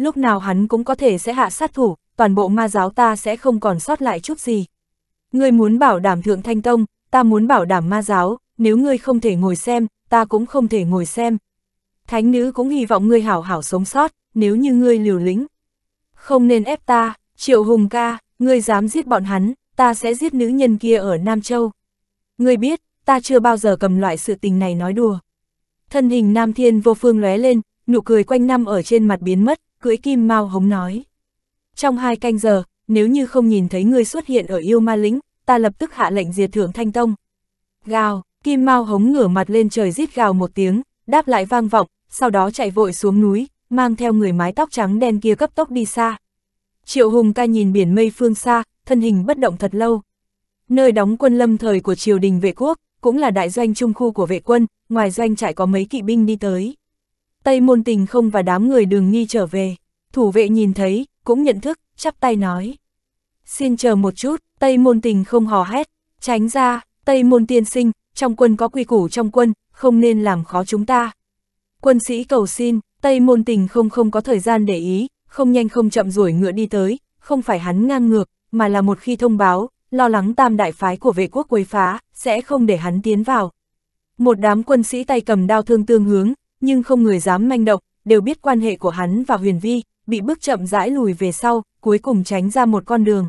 lúc nào hắn cũng có thể sẽ hạ sát thủ, toàn bộ ma giáo ta sẽ không còn sót lại chút gì. Ngươi muốn bảo đảm thượng thanh tông, ta muốn bảo đảm ma giáo, nếu ngươi không thể ngồi xem, ta cũng không thể ngồi xem. Thánh nữ cũng hy vọng ngươi hảo hảo sống sót, nếu như ngươi liều lĩnh. Không nên ép ta, triệu hùng ca, ngươi dám giết bọn hắn, ta sẽ giết nữ nhân kia ở Nam Châu. Ngươi biết, ta chưa bao giờ cầm loại sự tình này nói đùa. Thân hình Nam Thiên vô phương lóe lên, nụ cười quanh năm ở trên mặt biến mất, cưới kim mao hống nói. Trong hai canh giờ, nếu như không nhìn thấy ngươi xuất hiện ở yêu ma lĩnh, ta lập tức hạ lệnh diệt thưởng thanh tông. Gào, kim mao hống ngửa mặt lên trời rít gào một tiếng, đáp lại vang vọng, sau đó chạy vội xuống núi, mang theo người mái tóc trắng đen kia cấp tốc đi xa. Triệu Hùng ca nhìn biển mây phương xa, thân hình bất động thật lâu. Nơi đóng quân lâm thời của triều đình vệ quốc, cũng là đại doanh trung khu của vệ quân, ngoài doanh trại có mấy kỵ binh đi tới. Tây môn tình không và đám người đường nghi trở về. Thủ vệ nhìn thấy, cũng nhận thức, chắp tay nói. Xin chờ một chút, Tây môn tình không hò hét. Tránh ra, Tây môn tiên sinh, trong quân có quy củ trong quân, không nên làm khó chúng ta. Quân sĩ cầu xin, Tây môn tình không không có thời gian để ý, không nhanh không chậm rủi ngựa đi tới, không phải hắn ngang ngược, mà là một khi thông báo, lo lắng tam đại phái của vệ quốc quấy phá, sẽ không để hắn tiến vào. Một đám quân sĩ tay cầm đao thương tương hướng, nhưng không người dám manh động, đều biết quan hệ của hắn và Huyền Vi, bị bước chậm rãi lùi về sau, cuối cùng tránh ra một con đường.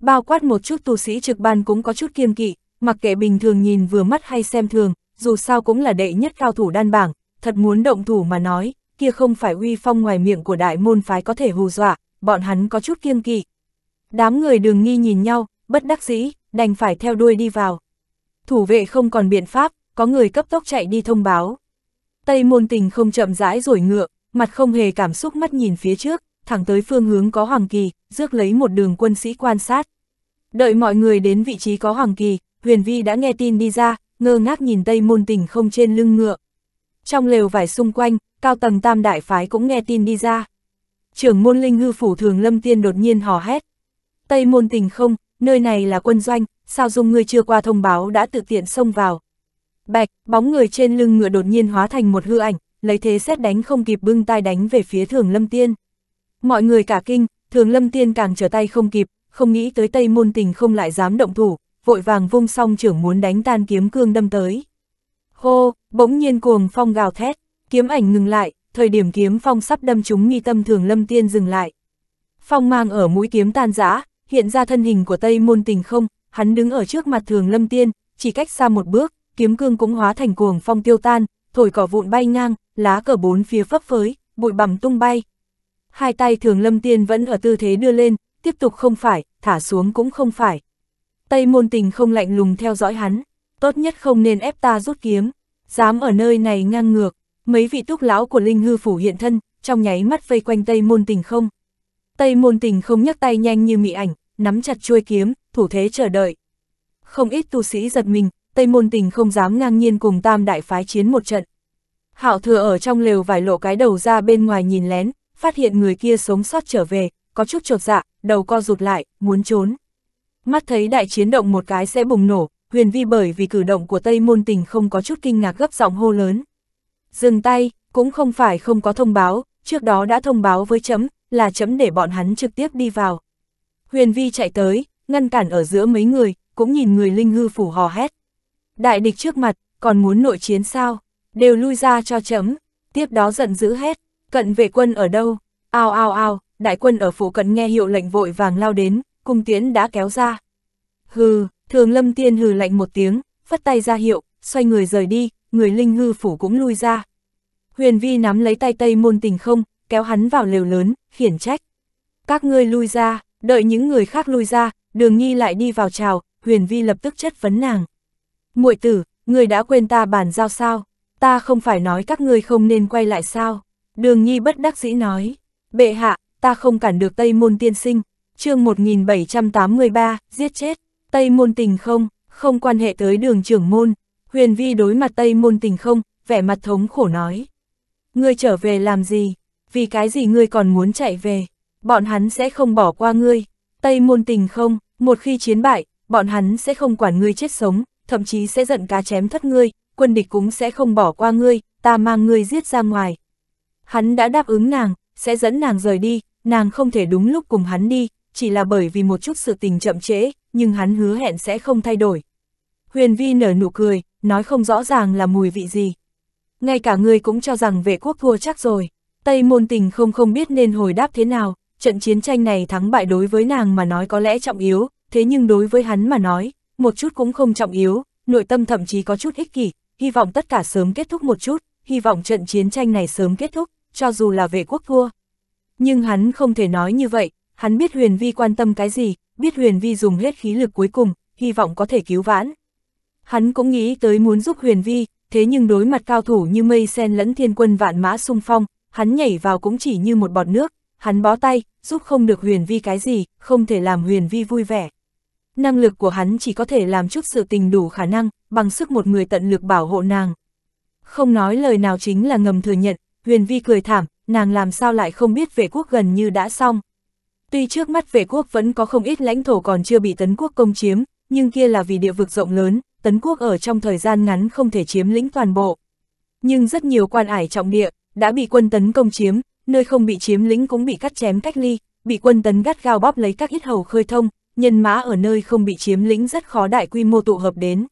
Bao quát một chút tu sĩ trực ban cũng có chút kiêng kỵ, mặc kệ bình thường nhìn vừa mắt hay xem thường, dù sao cũng là đệ nhất cao thủ đan bảng, thật muốn động thủ mà nói, kia không phải uy phong ngoài miệng của đại môn phái có thể hù dọa, bọn hắn có chút kiêng kỵ. Đám người đường nghi nhìn nhau, bất đắc dĩ, đành phải theo đuôi đi vào. Thủ vệ không còn biện pháp, có người cấp tốc chạy đi thông báo. Tây môn tình không chậm rãi rồi ngựa, mặt không hề cảm xúc mắt nhìn phía trước, thẳng tới phương hướng có Hoàng Kỳ, rước lấy một đường quân sĩ quan sát. Đợi mọi người đến vị trí có Hoàng Kỳ, Huyền Vi đã nghe tin đi ra, ngơ ngác nhìn Tây môn tình không trên lưng ngựa. Trong lều vải xung quanh, cao tầng tam đại phái cũng nghe tin đi ra. Trưởng môn linh hư phủ thường lâm tiên đột nhiên hò hét. Tây môn tình không, nơi này là quân doanh, sao dung người chưa qua thông báo đã tự tiện xông vào, Bạch, bóng người trên lưng ngựa đột nhiên hóa thành một hư ảnh, lấy thế xét đánh không kịp bưng tai đánh về phía Thường Lâm Tiên. Mọi người cả kinh, Thường Lâm Tiên càng trở tay không kịp, không nghĩ tới Tây Môn Tình không lại dám động thủ, vội vàng vung song trưởng muốn đánh tan kiếm cương đâm tới. Hô, bỗng nhiên cuồng phong gào thét, kiếm ảnh ngừng lại, thời điểm kiếm phong sắp đâm trúng nghi tâm Thường Lâm Tiên dừng lại. Phong mang ở mũi kiếm tan rã, hiện ra thân hình của Tây Môn Tình không, hắn đứng ở trước mặt Thường Lâm Tiên, chỉ cách xa một bước, kiếm cương cũng hóa thành cuồng phong tiêu tan, thổi cỏ vụn bay ngang, lá cờ bốn phía phấp phới, bụi bằm tung bay. Hai tay thường lâm tiên vẫn ở tư thế đưa lên, tiếp tục không phải, thả xuống cũng không phải. Tây môn tình không lạnh lùng theo dõi hắn, tốt nhất không nên ép ta rút kiếm, dám ở nơi này ngang ngược, mấy vị túc lão của Linh Hư Phủ hiện thân, trong nháy mắt vây quanh Tây môn tình không. Tây môn tình không nhấc tay nhanh như mị ảnh, nắm chặt chuôi kiếm, thủ thế chờ đợi. Không ít tu sĩ giật mình, Tây Môn Tình không dám ngang nhiên cùng tam đại phái chiến một trận. Hạo thừa ở trong lều vải lộ cái đầu ra bên ngoài nhìn lén, phát hiện người kia sống sót trở về, có chút chột dạ, đầu co rụt lại, muốn trốn. Mắt thấy đại chiến động một cái sẽ bùng nổ, huyền vi bởi vì cử động của Tây Môn Tình không có chút kinh ngạc gấp giọng hô lớn. Dừng tay, cũng không phải không có thông báo, trước đó đã thông báo với chấm, là chấm để bọn hắn trực tiếp đi vào. Huyền vi chạy tới, ngăn cản ở giữa mấy người, cũng nhìn người linh hư phủ hò hét đại địch trước mặt, còn muốn nội chiến sao, đều lui ra cho chấm, tiếp đó giận dữ hết cận vệ quân ở đâu, ao ao ao, đại quân ở phủ cận nghe hiệu lệnh vội vàng lao đến, cung tiến đã kéo ra. Hừ, thường lâm tiên hừ lạnh một tiếng, phất tay ra hiệu, xoay người rời đi, người linh hư phủ cũng lui ra. Huyền vi nắm lấy tay tây môn tình không, kéo hắn vào lều lớn, khiển trách. Các ngươi lui ra, đợi những người khác lui ra, đường nhi lại đi vào chào huyền vi lập tức chất vấn nàng muội tử, người đã quên ta bàn giao sao, ta không phải nói các ngươi không nên quay lại sao, đường nhi bất đắc dĩ nói, bệ hạ, ta không cản được Tây Môn tiên sinh, chương 1783, giết chết, Tây Môn tình không, không quan hệ tới đường trưởng môn, huyền vi đối mặt Tây Môn tình không, vẻ mặt thống khổ nói. Ngươi trở về làm gì, vì cái gì ngươi còn muốn chạy về, bọn hắn sẽ không bỏ qua ngươi, Tây Môn tình không, một khi chiến bại, bọn hắn sẽ không quản ngươi chết sống, thậm chí sẽ giận cá chém thất ngươi, quân địch cũng sẽ không bỏ qua ngươi, ta mang ngươi giết ra ngoài. Hắn đã đáp ứng nàng, sẽ dẫn nàng rời đi, nàng không thể đúng lúc cùng hắn đi, chỉ là bởi vì một chút sự tình chậm trễ, nhưng hắn hứa hẹn sẽ không thay đổi. Huyền Vi nở nụ cười, nói không rõ ràng là mùi vị gì. Ngay cả ngươi cũng cho rằng vệ quốc thua chắc rồi, Tây môn tình không không biết nên hồi đáp thế nào, trận chiến tranh này thắng bại đối với nàng mà nói có lẽ trọng yếu, thế nhưng đối với hắn mà nói, một chút cũng không trọng yếu, nội tâm thậm chí có chút ích kỷ, hy vọng tất cả sớm kết thúc một chút, hy vọng trận chiến tranh này sớm kết thúc, cho dù là vệ quốc thua. Nhưng hắn không thể nói như vậy, hắn biết Huyền Vi quan tâm cái gì, biết Huyền Vi dùng hết khí lực cuối cùng, hy vọng có thể cứu vãn. Hắn cũng nghĩ tới muốn giúp Huyền Vi, thế nhưng đối mặt cao thủ như mây sen lẫn thiên quân vạn mã sung phong, hắn nhảy vào cũng chỉ như một bọt nước, hắn bó tay, giúp không được Huyền Vi cái gì, không thể làm Huyền Vi vui vẻ năng lực của hắn chỉ có thể làm chút sự tình đủ khả năng, bằng sức một người tận lực bảo hộ nàng. Không nói lời nào chính là ngầm thừa nhận, huyền vi cười thảm, nàng làm sao lại không biết vệ quốc gần như đã xong. Tuy trước mắt vệ quốc vẫn có không ít lãnh thổ còn chưa bị tấn quốc công chiếm, nhưng kia là vì địa vực rộng lớn, tấn quốc ở trong thời gian ngắn không thể chiếm lĩnh toàn bộ. Nhưng rất nhiều quan ải trọng địa, đã bị quân tấn công chiếm, nơi không bị chiếm lĩnh cũng bị cắt chém cách ly, bị quân tấn gắt gao bóp lấy các ít hầu khơi thông, nhân mã ở nơi không bị chiếm lĩnh rất khó đại quy mô tụ hợp đến.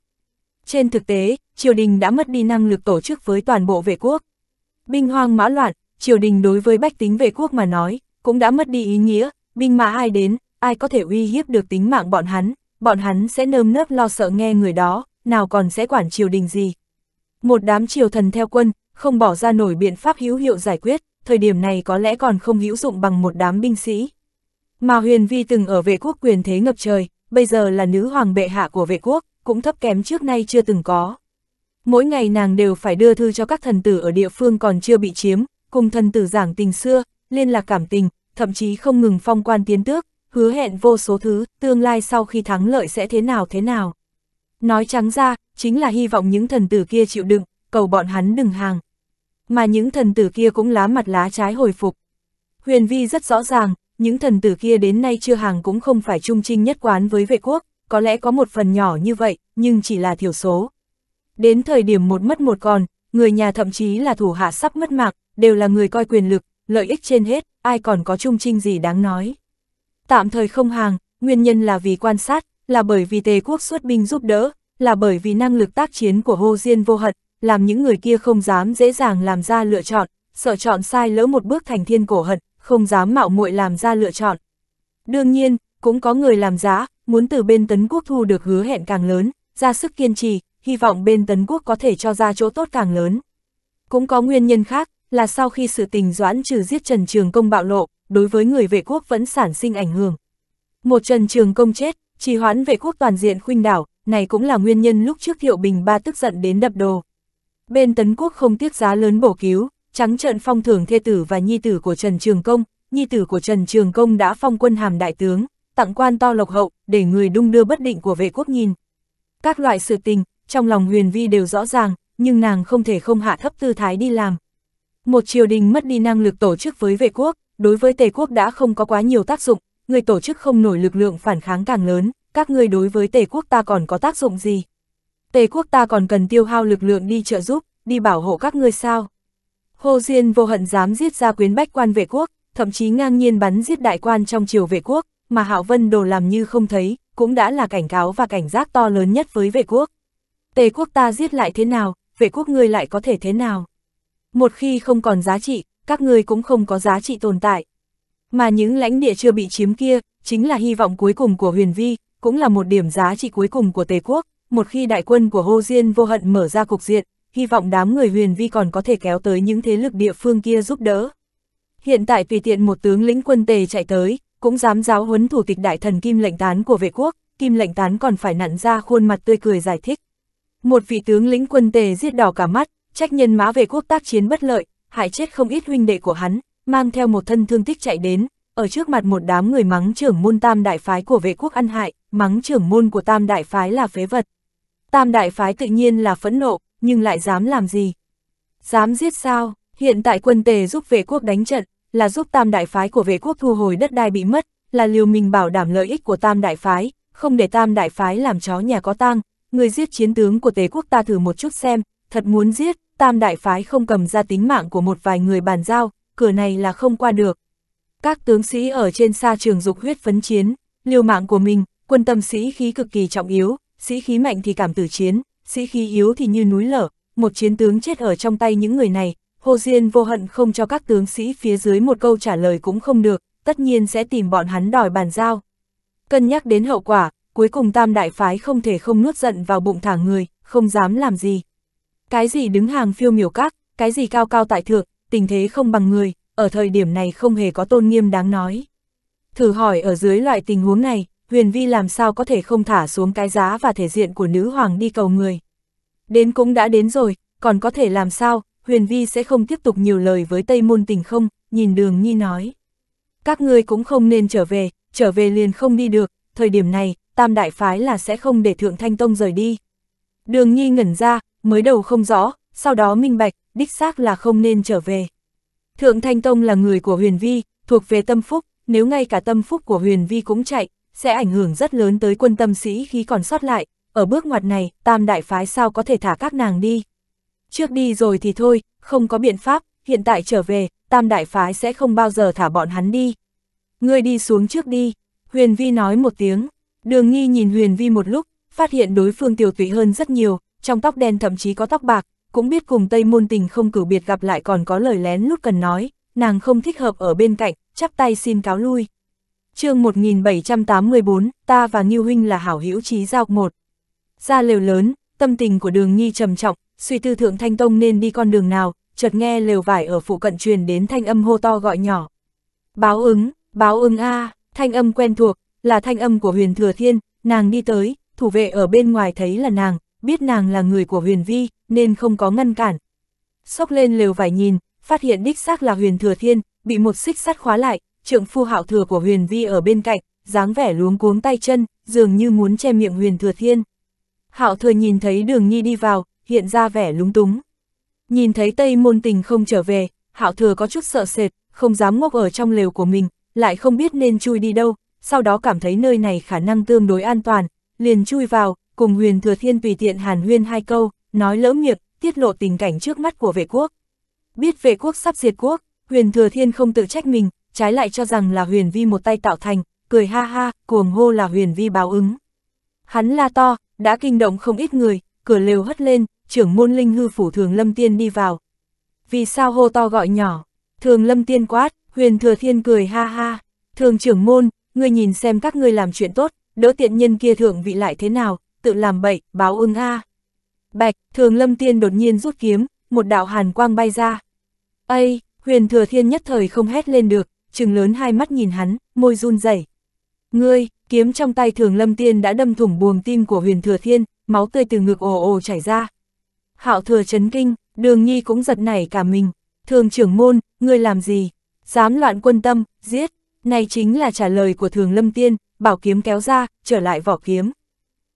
Trên thực tế, triều đình đã mất đi năng lực tổ chức với toàn bộ vệ quốc. Binh hoang mã loạn, triều đình đối với bách tính vệ quốc mà nói, cũng đã mất đi ý nghĩa, binh mã ai đến, ai có thể uy hiếp được tính mạng bọn hắn, bọn hắn sẽ nơm nớp lo sợ nghe người đó, nào còn sẽ quản triều đình gì. Một đám triều thần theo quân, không bỏ ra nổi biện pháp hữu hiệu giải quyết, thời điểm này có lẽ còn không hữu dụng bằng một đám binh sĩ. Mà huyền vi từng ở vệ quốc quyền thế ngập trời, bây giờ là nữ hoàng bệ hạ của vệ quốc, cũng thấp kém trước nay chưa từng có. Mỗi ngày nàng đều phải đưa thư cho các thần tử ở địa phương còn chưa bị chiếm, cùng thần tử giảng tình xưa, liên lạc cảm tình, thậm chí không ngừng phong quan tiến tước, hứa hẹn vô số thứ, tương lai sau khi thắng lợi sẽ thế nào thế nào. Nói trắng ra, chính là hy vọng những thần tử kia chịu đựng, cầu bọn hắn đừng hàng. Mà những thần tử kia cũng lá mặt lá trái hồi phục. Huyền Vi rất rõ ràng, những thần tử kia đến nay chưa hàng cũng không phải trung trinh nhất quán với vệ quốc, có lẽ có một phần nhỏ như vậy, nhưng chỉ là thiểu số. Đến thời điểm một mất một còn, người nhà thậm chí là thủ hạ sắp mất mạng, đều là người coi quyền lực, lợi ích trên hết, ai còn có trung trinh gì đáng nói. Tạm thời không hàng, nguyên nhân là vì quan sát, là bởi vì tề quốc xuất binh giúp đỡ, là bởi vì năng lực tác chiến của hô Diên vô hận, làm những người kia không dám dễ dàng làm ra lựa chọn, sợ chọn sai lỡ một bước thành thiên cổ hận, không dám mạo muội làm ra lựa chọn. Đương nhiên, cũng có người làm giá, muốn từ bên Tấn Quốc thu được hứa hẹn càng lớn, ra sức kiên trì, hy vọng bên Tấn Quốc có thể cho ra chỗ tốt càng lớn. Cũng có nguyên nhân khác, là sau khi sự tình doãn trừ giết Trần Trường Công bạo lộ, đối với người vệ quốc vẫn sản sinh ảnh hưởng. Một Trần Trường Công chết, trì hoãn vệ quốc toàn diện khuynh đảo, này cũng là nguyên nhân lúc trước Thiệu Bình Ba tức giận đến đập đồ. Bên Tấn Quốc không tiếc giá lớn bổ cứu, trắng trợn phong thưởng thê tử và nhi tử của Trần Trường Công, nhi tử của Trần Trường Công đã phong quân hàm đại tướng, tặng quan to lộc hậu, để người đung đưa bất định của vệ quốc nhìn. Các loại sự tình, trong lòng Huyền Vi đều rõ ràng, nhưng nàng không thể không hạ thấp tư thái đi làm. Một triều đình mất đi năng lực tổ chức với vệ quốc, đối với tề quốc đã không có quá nhiều tác dụng, người tổ chức không nổi lực lượng phản kháng càng lớn, các ngươi đối với tề quốc ta còn có tác dụng gì? Tề quốc ta còn cần tiêu hao lực lượng đi trợ giúp, đi bảo hộ các ngươi sao? Hồ Diên vô hận dám giết ra quyến bách quan vệ quốc, thậm chí ngang nhiên bắn giết đại quan trong triều vệ quốc, mà Hạo Vân đồ làm như không thấy, cũng đã là cảnh cáo và cảnh giác to lớn nhất với vệ quốc. Tề quốc ta giết lại thế nào, vệ quốc ngươi lại có thể thế nào? Một khi không còn giá trị, các ngươi cũng không có giá trị tồn tại. Mà những lãnh địa chưa bị chiếm kia, chính là hy vọng cuối cùng của huyền vi, cũng là một điểm giá trị cuối cùng của Tề quốc. Một khi đại quân của Hô Diên vô hận mở ra cục diện, hy vọng đám người huyền vi còn có thể kéo tới những thế lực địa phương kia giúp đỡ. Hiện tại tùy tiện một tướng lĩnh quân tề chạy tới, cũng dám giáo huấn thủ tịch đại thần Kim Lệnh Tán của vệ quốc, Kim Lệnh Tán còn phải nặn ra khuôn mặt tươi cười giải thích. Một vị tướng lĩnh quân tề giết đỏ cả mắt, trách nhân mã vệ quốc tác chiến bất lợi, hại chết không ít huynh đệ của hắn, mang theo một thân thương tích chạy đến, ở trước mặt một đám người mắng trưởng môn tam đại phái của vệ quốc ăn hại, mắng trưởng môn của tam đại phái là phế vật. Tam đại phái tự nhiên là phẫn nộ, nhưng lại dám làm gì? Dám giết sao? Hiện tại quân tề giúp vệ quốc đánh trận, là giúp tam đại phái của vệ quốc thu hồi đất đai bị mất, là liều mình bảo đảm lợi ích của tam đại phái, không để tam đại phái làm chó nhà có tang. Người giết chiến tướng của tề quốc ta thử một chút xem, thật muốn giết, tam đại phái không cầm ra tính mạng của một vài người bàn giao, cửa này là không qua được. Các tướng sĩ ở trên xa trường dục huyết phấn chiến, liều mạng của mình, quân tâm sĩ khí cực kỳ trọng yếu, sĩ khí mạnh thì cảm tử chiến, sĩ khí yếu thì như núi lở, một chiến tướng chết ở trong tay những người này, Hồ Diên vô hận không cho các tướng sĩ phía dưới một câu trả lời cũng không được, tất nhiên sẽ tìm bọn hắn đòi bàn giao. Cân nhắc đến hậu quả, cuối cùng tam đại phái không thể không nuốt giận vào bụng thả người, không dám làm gì. Cái gì đứng hàng phiêu miểu các, cái gì cao cao tại thượng, tình thế không bằng người, ở thời điểm này không hề có tôn nghiêm đáng nói. Thử hỏi ở dưới loại tình huống này, Huyền Vi làm sao có thể không thả xuống cái giá và thể diện của nữ hoàng đi cầu người. Đến cũng đã đến rồi, còn có thể làm sao, Huyền Vi sẽ không tiếp tục nhiều lời với Tây Môn Tình không, nhìn đường Nhi nói. Các ngươi cũng không nên trở về, trở về liền không đi được, thời điểm này, Tam Đại Phái là sẽ không để Thượng Thanh Tông rời đi. Đường Nhi ngẩn ra, mới đầu không rõ, sau đó minh bạch, đích xác là không nên trở về. Thượng Thanh Tông là người của Huyền Vi, thuộc về tâm phúc, nếu ngay cả tâm phúc của Huyền Vi cũng chạy, sẽ ảnh hưởng rất lớn tới quân tâm sĩ khi còn sót lại, ở bước ngoặt này, tam đại phái sao có thể thả các nàng đi. Trước đi rồi thì thôi, không có biện pháp, hiện tại trở về, tam đại phái sẽ không bao giờ thả bọn hắn đi. Ngươi đi xuống trước đi, Huyền Vi nói một tiếng, đường nghi nhìn Huyền Vi một lúc, phát hiện đối phương tiểu tụy hơn rất nhiều, trong tóc đen thậm chí có tóc bạc, cũng biết cùng Tây Môn Tình không cử biệt gặp lại còn có lời lén lúc cần nói, nàng không thích hợp ở bên cạnh, chắp tay xin cáo lui chương 1784, ta và Ngưu Huynh là hảo hữu trí giao một. Ra lều lớn, tâm tình của đường Nhi trầm trọng, suy tư thượng thanh tông nên đi con đường nào, chợt nghe lều vải ở phụ cận truyền đến thanh âm hô to gọi nhỏ. Báo ứng, báo ứng a thanh âm quen thuộc, là thanh âm của huyền thừa thiên, nàng đi tới, thủ vệ ở bên ngoài thấy là nàng, biết nàng là người của huyền vi, nên không có ngăn cản. Xốc lên lều vải nhìn, phát hiện đích xác là huyền thừa thiên, bị một xích sắt khóa lại, trượng phu hạo thừa của huyền vi ở bên cạnh, dáng vẻ luống cuống tay chân, dường như muốn che miệng huyền thừa thiên. Hạo thừa nhìn thấy đường nhi đi vào, hiện ra vẻ lúng túng. Nhìn thấy tây môn tình không trở về, hạo thừa có chút sợ sệt, không dám ngốc ở trong lều của mình, lại không biết nên chui đi đâu, sau đó cảm thấy nơi này khả năng tương đối an toàn, liền chui vào, cùng huyền thừa thiên tùy tiện hàn huyên hai câu, nói lỡ miệng, tiết lộ tình cảnh trước mắt của vệ quốc. Biết vệ quốc sắp diệt quốc, huyền thừa thiên không tự trách mình, trái lại cho rằng là huyền vi một tay tạo thành, cười ha ha, cuồng hô là huyền vi báo ứng. Hắn la to, đã kinh động không ít người, cửa lều hất lên, trưởng môn linh hư phủ thường lâm tiên đi vào. Vì sao hô to gọi nhỏ, thường lâm tiên quát, huyền thừa thiên cười ha ha, thường trưởng môn, ngươi nhìn xem các ngươi làm chuyện tốt, đỡ tiện nhân kia thượng vị lại thế nào, tự làm bậy, báo ưng a. Bạch, thường lâm tiên đột nhiên rút kiếm, một đạo hàn quang bay ra. Ây, huyền thừa thiên nhất thời không hét lên được, trừng lớn hai mắt nhìn hắn, môi run rẩy. Ngươi, kiếm trong tay thường lâm tiên đã đâm thủng buồng tim của huyền thừa thiên, máu tươi từ ngực ồ ồ chảy ra. Hạo thừa chấn kinh, đường nhi cũng giật nảy cả mình. Thường trưởng môn, ngươi làm gì? Dám loạn quân tâm, giết. Này chính là trả lời của thường lâm tiên, bảo kiếm kéo ra, trở lại vỏ kiếm.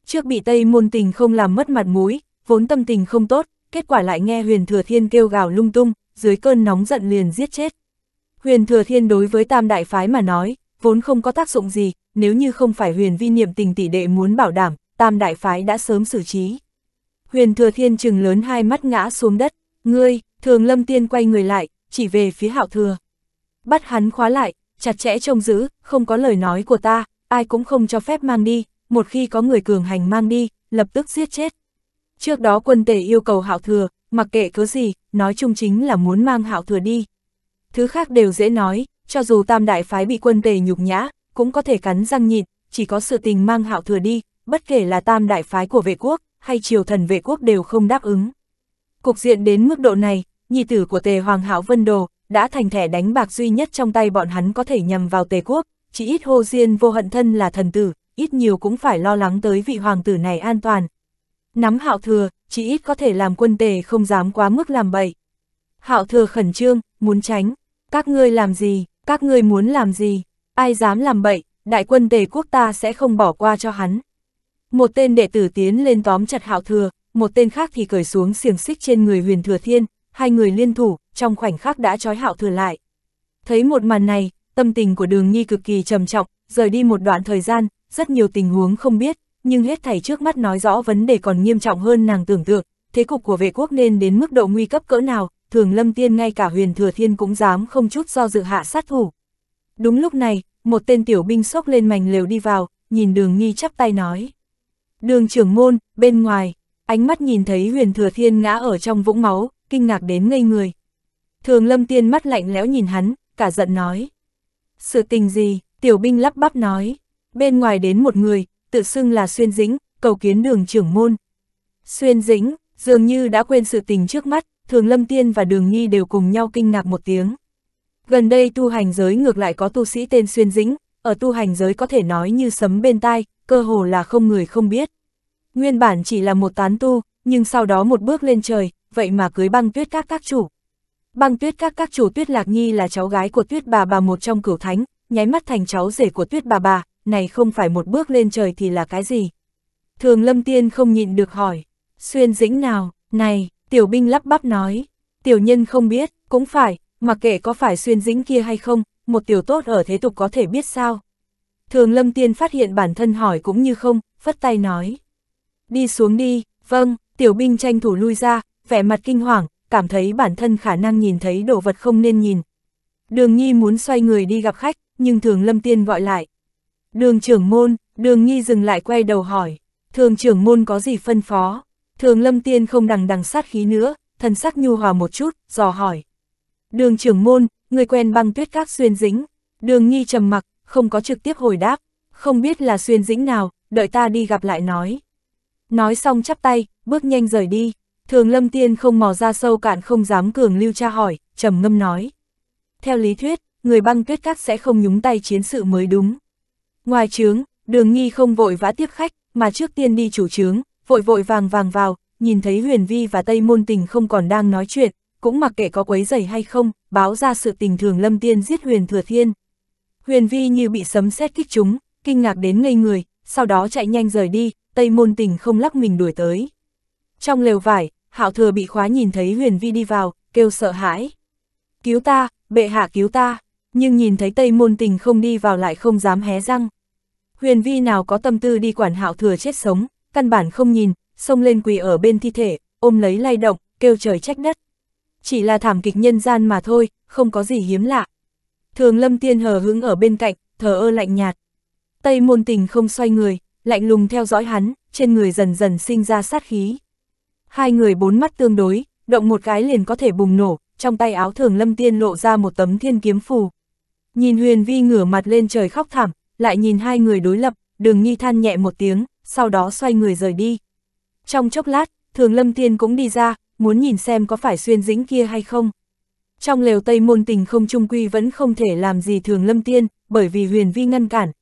Trước bị Tây môn tình không làm mất mặt mũi, vốn tâm tình không tốt, kết quả lại nghe huyền thừa thiên kêu gào lung tung, dưới cơn nóng giận liền giết chết. Huyền Thừa Thiên đối với Tam Đại Phái mà nói, vốn không có tác dụng gì, nếu như không phải huyền vi niệm tình tỷ đệ muốn bảo đảm, Tam Đại Phái đã sớm xử trí. Huyền Thừa Thiên trừng lớn hai mắt ngã xuống đất, ngươi, thường lâm tiên quay người lại, chỉ về phía hạo thừa. Bắt hắn khóa lại, chặt chẽ trông giữ, không có lời nói của ta, ai cũng không cho phép mang đi, một khi có người cường hành mang đi, lập tức giết chết. Trước đó quân tể yêu cầu hạo thừa, mặc kệ cứ gì, nói chung chính là muốn mang hạo thừa đi thứ khác đều dễ nói, cho dù tam đại phái bị quân tề nhục nhã, cũng có thể cắn răng nhịn, chỉ có sự tình mang hạo thừa đi, bất kể là tam đại phái của vệ quốc, hay triều thần vệ quốc đều không đáp ứng. Cục diện đến mức độ này, nhị tử của tề hoàng hạo vân đồ, đã thành thẻ đánh bạc duy nhất trong tay bọn hắn có thể nhằm vào tề quốc, chỉ ít hô diên vô hận thân là thần tử, ít nhiều cũng phải lo lắng tới vị hoàng tử này an toàn. Nắm hạo thừa, chỉ ít có thể làm quân tề không dám quá mức làm bậy. Hạo thừa khẩn trương, muốn tránh, các ngươi làm gì, các ngươi muốn làm gì, ai dám làm bậy, đại quân tề quốc ta sẽ không bỏ qua cho hắn. Một tên đệ tử tiến lên tóm chặt hạo thừa, một tên khác thì cởi xuống xiềng xích trên người huyền thừa thiên, hai người liên thủ, trong khoảnh khắc đã trói hạo thừa lại. Thấy một màn này, tâm tình của đường nhi cực kỳ trầm trọng, rời đi một đoạn thời gian, rất nhiều tình huống không biết, nhưng hết thảy trước mắt nói rõ vấn đề còn nghiêm trọng hơn nàng tưởng tượng, thế cục của vệ quốc nên đến mức độ nguy cấp cỡ nào, thường lâm tiên ngay cả huyền thừa thiên cũng dám không chút do dự hạ sát thủ. Đúng lúc này, một tên tiểu binh sốc lên mảnh lều đi vào, nhìn đường nghi chắp tay nói. Đường trưởng môn, bên ngoài, ánh mắt nhìn thấy huyền thừa thiên ngã ở trong vũng máu, kinh ngạc đến ngây người. Thường lâm tiên mắt lạnh lẽo nhìn hắn, cả giận nói. Sự tình gì, tiểu binh lắp bắp nói. Bên ngoài đến một người, tự xưng là xuyên dĩnh, cầu kiến đường trưởng môn. Xuyên dĩnh, dường như đã quên sự tình trước mắt, Thường Lâm Tiên và Đường nhi đều cùng nhau kinh ngạc một tiếng. Gần đây tu hành giới ngược lại có tu sĩ tên Xuyên Dĩnh, ở tu hành giới có thể nói như sấm bên tai, cơ hồ là không người không biết. Nguyên bản chỉ là một tán tu, nhưng sau đó một bước lên trời, vậy mà cưới băng tuyết các các chủ. Băng tuyết các các chủ tuyết lạc nhi là cháu gái của tuyết bà bà một trong cửu thánh, nháy mắt thành cháu rể của tuyết bà bà, này không phải một bước lên trời thì là cái gì? Thường lâm tiên không nhịn được hỏi, xuyên dĩnh nào, này, Tiểu binh lắp bắp nói, tiểu nhân không biết, cũng phải, mặc kệ có phải xuyên dính kia hay không, một tiểu tốt ở thế tục có thể biết sao. Thường lâm tiên phát hiện bản thân hỏi cũng như không, phất tay nói. Đi xuống đi, vâng, tiểu binh tranh thủ lui ra, vẻ mặt kinh hoàng, cảm thấy bản thân khả năng nhìn thấy đồ vật không nên nhìn. Đường Nhi muốn xoay người đi gặp khách, nhưng thường lâm tiên gọi lại. Đường trưởng môn, đường Nhi dừng lại quay đầu hỏi, thường trưởng môn có gì phân phó? Thường lâm tiên không đằng đằng sát khí nữa, thần sắc nhu hòa một chút, dò hỏi. Đường trưởng môn, người quen băng tuyết các xuyên dĩnh. Đường nghi trầm mặc, không có trực tiếp hồi đáp, không biết là xuyên dĩnh nào, đợi ta đi gặp lại nói. Nói xong chắp tay, bước nhanh rời đi, thường lâm tiên không mò ra sâu cạn không dám cường lưu tra hỏi, trầm ngâm nói. Theo lý thuyết, người băng tuyết các sẽ không nhúng tay chiến sự mới đúng. Ngoài trướng, đường nghi không vội vã tiếp khách, mà trước tiên đi chủ trướng, vội vội vàng vàng vào, nhìn thấy Huyền Vi và Tây Môn Tình không còn đang nói chuyện, cũng mặc kệ có quấy rầy hay không, báo ra sự tình thường Lâm Tiên giết Huyền Thừa Thiên. Huyền Vi như bị sấm sét kích chúng, kinh ngạc đến ngây người, sau đó chạy nhanh rời đi, Tây Môn Tình không lắc mình đuổi tới. Trong lều vải, Hạo Thừa bị khóa nhìn thấy Huyền Vi đi vào, kêu sợ hãi. Cứu ta, bệ hạ cứu ta, nhưng nhìn thấy Tây Môn Tình không đi vào lại không dám hé răng. Huyền Vi nào có tâm tư đi quản Hạo Thừa chết sống, căn bản không nhìn, xông lên quỳ ở bên thi thể, ôm lấy lay động, kêu trời trách đất. Chỉ là thảm kịch nhân gian mà thôi, không có gì hiếm lạ. Thường lâm tiên hờ hững ở bên cạnh, thờ ơ lạnh nhạt. Tây môn tình không xoay người, lạnh lùng theo dõi hắn, trên người dần dần sinh ra sát khí. Hai người bốn mắt tương đối, động một cái liền có thể bùng nổ, trong tay áo thường lâm tiên lộ ra một tấm thiên kiếm phù. Nhìn huyền vi ngửa mặt lên trời khóc thảm, lại nhìn hai người đối lập, đường nghi than nhẹ một tiếng, sau đó xoay người rời đi. Trong chốc lát, Thường Lâm Tiên cũng đi ra, muốn nhìn xem có phải xuyên dĩnh kia hay không. Trong lều Tây Môn Tình không trung quy vẫn không thể làm gì Thường Lâm Tiên, bởi vì huyền vi ngăn cản.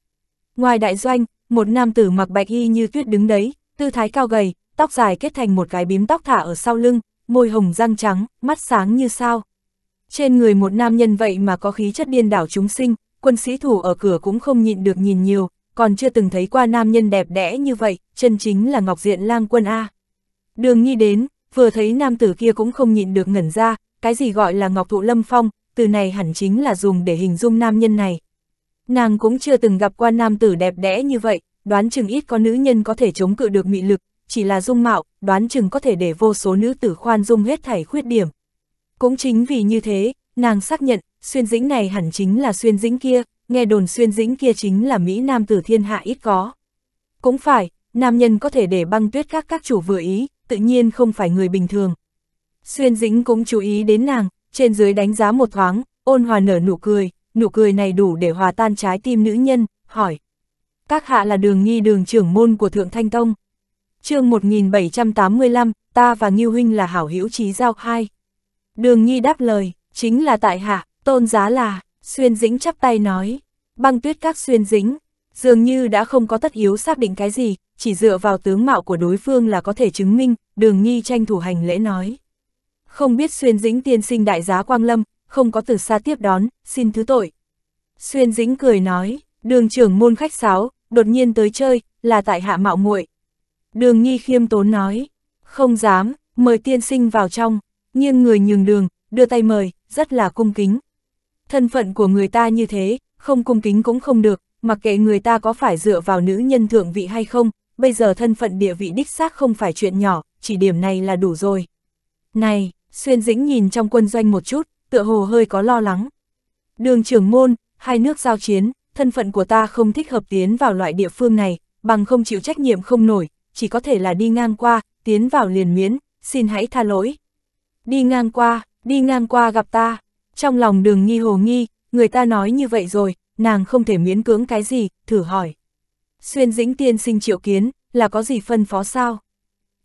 Ngoài đại doanh, một nam tử mặc bạch y như tuyết đứng đấy, tư thái cao gầy, tóc dài kết thành một cái bím tóc thả ở sau lưng, môi hồng răng trắng, mắt sáng như sao. Trên người một nam nhân vậy mà có khí chất điên đảo chúng sinh, quân sĩ thủ ở cửa cũng không nhịn được nhìn nhiều, còn chưa từng thấy qua nam nhân đẹp đẽ như vậy, chân chính là Ngọc Diện lang quân A. Đường Nhi đến, vừa thấy nam tử kia cũng không nhịn được ngẩn ra, cái gì gọi là Ngọc Thụ Lâm Phong, từ này hẳn chính là dùng để hình dung nam nhân này. Nàng cũng chưa từng gặp qua nam tử đẹp đẽ như vậy, đoán chừng ít có nữ nhân có thể chống cự được mị lực, chỉ là dung mạo, đoán chừng có thể để vô số nữ tử khoan dung hết thảy khuyết điểm. Cũng chính vì như thế, nàng xác nhận, xuyên dĩnh này hẳn chính là xuyên dĩnh kia, nghe đồn xuyên dĩnh kia chính là Mỹ Nam tử thiên hạ ít có. Cũng phải, nam nhân có thể để băng tuyết các các chủ vừa ý, tự nhiên không phải người bình thường. Xuyên dĩnh cũng chú ý đến nàng, trên dưới đánh giá một thoáng, ôn hòa nở nụ cười, nụ cười này đủ để hòa tan trái tim nữ nhân, hỏi. Các hạ là đường nghi đường trưởng môn của Thượng Thanh Tông. chương 1785, ta và Nghiêu Huynh là hảo hữu trí giao hai. Đường nghi đáp lời, chính là tại hạ, tôn giá là, Xuyên dĩnh chắp tay nói, băng tuyết các xuyên dĩnh, dường như đã không có tất yếu xác định cái gì, chỉ dựa vào tướng mạo của đối phương là có thể chứng minh, đường nghi tranh thủ hành lễ nói. Không biết xuyên dĩnh tiên sinh đại giá Quang Lâm, không có từ xa tiếp đón, xin thứ tội. Xuyên dĩnh cười nói, đường trưởng môn khách sáo, đột nhiên tới chơi, là tại hạ mạo muội Đường nghi khiêm tốn nói, không dám, mời tiên sinh vào trong, nghiêng người nhường đường, đưa tay mời, rất là cung kính, thân phận của người ta như thế, không cung kính cũng không được, mặc kệ người ta có phải dựa vào nữ nhân thượng vị hay không, bây giờ thân phận địa vị đích xác không phải chuyện nhỏ, chỉ điểm này là đủ rồi. Này, xuyên dĩnh nhìn trong quân doanh một chút, tựa hồ hơi có lo lắng. Đường trưởng môn, hai nước giao chiến, thân phận của ta không thích hợp tiến vào loại địa phương này, bằng không chịu trách nhiệm không nổi, chỉ có thể là đi ngang qua, tiến vào liền miễn, xin hãy tha lỗi. Đi ngang qua, đi ngang qua gặp ta, trong lòng đường nghi hồ nghi, người ta nói như vậy rồi, nàng không thể miễn cưỡng cái gì, thử hỏi. Xuyên dĩnh tiên sinh triệu kiến, là có gì phân phó sao?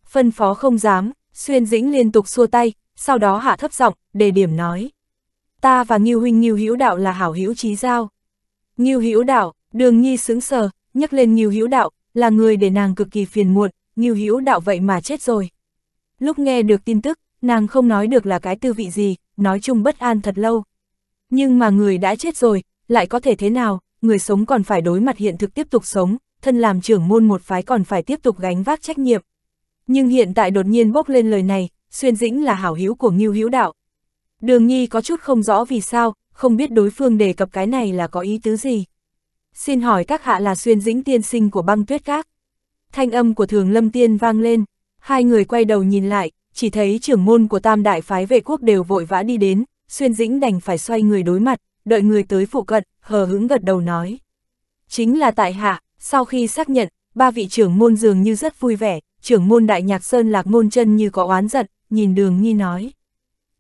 Phân phó không dám, xuyên dĩnh liên tục xua tay, sau đó hạ thấp giọng, đề điểm nói. Ta và Nghiêu huynh Nghiêu Hữu Đạo là hảo hữu trí giao. Nghiêu Hữu Đạo, Đường Nhi sững sờ, nhắc lên Nghiêu Hữu Đạo, là người để nàng cực kỳ phiền muộn, Nghiêu Hữu Đạo vậy mà chết rồi. Lúc nghe được tin tức, nàng không nói được là cái tư vị gì, nói chung bất an thật lâu. Nhưng mà người đã chết rồi, lại có thể thế nào, người sống còn phải đối mặt hiện thực tiếp tục sống, thân làm trưởng môn một phái còn phải tiếp tục gánh vác trách nhiệm. Nhưng hiện tại đột nhiên bốc lên lời này, xuyên dĩnh là hảo hữu của Ngưu Hữu Đạo. Đường Nhi có chút không rõ vì sao, không biết đối phương đề cập cái này là có ý tứ gì. Xin hỏi các hạ là xuyên dĩnh tiên sinh của băng tuyết các. Thanh âm của thường lâm tiên vang lên, hai người quay đầu nhìn lại, chỉ thấy trưởng môn của tam đại phái vệ quốc đều vội vã đi đến, xuyên dĩnh đành phải xoay người đối mặt, đợi người tới phụ cận, hờ hững gật đầu nói. Chính là tại hạ, sau khi xác nhận, ba vị trưởng môn dường như rất vui vẻ, trưởng môn đại nhạc sơn lạc môn chân như có oán giận, nhìn đường nghi nói.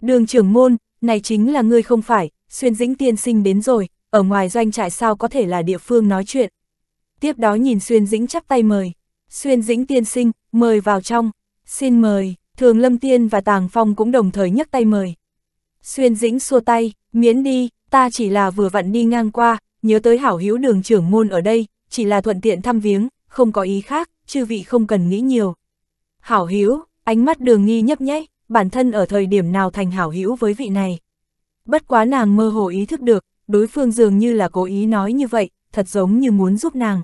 Đường trưởng môn, này chính là ngươi không phải, xuyên dĩnh tiên sinh đến rồi, ở ngoài doanh trại sao có thể là địa phương nói chuyện. Tiếp đó nhìn xuyên dĩnh chắp tay mời, xuyên dĩnh tiên sinh, mời vào trong, xin mời, Thường Lâm Tiên và Tàng Phong cũng đồng thời nhấc tay mời. Xuyên Dĩnh xua tay, miễn đi, ta chỉ là vừa vặn đi ngang qua, nhớ tới hảo hữu đường trưởng môn ở đây, chỉ là thuận tiện thăm viếng, không có ý khác, chư vị không cần nghĩ nhiều. Hảo hữu, ánh mắt đường nghi nhấp nháy, bản thân ở thời điểm nào thành hảo hữu với vị này. Bất quá nàng mơ hồ ý thức được, đối phương dường như là cố ý nói như vậy, thật giống như muốn giúp nàng.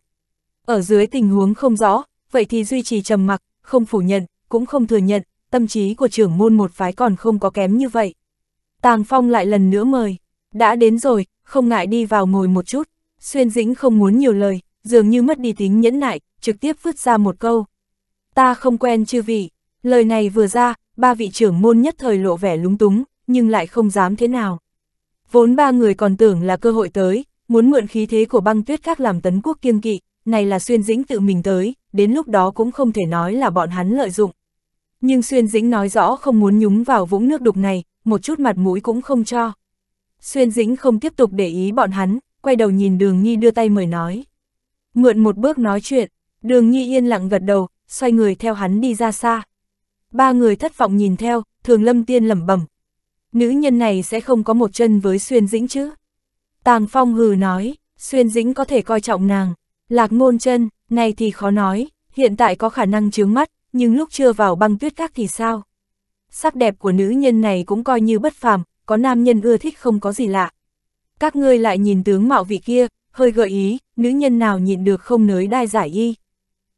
Ở dưới tình huống không rõ, vậy thì duy trì trầm mặc, không phủ nhận, cũng không thừa nhận, tâm trí của trưởng môn một phái còn không có kém như vậy. Tàng Phong lại lần nữa mời, đã đến rồi, không ngại đi vào ngồi một chút, xuyên dĩnh không muốn nhiều lời, dường như mất đi tính nhẫn nại, trực tiếp vứt ra một câu. Ta không quen chư vị, lời này vừa ra, ba vị trưởng môn nhất thời lộ vẻ lúng túng, nhưng lại không dám thế nào. Vốn ba người còn tưởng là cơ hội tới, muốn mượn khí thế của băng tuyết các làm tấn quốc kiêng kỵ, này là xuyên dĩnh tự mình tới, đến lúc đó cũng không thể nói là bọn hắn lợi dụng. Nhưng Xuyên Dĩnh nói rõ không muốn nhúng vào vũng nước đục này, một chút mặt mũi cũng không cho. Xuyên Dĩnh không tiếp tục để ý bọn hắn, quay đầu nhìn Đường Nhi đưa tay mời nói. Mượn một bước nói chuyện, Đường Nhi yên lặng gật đầu, xoay người theo hắn đi ra xa. Ba người thất vọng nhìn theo, Thường Lâm Tiên lẩm bẩm. Nữ nhân này sẽ không có một chân với Xuyên Dĩnh chứ? Tàng Phong hừ nói, Xuyên Dĩnh có thể coi trọng nàng. Lạc ngôn chân, này thì khó nói, hiện tại có khả năng chướng mắt, nhưng lúc chưa vào băng tuyết các thì sao? Sắc đẹp của nữ nhân này cũng coi như bất phàm, có nam nhân ưa thích không có gì lạ. Các ngươi lại nhìn tướng mạo vị kia, hơi gợi ý, nữ nhân nào nhịn được không nới đai giải y.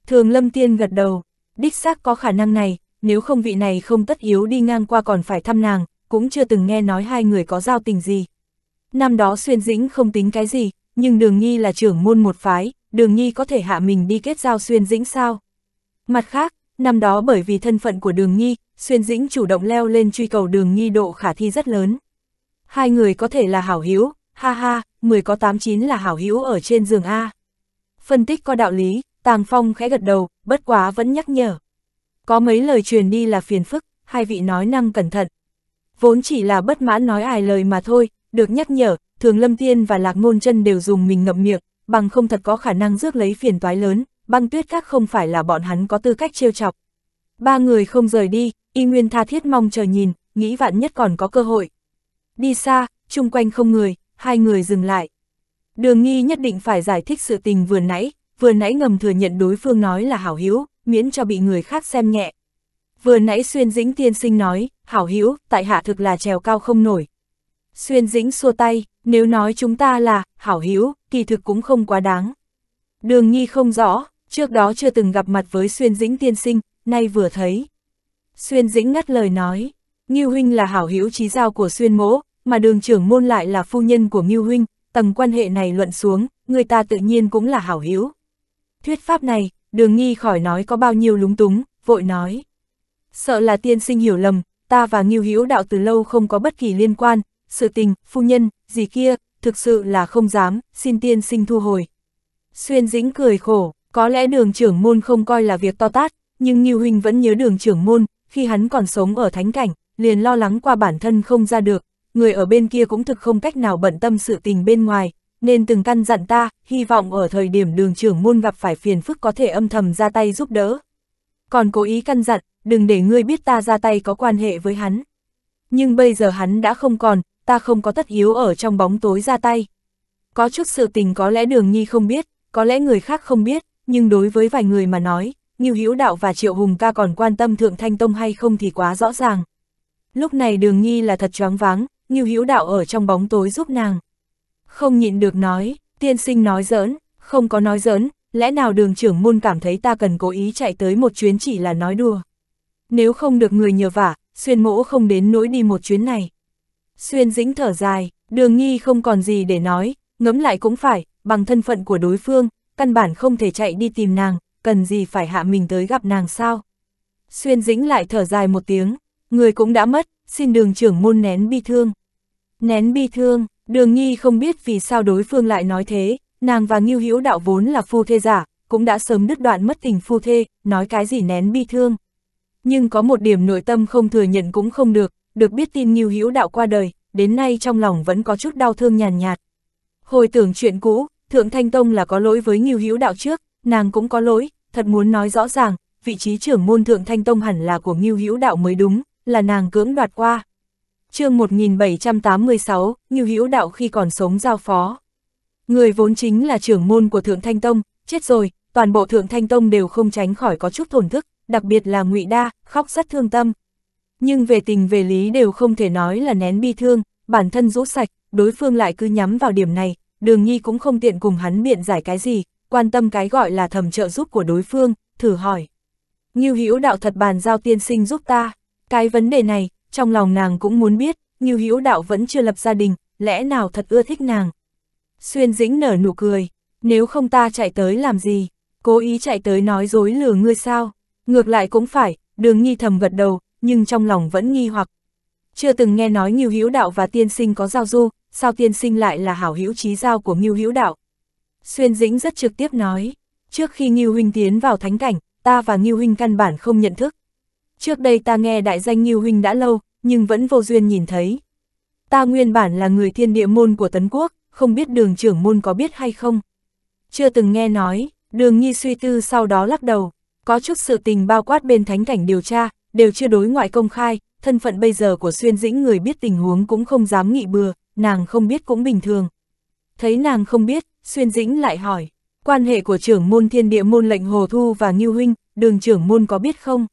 Thường lâm tiên gật đầu, đích xác có khả năng này, nếu không vị này không tất yếu đi ngang qua còn phải thăm nàng, cũng chưa từng nghe nói hai người có giao tình gì. Năm đó xuyên dĩnh không tính cái gì, nhưng đường nhi là trưởng môn một phái, đường nhi có thể hạ mình đi kết giao xuyên dĩnh sao. Mặt khác, Năm đó bởi vì thân phận của đường Nhi, xuyên dĩnh chủ động leo lên truy cầu đường Nhi độ khả thi rất lớn. Hai người có thể là hảo hữu, ha ha, mười có tám chín là hảo hữu ở trên giường A. Phân tích có đạo lý, Tàng Phong khẽ gật đầu, bất quá vẫn nhắc nhở. Có mấy lời truyền đi là phiền phức, hai vị nói năng cẩn thận. Vốn chỉ là bất mãn nói ai lời mà thôi, được nhắc nhở, thường Lâm Tiên và Lạc Ngôn chân đều dùng mình ngậm miệng, bằng không thật có khả năng rước lấy phiền toái lớn, băng tuyết các không phải là bọn hắn có tư cách trêu chọc. Ba người không rời đi, y nguyên tha thiết mong chờ nhìn, nghĩ vạn nhất còn có cơ hội. Đi xa, chung quanh không người, hai người dừng lại. Đường nghi nhất định phải giải thích sự tình vừa nãy, vừa nãy ngầm thừa nhận đối phương nói là hảo hữu miễn cho bị người khác xem nhẹ. Vừa nãy xuyên dĩnh tiên sinh nói, hảo hữu tại hạ thực là trèo cao không nổi. Xuyên dĩnh xua tay, nếu nói chúng ta là, hảo hữu kỳ thực cũng không quá đáng. Đường nghi không rõ, Trước đó chưa từng gặp mặt với Xuyên Dĩnh tiên sinh, nay vừa thấy. Xuyên Dĩnh ngắt lời nói, Ngưu Huynh là hảo hữu trí giao của Xuyên Mỗ, mà đường trưởng môn lại là phu nhân của Ngưu Huynh, tầng quan hệ này luận xuống, người ta tự nhiên cũng là hảo hữu. Thuyết pháp này, đường nghi khỏi nói có bao nhiêu lúng túng, vội nói. Sợ là tiên sinh hiểu lầm, ta và Ngưu Hữu đạo từ lâu không có bất kỳ liên quan, sự tình, phu nhân, gì kia, thực sự là không dám, xin tiên sinh thu hồi. Xuyên dĩnh cười khổ, có lẽ đường trưởng môn không coi là việc to tát, nhưng Ngưu Huynh vẫn nhớ đường trưởng môn, khi hắn còn sống ở thánh cảnh, liền lo lắng qua bản thân không ra được, người ở bên kia cũng thực không cách nào bận tâm sự tình bên ngoài, nên từng căn dặn ta, hy vọng ở thời điểm đường trưởng môn gặp phải phiền phức có thể âm thầm ra tay giúp đỡ. Còn cố ý căn dặn, đừng để ngươi biết ta ra tay có quan hệ với hắn. Nhưng bây giờ hắn đã không còn, ta không có tất yếu ở trong bóng tối ra tay. Có chút sự tình có lẽ đường nhi không biết, có lẽ người khác không biết, nhưng đối với vài người mà nói, Ngưu Hữu Đạo và Triệu Hùng ca còn quan tâm Thượng Thanh Tông hay không thì quá rõ ràng. Lúc này Đường Nghi là thật choáng váng, Ngưu Hữu Đạo ở trong bóng tối giúp nàng. Không nhịn được nói, tiên sinh nói giỡn, không có nói giỡn, lẽ nào đường trưởng môn cảm thấy ta cần cố ý chạy tới một chuyến chỉ là nói đùa. Nếu không được người nhờ vả, xuyên mỗ không đến nỗi đi một chuyến này. Xuyên dĩnh thở dài, đường nghi không còn gì để nói, ngấm lại cũng phải, bằng thân phận của đối phương, căn bản không thể chạy đi tìm nàng, cần gì phải hạ mình tới gặp nàng sao. Xuyên dĩnh lại thở dài một tiếng, người cũng đã mất, xin đường trưởng môn nén bi thương. Nén bi thương, đường nghi không biết vì sao đối phương lại nói thế, nàng và nghiêu hữu đạo vốn là phu thê giả, cũng đã sớm đứt đoạn mất tình phu thê, nói cái gì nén bi thương. Nhưng có một điểm nội tâm không thừa nhận cũng không được, được biết tin nghiêu hữu đạo qua đời, đến nay trong lòng vẫn có chút đau thương nhàn nhạt, nhạt. Hồi tưởng chuyện cũ, Thượng Thanh Tông là có lỗi với Ngưu Hữu Đạo trước, nàng cũng có lỗi, thật muốn nói rõ ràng, vị trí trưởng môn Thượng Thanh Tông hẳn là của Ngưu Hữu Đạo mới đúng, là nàng cưỡng đoạt qua. Chương 1786, Ngưu Hữu Đạo khi còn sống giao phó. Người vốn chính là trưởng môn của Thượng Thanh Tông, chết rồi, toàn bộ Thượng Thanh Tông đều không tránh khỏi có chút thổn thức, đặc biệt là Ngụy Đa, khóc rất thương tâm. Nhưng về tình về lý đều không thể nói là nén bi thương, bản thân rũ sạch, đối phương lại cứ nhắm vào điểm này, đường nhi cũng không tiện cùng hắn biện giải cái gì, quan tâm cái gọi là thầm trợ giúp của đối phương, thử hỏi. Như hữu đạo thật bàn giao tiên sinh giúp ta, cái vấn đề này, trong lòng nàng cũng muốn biết, như hữu đạo vẫn chưa lập gia đình, lẽ nào thật ưa thích nàng. Xuyên dĩnh nở nụ cười, nếu không ta chạy tới làm gì, cố ý chạy tới nói dối lừa ngươi sao, ngược lại cũng phải, đường nhi thầm gật đầu, nhưng trong lòng vẫn nghi hoặc. Chưa từng nghe nói Như hữu đạo và tiên sinh có giao du, sao tiên sinh lại là hảo hữu trí giao của Ngưu Hữu Đạo? Xuyên Dĩnh rất trực tiếp nói, trước khi Ngưu Huynh tiến vào thánh cảnh, ta và Ngưu Huynh căn bản không nhận thức. Trước đây ta nghe đại danh Ngưu Huynh đã lâu, nhưng vẫn vô duyên nhìn thấy. Ta nguyên bản là người thiên địa môn của Tấn Quốc, không biết đường trưởng môn có biết hay không. Chưa từng nghe nói, đường nhi suy tư sau đó lắc đầu, có chút sự tình bao quát bên thánh cảnh điều tra, đều chưa đối ngoại công khai, thân phận bây giờ của xuyên dĩnh người biết tình huống cũng không dám nghị bừa, nàng không biết cũng bình thường. Thấy nàng không biết, xuyên dĩnh lại hỏi, quan hệ của trưởng môn thiên địa môn lệnh Hồ Thu và Ngưu Huynh, đường trưởng môn có biết không?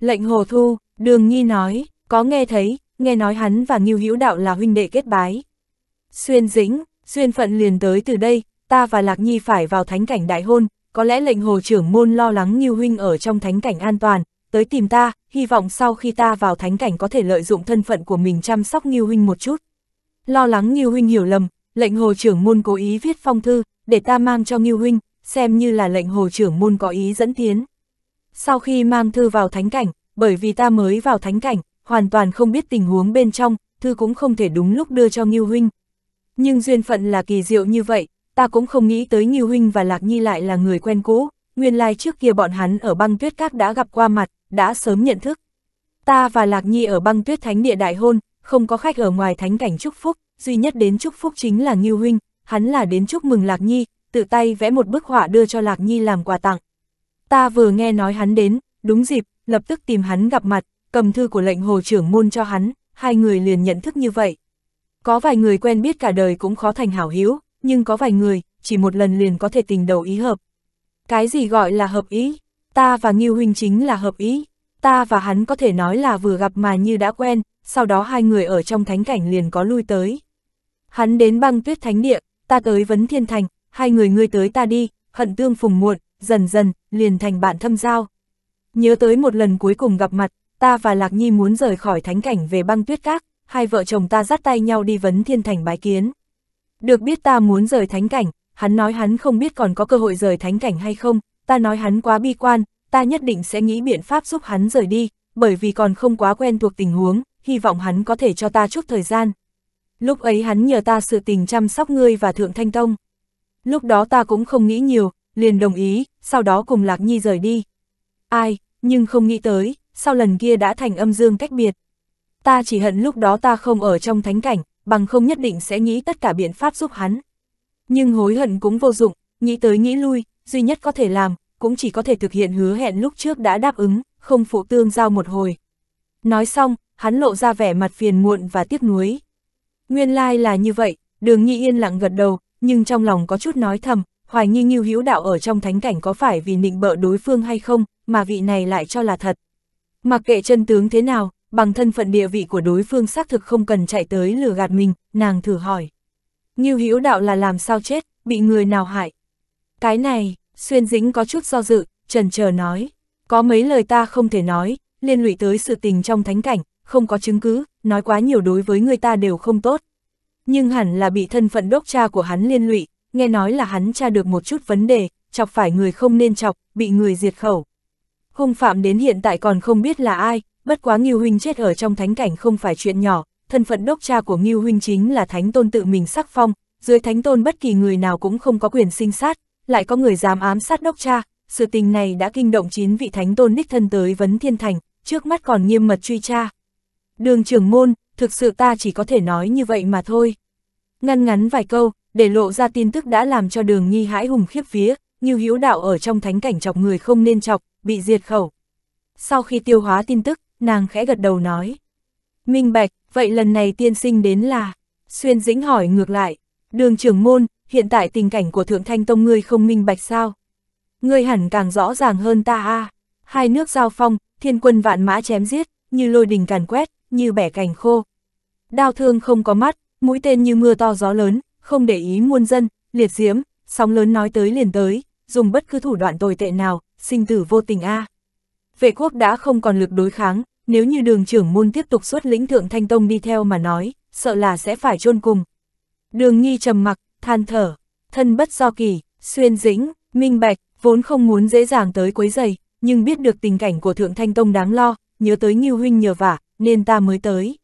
Lệnh Hồ Thu, đường nhi nói, có nghe thấy, nghe nói hắn và Ngưu Hữu Đạo là huynh đệ kết bái. Xuyên dĩnh, xuyên phận liền tới từ đây, ta và Lạc Nhi phải vào thánh cảnh đại hôn, có lẽ lệnh hồ trưởng môn lo lắng Ngưu Huynh ở trong thánh cảnh an toàn, tới tìm ta, hy vọng sau khi ta vào thánh cảnh có thể lợi dụng thân phận của mình chăm sóc Ngưu Huynh một chút lo lắng Ngưu Huynh hiểu lầm, lệnh hồ trưởng môn cố ý viết phong thư, để ta mang cho Ngưu Huynh, xem như là lệnh hồ trưởng môn có ý dẫn tiến. Sau khi mang thư vào thánh cảnh, bởi vì ta mới vào thánh cảnh, hoàn toàn không biết tình huống bên trong, thư cũng không thể đúng lúc đưa cho Ngưu Huynh. Nhưng duyên phận là kỳ diệu như vậy, ta cũng không nghĩ tới Ngưu Huynh và Lạc Nhi lại là người quen cũ, nguyên lai like trước kia bọn hắn ở băng tuyết các đã gặp qua mặt, đã sớm nhận thức. Ta và Lạc Nhi ở băng tuyết thánh địa đại hôn, không có khách ở ngoài thánh cảnh chúc phúc, duy nhất đến chúc phúc chính là Ngưu Huynh, hắn là đến chúc mừng Lạc Nhi, tự tay vẽ một bức họa đưa cho Lạc Nhi làm quà tặng. Ta vừa nghe nói hắn đến, đúng dịp, lập tức tìm hắn gặp mặt, cầm thư của lệnh hồ trưởng môn cho hắn, hai người liền nhận thức như vậy. Có vài người quen biết cả đời cũng khó thành hảo hữu nhưng có vài người, chỉ một lần liền có thể tình đầu ý hợp. Cái gì gọi là hợp ý? Ta và Ngưu Huynh chính là hợp ý ta và hắn có thể nói là vừa gặp mà như đã quen, sau đó hai người ở trong thánh cảnh liền có lui tới. Hắn đến băng tuyết thánh địa, ta tới vấn thiên thành, hai người ngươi tới ta đi, hận tương phùng muộn, dần dần, liền thành bạn thâm giao. Nhớ tới một lần cuối cùng gặp mặt, ta và Lạc Nhi muốn rời khỏi thánh cảnh về băng tuyết các, hai vợ chồng ta dắt tay nhau đi vấn thiên thành bái kiến. Được biết ta muốn rời thánh cảnh, hắn nói hắn không biết còn có cơ hội rời thánh cảnh hay không, ta nói hắn quá bi quan, ta nhất định sẽ nghĩ biện pháp giúp hắn rời đi, bởi vì còn không quá quen thuộc tình huống, hy vọng hắn có thể cho ta chút thời gian. Lúc ấy hắn nhờ ta sự tình chăm sóc ngươi và Thượng Thanh Tông. Lúc đó ta cũng không nghĩ nhiều, liền đồng ý, sau đó cùng Lạc Nhi rời đi. Ai, nhưng không nghĩ tới, sau lần kia đã thành âm dương cách biệt. Ta chỉ hận lúc đó ta không ở trong thánh cảnh, bằng không nhất định sẽ nghĩ tất cả biện pháp giúp hắn. Nhưng hối hận cũng vô dụng, nghĩ tới nghĩ lui, duy nhất có thể làm, cũng chỉ có thể thực hiện hứa hẹn lúc trước đã đáp ứng, không phụ tương giao một hồi. Nói xong, hắn lộ ra vẻ mặt phiền muộn và tiếc nuối. Nguyên lai là như vậy, đường nhi yên lặng gật đầu, nhưng trong lòng có chút nói thầm, hoài nghi như hữu đạo ở trong thánh cảnh có phải vì nịnh bợ đối phương hay không, mà vị này lại cho là thật. Mặc kệ chân tướng thế nào, bằng thân phận địa vị của đối phương xác thực không cần chạy tới lừa gạt mình, nàng thử hỏi. như hữu đạo là làm sao chết, bị người nào hại? Cái này, Xuyên Dĩnh có chút do dự, trần chờ nói, có mấy lời ta không thể nói, liên lụy tới sự tình trong thánh cảnh, không có chứng cứ, nói quá nhiều đối với người ta đều không tốt. Nhưng hẳn là bị thân phận đốc cha của hắn liên lụy, nghe nói là hắn cha được một chút vấn đề, chọc phải người không nên chọc, bị người diệt khẩu. Hung phạm đến hiện tại còn không biết là ai, bất quá Ngưu Huynh chết ở trong thánh cảnh không phải chuyện nhỏ, thân phận đốc cha của Ngưu Huynh chính là thánh tôn tự mình sắc phong, dưới thánh tôn bất kỳ người nào cũng không có quyền sinh sát, lại có người dám ám sát Đốc Cha, sự tình này đã kinh động chín vị thánh tôn đích thân tới vấn thiên thành, trước mắt còn nghiêm mật truy tra. Đường trưởng môn, thực sự ta chỉ có thể nói như vậy mà thôi. Ngăn ngắn vài câu, để lộ ra tin tức đã làm cho đường nghi hãi hùng khiếp vía, như hữu đạo ở trong thánh cảnh chọc người không nên chọc, bị diệt khẩu. Sau khi tiêu hóa tin tức, nàng khẽ gật đầu nói. Minh bạch, vậy lần này tiên sinh đến là... Xuyên dĩnh hỏi ngược lại, đường trưởng môn, hiện tại tình cảnh của Thượng Thanh Tông ngươi không minh bạch sao? Ngươi hẳn càng rõ ràng hơn ta a Hai nước giao phong, thiên quân vạn mã chém giết, như lôi đình càn quét, như bẻ cành khô. Đao thương không có mắt, mũi tên như mưa to gió lớn, không để ý muôn dân, liệt diễm, sóng lớn nói tới liền tới, dùng bất cứ thủ đoạn tồi tệ nào, sinh tử vô tình a. Vệ quốc đã không còn lực đối kháng, nếu như đường trưởng môn tiếp tục xuất lĩnh thượng thanh tông đi theo mà nói, sợ là sẽ phải chôn cùng. Đường nghi trầm mặc, than thở, thân bất do kỳ, xuyên dĩnh, minh bạch, vốn không muốn dễ dàng tới quấy giày, nhưng biết được tình cảnh của Thượng Thanh Tông đáng lo, nhớ tới nhiêu Huynh nhờ vả, nên ta mới tới.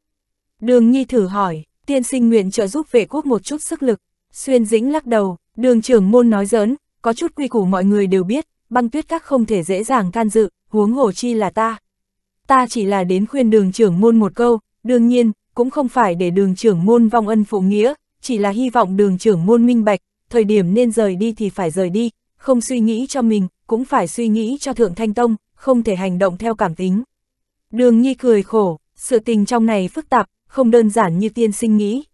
Đường Nhi thử hỏi, tiên sinh nguyện trợ giúp vệ quốc một chút sức lực, xuyên dĩnh lắc đầu, đường trưởng môn nói giỡn, có chút quy củ mọi người đều biết, băng tuyết các không thể dễ dàng can dự, huống hồ chi là ta. Ta chỉ là đến khuyên đường trưởng môn một câu, đương nhiên, cũng không phải để đường trưởng môn vong ân phụ nghĩa, chỉ là hy vọng đường trưởng môn minh bạch, thời điểm nên rời đi thì phải rời đi, không suy nghĩ cho mình, cũng phải suy nghĩ cho Thượng Thanh Tông, không thể hành động theo cảm tính. Đường Nhi cười khổ, sự tình trong này phức tạp, không đơn giản như tiên sinh nghĩ.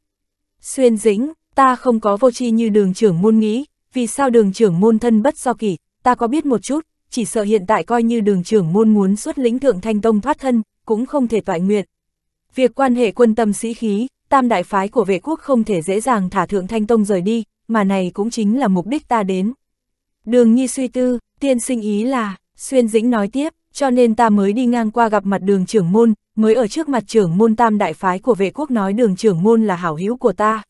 Xuyên dĩnh, ta không có vô tri như đường trưởng môn nghĩ, vì sao đường trưởng môn thân bất do kỷ, ta có biết một chút, chỉ sợ hiện tại coi như đường trưởng môn muốn xuất lĩnh Thượng Thanh Tông thoát thân, cũng không thể toại nguyện. Việc quan hệ quân tâm sĩ khí, tam đại phái của vệ quốc không thể dễ dàng thả thượng thanh tông rời đi, mà này cũng chính là mục đích ta đến. Đường Nhi suy tư, tiên sinh ý là, Xuyên Dĩnh nói tiếp, cho nên ta mới đi ngang qua gặp mặt đường trưởng môn, mới ở trước mặt trưởng môn tam đại phái của vệ quốc nói đường trưởng môn là hảo hữu của ta.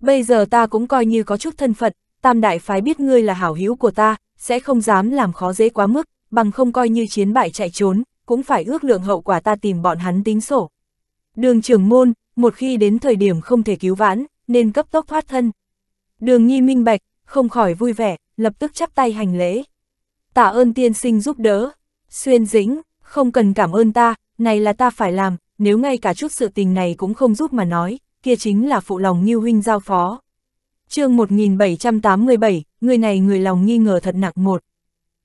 Bây giờ ta cũng coi như có chút thân phận, tam đại phái biết ngươi là hảo hữu của ta, sẽ không dám làm khó dễ quá mức, bằng không coi như chiến bại chạy trốn, cũng phải ước lượng hậu quả ta tìm bọn hắn tính sổ. Đường trưởng môn, một khi đến thời điểm không thể cứu vãn, nên cấp tốc thoát thân. Đường Nhi minh bạch, không khỏi vui vẻ, lập tức chắp tay hành lễ. Tạ ơn tiên sinh giúp đỡ, xuyên dĩnh, không cần cảm ơn ta, này là ta phải làm, nếu ngay cả chút sự tình này cũng không giúp mà nói, kia chính là phụ lòng như huynh giao phó. chương 1787, người này người lòng nghi ngờ thật nặng một.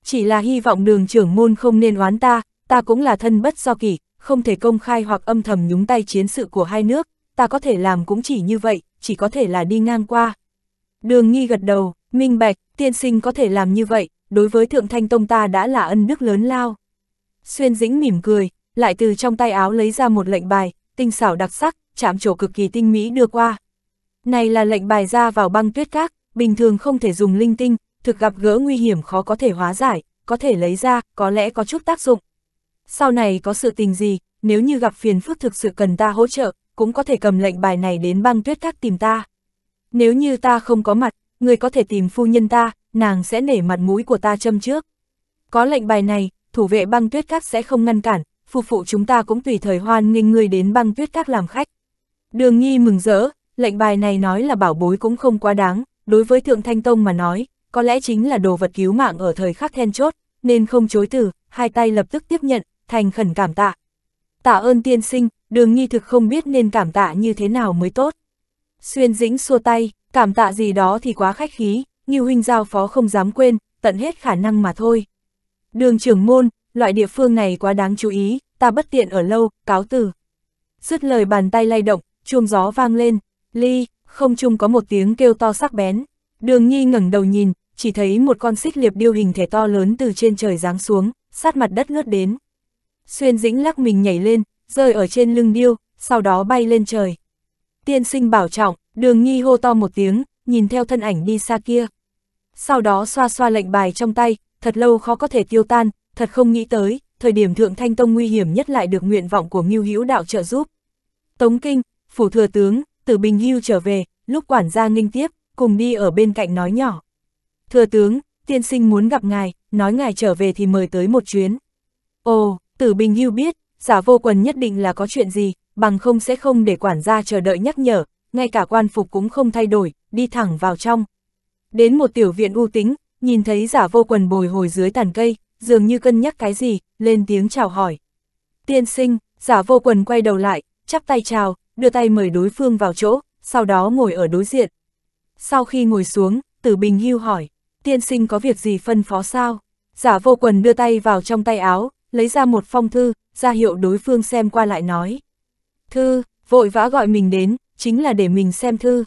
Chỉ là hy vọng đường trưởng môn không nên oán ta, ta cũng là thân bất do kỷ, không thể công khai hoặc âm thầm nhúng tay chiến sự của hai nước, ta có thể làm cũng chỉ như vậy, chỉ có thể là đi ngang qua. Đường nghi gật đầu, minh bạch, tiên sinh có thể làm như vậy, đối với Thượng Thanh Tông ta đã là ân đức lớn lao. Xuyên dĩnh mỉm cười, lại từ trong tay áo lấy ra một lệnh bài, tinh xảo đặc sắc, chạm trổ cực kỳ tinh mỹ đưa qua. Này là lệnh bài ra vào băng tuyết các, bình thường không thể dùng linh tinh, thực gặp gỡ nguy hiểm khó có thể hóa giải, có thể lấy ra, có lẽ có chút tác dụng sau này có sự tình gì, nếu như gặp phiền phức thực sự cần ta hỗ trợ, cũng có thể cầm lệnh bài này đến băng tuyết các tìm ta. Nếu như ta không có mặt, người có thể tìm phu nhân ta, nàng sẽ nể mặt mũi của ta châm trước. Có lệnh bài này, thủ vệ băng tuyết các sẽ không ngăn cản, phu phụ chúng ta cũng tùy thời hoan nghênh người đến băng tuyết các làm khách. Đường nghi mừng rỡ, lệnh bài này nói là bảo bối cũng không quá đáng, đối với Thượng Thanh Tông mà nói, có lẽ chính là đồ vật cứu mạng ở thời khắc then chốt, nên không chối từ, hai tay lập tức tiếp nhận, thành khẩn cảm tạ. Tạ ơn tiên sinh, đường nghi thực không biết nên cảm tạ như thế nào mới tốt. Xuyên dĩnh xua tay, cảm tạ gì đó thì quá khách khí, như huynh giao phó không dám quên, tận hết khả năng mà thôi. Đường trưởng môn, loại địa phương này quá đáng chú ý, ta bất tiện ở lâu, cáo từ. Dứt lời bàn tay lay động, chuông gió vang lên, ly, không chung có một tiếng kêu to sắc bén. Đường nhi ngẩng đầu nhìn, chỉ thấy một con xích liệp điêu hình thể to lớn từ trên trời giáng xuống, sát mặt đất lướt đến. Xuyên dĩnh lắc mình nhảy lên, rơi ở trên lưng điêu, sau đó bay lên trời. Tiên sinh bảo trọng, đường nghi hô to một tiếng, nhìn theo thân ảnh đi xa kia. Sau đó xoa xoa lệnh bài trong tay, thật lâu khó có thể tiêu tan, thật không nghĩ tới, thời điểm Thượng Thanh Tông nguy hiểm nhất lại được nguyện vọng của Ngưu Hữu đạo trợ giúp. Tống Kinh, phủ thừa tướng, từ Bình Hưu trở về, lúc quản gia Ninh tiếp, cùng đi ở bên cạnh nói nhỏ. Thừa tướng, tiên sinh muốn gặp ngài, nói ngài trở về thì mời tới một chuyến. Ồ, Tử Bình Hưu biết, giả vô quần nhất định là có chuyện gì, bằng không sẽ không để quản gia chờ đợi nhắc nhở, ngay cả quan phục cũng không thay đổi, đi thẳng vào trong. Đến một tiểu viện u tính, nhìn thấy giả vô quần bồi hồi dưới tàn cây, dường như cân nhắc cái gì, lên tiếng chào hỏi. Tiên sinh, giả vô quần quay đầu lại, chắp tay chào, đưa tay mời đối phương vào chỗ, sau đó ngồi ở đối diện. Sau khi ngồi xuống, tử bình hưu hỏi, tiên sinh có việc gì phân phó sao? Giả vô quần đưa tay vào trong tay áo, lấy ra một phong thư, ra hiệu đối phương xem qua lại nói. Thư, vội vã gọi mình đến, chính là để mình xem thư.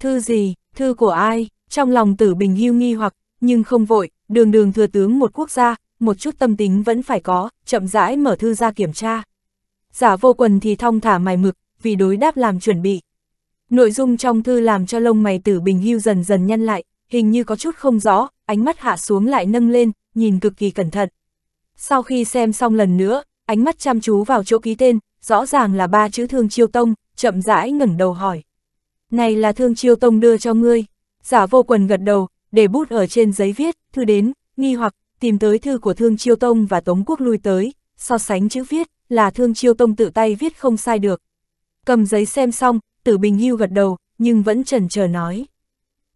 Thư gì, thư của ai, trong lòng tử bình hưu nghi hoặc, nhưng không vội, đường đường thừa tướng một quốc gia, một chút tâm tính vẫn phải có, chậm rãi mở thư ra kiểm tra. Giả vô quần thì thong thả mày mực, vì đối đáp làm chuẩn bị. Nội dung trong thư làm cho lông mày tử bình hưu dần dần nhăn lại, hình như có chút không rõ, ánh mắt hạ xuống lại nâng lên, nhìn cực kỳ cẩn thận sau khi xem xong lần nữa, ánh mắt chăm chú vào chỗ ký tên, rõ ràng là ba chữ thương chiêu tông, chậm rãi ngẩng đầu hỏi. Này là thương chiêu tông đưa cho ngươi, giả vô quần gật đầu, để bút ở trên giấy viết, thư đến, nghi hoặc, tìm tới thư của thương chiêu tông và tống quốc lui tới, so sánh chữ viết, là thương chiêu tông tự tay viết không sai được. Cầm giấy xem xong, tử bình hưu gật đầu, nhưng vẫn chần chờ nói.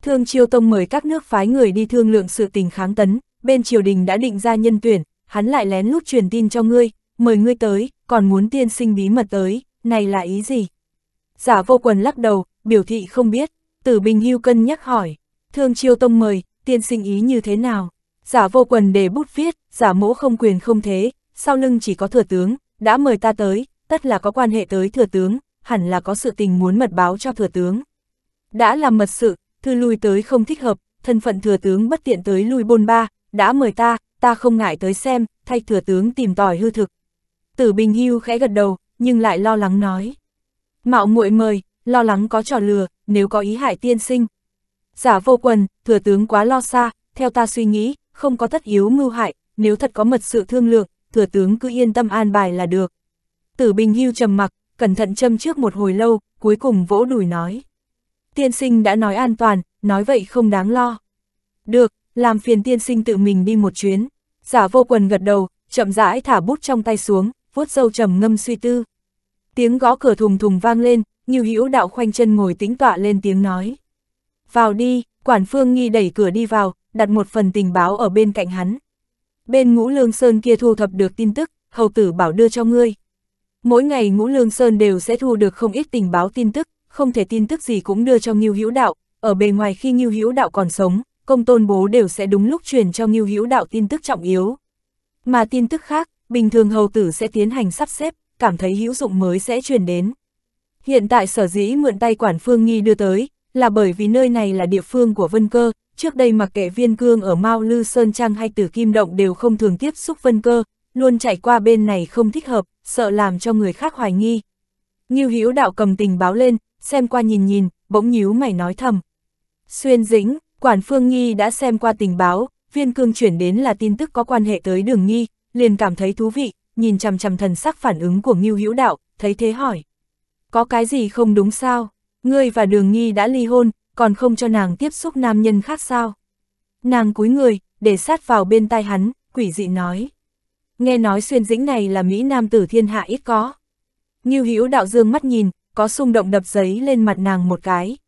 Thương chiêu tông mời các nước phái người đi thương lượng sự tình kháng tấn, bên triều đình đã định ra nhân tuyển, hắn lại lén lút truyền tin cho ngươi, mời ngươi tới, còn muốn tiên sinh bí mật tới, này là ý gì? Giả vô quần lắc đầu, biểu thị không biết, tử bình hưu cân nhắc hỏi, thương chiêu tông mời, tiên sinh ý như thế nào? Giả vô quần để bút viết, giả mỗ không quyền không thế, sau lưng chỉ có thừa tướng, đã mời ta tới, tất là có quan hệ tới thừa tướng, hẳn là có sự tình muốn mật báo cho thừa tướng. Đã làm mật sự, thư lui tới không thích hợp, thân phận thừa tướng bất tiện tới lui bôn ba, đã mời ta, ta không ngại tới xem, thay thừa tướng tìm tòi hư thực. Tử Bình Hưu khẽ gật đầu, nhưng lại lo lắng nói. Mạo muội mời, lo lắng có trò lừa, nếu có ý hại tiên sinh. Giả vô quần, thừa tướng quá lo xa, theo ta suy nghĩ, không có tất yếu mưu hại, nếu thật có mật sự thương lượng, thừa tướng cứ yên tâm an bài là được. Tử Bình Hưu trầm mặc, cẩn thận châm trước một hồi lâu, cuối cùng vỗ đùi nói. Tiên sinh đã nói an toàn, nói vậy không đáng lo. Được, làm phiền tiên sinh tự mình đi một chuyến. Giả vô quần gật đầu, chậm rãi thả bút trong tay xuống, vuốt sâu trầm ngâm suy tư. Tiếng gõ cửa thùng thùng vang lên, như hữu đạo khoanh chân ngồi tĩnh tọa lên tiếng nói. Vào đi, quản phương nghi đẩy cửa đi vào, đặt một phần tình báo ở bên cạnh hắn. Bên ngũ lương sơn kia thu thập được tin tức, hầu tử bảo đưa cho ngươi. Mỗi ngày ngũ lương sơn đều sẽ thu được không ít tình báo tin tức, không thể tin tức gì cũng đưa cho Ngưu Hữu Đạo, ở bề ngoài khi Ngưu Hữu Đạo còn sống, công tôn bố đều sẽ đúng lúc truyền cho Ngưu Hữu Đạo tin tức trọng yếu. Mà tin tức khác, bình thường hầu tử sẽ tiến hành sắp xếp, cảm thấy hữu dụng mới sẽ truyền đến. Hiện tại sở dĩ mượn tay quản phương nghi đưa tới, là bởi vì nơi này là địa phương của Vân Cơ, trước đây mặc kệ viên cương ở Mao Lư Sơn Trang hay Tử Kim Động đều không thường tiếp xúc Vân Cơ, luôn chạy qua bên này không thích hợp, sợ làm cho người khác hoài nghi. Ngưu Hữu Đạo cầm tình báo lên, xem qua nhìn nhìn, bỗng nhíu mày nói thầm. Xuyên Dĩnh, Quản Phương Nghi đã xem qua tình báo, viên cương chuyển đến là tin tức có quan hệ tới đường nghi, liền cảm thấy thú vị, nhìn chằm chằm thần sắc phản ứng của Ngưu Hữu Đạo, thấy thế hỏi. Có cái gì không đúng sao? Ngươi và đường nghi đã ly hôn, còn không cho nàng tiếp xúc nam nhân khác sao? Nàng cúi người, để sát vào bên tai hắn, quỷ dị nói. Nghe nói xuyên dĩnh này là Mỹ Nam tử thiên hạ ít có. Ngưu Hữu Đạo dương mắt nhìn, có xung động đập giấy lên mặt nàng một cái.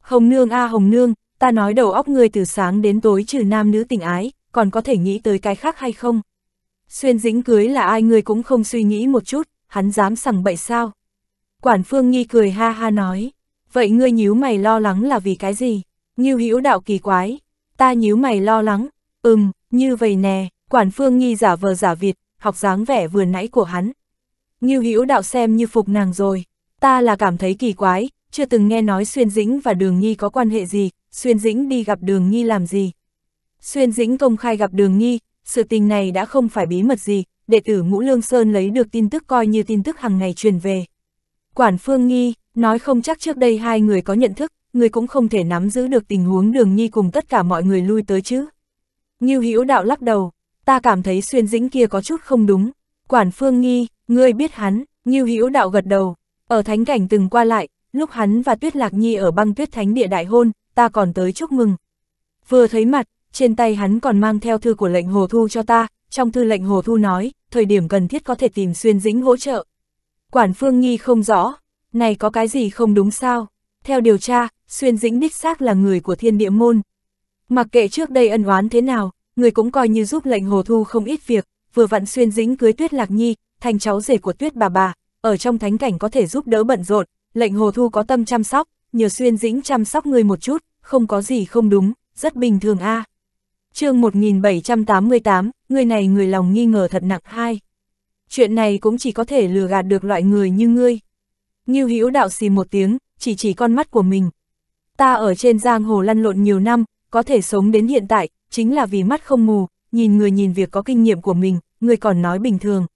Hồng nương a à, hồng nương, ta nói đầu óc ngươi từ sáng đến tối trừ nam nữ tình ái, còn có thể nghĩ tới cái khác hay không? Xuyên dĩnh cưới là ai ngươi cũng không suy nghĩ một chút, hắn dám sằng bậy sao? Quản Phương Nhi cười ha ha nói, vậy ngươi nhíu mày lo lắng là vì cái gì? Như hữu đạo kỳ quái, ta nhíu mày lo lắng, ừm, như vậy nè, Quản Phương Nhi giả vờ giả vịt học dáng vẻ vừa nãy của hắn. Như hữu đạo xem như phục nàng rồi, ta là cảm thấy kỳ quái, chưa từng nghe nói xuyên dĩnh và đường nhi có quan hệ gì, Xuyên Dĩnh đi gặp Đường Nhi làm gì? Xuyên Dĩnh công khai gặp Đường Nhi, sự tình này đã không phải bí mật gì, đệ tử Ngũ Lương Sơn lấy được tin tức coi như tin tức hàng ngày truyền về. Quản Phương Nghi, nói không chắc trước đây hai người có nhận thức, người cũng không thể nắm giữ được tình huống Đường Nhi cùng tất cả mọi người lui tới chứ. Như Hữu Đạo lắc đầu, ta cảm thấy Xuyên Dĩnh kia có chút không đúng. Quản Phương Nghi, ngươi biết hắn, Như Hữu Đạo gật đầu, ở thánh cảnh từng qua lại, lúc hắn và Tuyết Lạc Nhi ở băng tuyết thánh địa đại hôn, ta còn tới chúc mừng. Vừa thấy mặt, trên tay hắn còn mang theo thư của lệnh hồ thu cho ta, trong thư lệnh hồ thu nói, thời điểm cần thiết có thể tìm xuyên dĩnh hỗ trợ. Quản phương nghi không rõ, này có cái gì không đúng sao? Theo điều tra, xuyên dĩnh đích xác là người của thiên địa môn. Mặc kệ trước đây ân oán thế nào, người cũng coi như giúp lệnh hồ thu không ít việc, vừa vặn xuyên dĩnh cưới tuyết lạc nhi, thành cháu rể của tuyết bà bà, ở trong thánh cảnh có thể giúp đỡ bận rộn, lệnh hồ thu có tâm chăm sóc, nhờ xuyên dĩnh chăm sóc ngươi một chút, không có gì không đúng, rất bình thường a à. chương 1788, người này người lòng nghi ngờ thật nặng hai. Chuyện này cũng chỉ có thể lừa gạt được loại người như ngươi. Ngưu Hữu đạo xì một tiếng, chỉ chỉ con mắt của mình. Ta ở trên giang hồ lăn lộn nhiều năm, có thể sống đến hiện tại, chính là vì mắt không mù, nhìn người nhìn việc có kinh nghiệm của mình, người còn nói bình thường.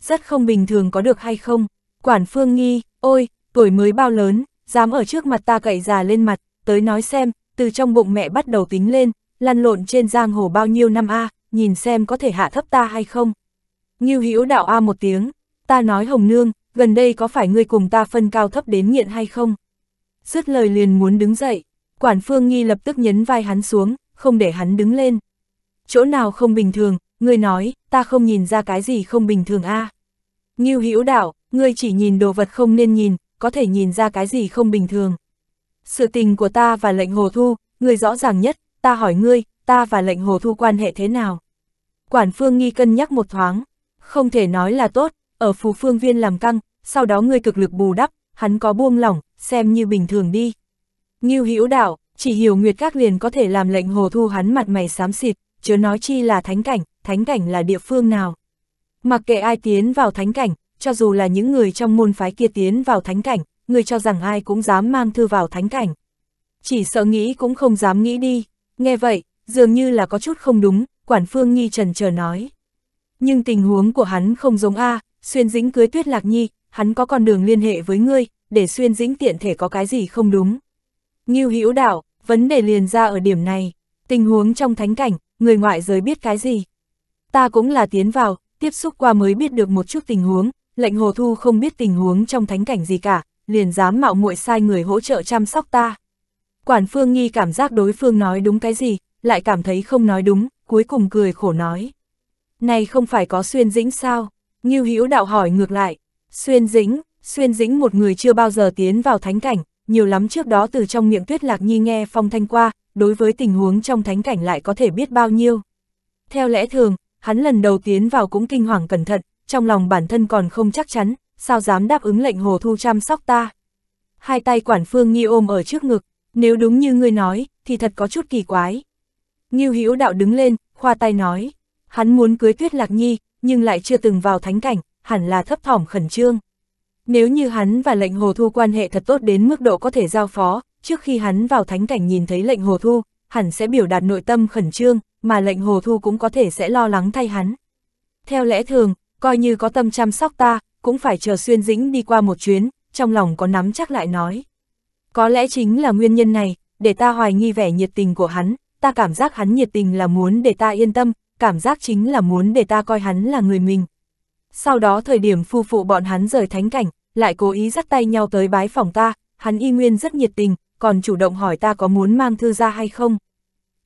Rất không bình thường có được hay không? Quản Phương nghi, ôi, tuổi mới bao lớn, dám ở trước mặt ta cậy già lên mặt, tới nói xem, từ trong bụng mẹ bắt đầu tính lên, lăn lộn trên giang hồ bao nhiêu năm a, nhìn xem có thể hạ thấp ta hay không. Ngưu Hữu đạo a một tiếng, ta nói Hồng Nương, gần đây có phải ngươi cùng ta phân cao thấp đến nghiện hay không? Dứt lời liền muốn đứng dậy, quản phương nghi lập tức nhấn vai hắn xuống, không để hắn đứng lên. Chỗ nào không bình thường, ngươi nói, ta không nhìn ra cái gì không bình thường a. À. Ngưu Hữu đạo, ngươi chỉ nhìn đồ vật không nên nhìn, có thể nhìn ra cái gì không bình thường. Sự tình của ta và lệnh hồ thu, ngươi rõ ràng nhất, ta hỏi ngươi, ta và lệnh hồ thu quan hệ thế nào? Quản phương nghi cân nhắc một thoáng, không thể nói là tốt, ở phù phương viên làm căng, sau đó ngươi cực lực bù đắp, hắn có buông lỏng, xem như bình thường đi. Ngưu hữu đạo, chỉ hiểu Nguyệt Các liền có thể làm lệnh hồ thu hắn mặt mày xám xịt, chớ nói chi là thánh cảnh, thánh cảnh là địa phương nào. Mặc kệ ai tiến vào thánh cảnh, cho dù là những người trong môn phái kia tiến vào thánh cảnh, người cho rằng ai cũng dám mang thư vào thánh cảnh. Chỉ sợ nghĩ cũng không dám nghĩ đi, nghe vậy, dường như là có chút không đúng, quản phương nghi trần chờ nói. Nhưng tình huống của hắn không giống A, xuyên dĩnh cưới tuyết lạc nhi, hắn có con đường liên hệ với ngươi, để xuyên dĩnh tiện thể có cái gì không đúng. Ngưu hữu đạo, vấn đề liền ra ở điểm này, tình huống trong thánh cảnh, người ngoại giới biết cái gì. Ta cũng là tiến vào, tiếp xúc qua mới biết được một chút tình huống, lệnh hồ thu không biết tình huống trong thánh cảnh gì cả, liền dám mạo muội sai người hỗ trợ chăm sóc ta. Quản phương nghi cảm giác đối phương nói đúng cái gì, lại cảm thấy không nói đúng, cuối cùng cười khổ nói. Này không phải có xuyên dĩnh sao? Ngưu Hữu đạo hỏi ngược lại. Xuyên dĩnh, xuyên dĩnh một người chưa bao giờ tiến vào thánh cảnh, nhiều lắm trước đó từ trong miệng tuyết lạc nhi nghe phong thanh qua, đối với tình huống trong thánh cảnh lại có thể biết bao nhiêu. Theo lẽ thường, hắn lần đầu tiến vào cũng kinh hoàng cẩn thận, trong lòng bản thân còn không chắc chắn, sao dám đáp ứng lệnh Hồ Thu chăm sóc ta. Hai tay quản phương nghi ôm ở trước ngực, nếu đúng như ngươi nói, thì thật có chút kỳ quái. Nghiêu Hữu đạo đứng lên, khoa tay nói, hắn muốn cưới Tuyết Lạc Nhi, nhưng lại chưa từng vào thánh cảnh, hẳn là thấp thỏm khẩn trương. Nếu như hắn và lệnh Hồ Thu quan hệ thật tốt đến mức độ có thể giao phó, trước khi hắn vào thánh cảnh nhìn thấy lệnh Hồ Thu, hẳn sẽ biểu đạt nội tâm khẩn trương, mà lệnh Hồ Thu cũng có thể sẽ lo lắng thay hắn. Theo lẽ thường, coi như có tâm chăm sóc ta, cũng phải chờ xuyên dĩnh đi qua một chuyến, trong lòng có nắm chắc lại nói. Có lẽ chính là nguyên nhân này, để ta hoài nghi vẻ nhiệt tình của hắn, ta cảm giác hắn nhiệt tình là muốn để ta yên tâm, cảm giác chính là muốn để ta coi hắn là người mình. Sau đó thời điểm phu phụ bọn hắn rời thánh cảnh, lại cố ý dắt tay nhau tới bái phòng ta, hắn y nguyên rất nhiệt tình, còn chủ động hỏi ta có muốn mang thư ra hay không.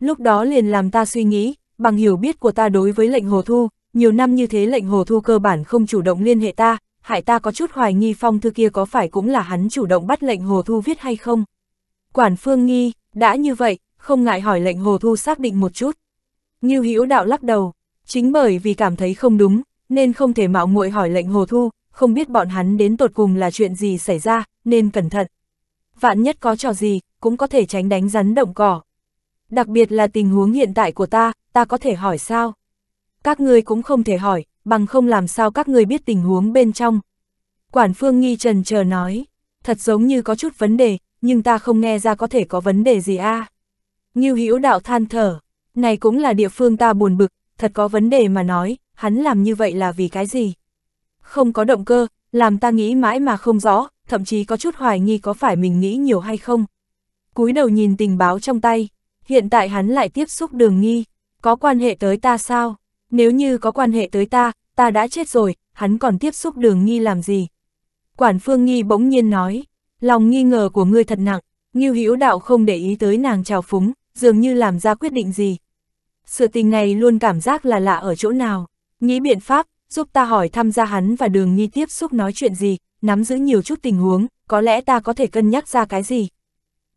Lúc đó liền làm ta suy nghĩ, bằng hiểu biết của ta đối với lệnh hồ thu, nhiều năm như thế lệnh hồ thu cơ bản không chủ động liên hệ ta, hại ta có chút hoài nghi phong thư kia có phải cũng là hắn chủ động bắt lệnh hồ thu viết hay không. Quản phương nghi, đã như vậy, không ngại hỏi lệnh hồ thu xác định một chút. như Hữu đạo lắc đầu, chính bởi vì cảm thấy không đúng, nên không thể mạo muội hỏi lệnh hồ thu, không biết bọn hắn đến tột cùng là chuyện gì xảy ra, nên cẩn thận. Vạn nhất có trò gì, cũng có thể tránh đánh rắn động cỏ. Đặc biệt là tình huống hiện tại của ta, ta có thể hỏi sao? các ngươi cũng không thể hỏi, bằng không làm sao các ngươi biết tình huống bên trong. Quản phương nghi trần chờ nói, thật giống như có chút vấn đề, nhưng ta không nghe ra có thể có vấn đề gì a. À. Ngưu Hữu đạo than thở, này cũng là địa phương ta buồn bực, thật có vấn đề mà nói, hắn làm như vậy là vì cái gì? Không có động cơ, làm ta nghĩ mãi mà không rõ, thậm chí có chút hoài nghi có phải mình nghĩ nhiều hay không. cúi đầu nhìn tình báo trong tay, hiện tại hắn lại tiếp xúc đường nghi, có quan hệ tới ta sao? nếu như có quan hệ tới ta, ta đã chết rồi, hắn còn tiếp xúc đường nghi làm gì? Quản phương nghi bỗng nhiên nói, lòng nghi ngờ của ngươi thật nặng, Ngưu Hữu Đạo không để ý tới nàng trào phúng, dường như làm ra quyết định gì. Sự tình này luôn cảm giác là lạ ở chỗ nào, nghĩ biện pháp, giúp ta hỏi thăm gia hắn và đường nghi tiếp xúc nói chuyện gì, nắm giữ nhiều chút tình huống, có lẽ ta có thể cân nhắc ra cái gì.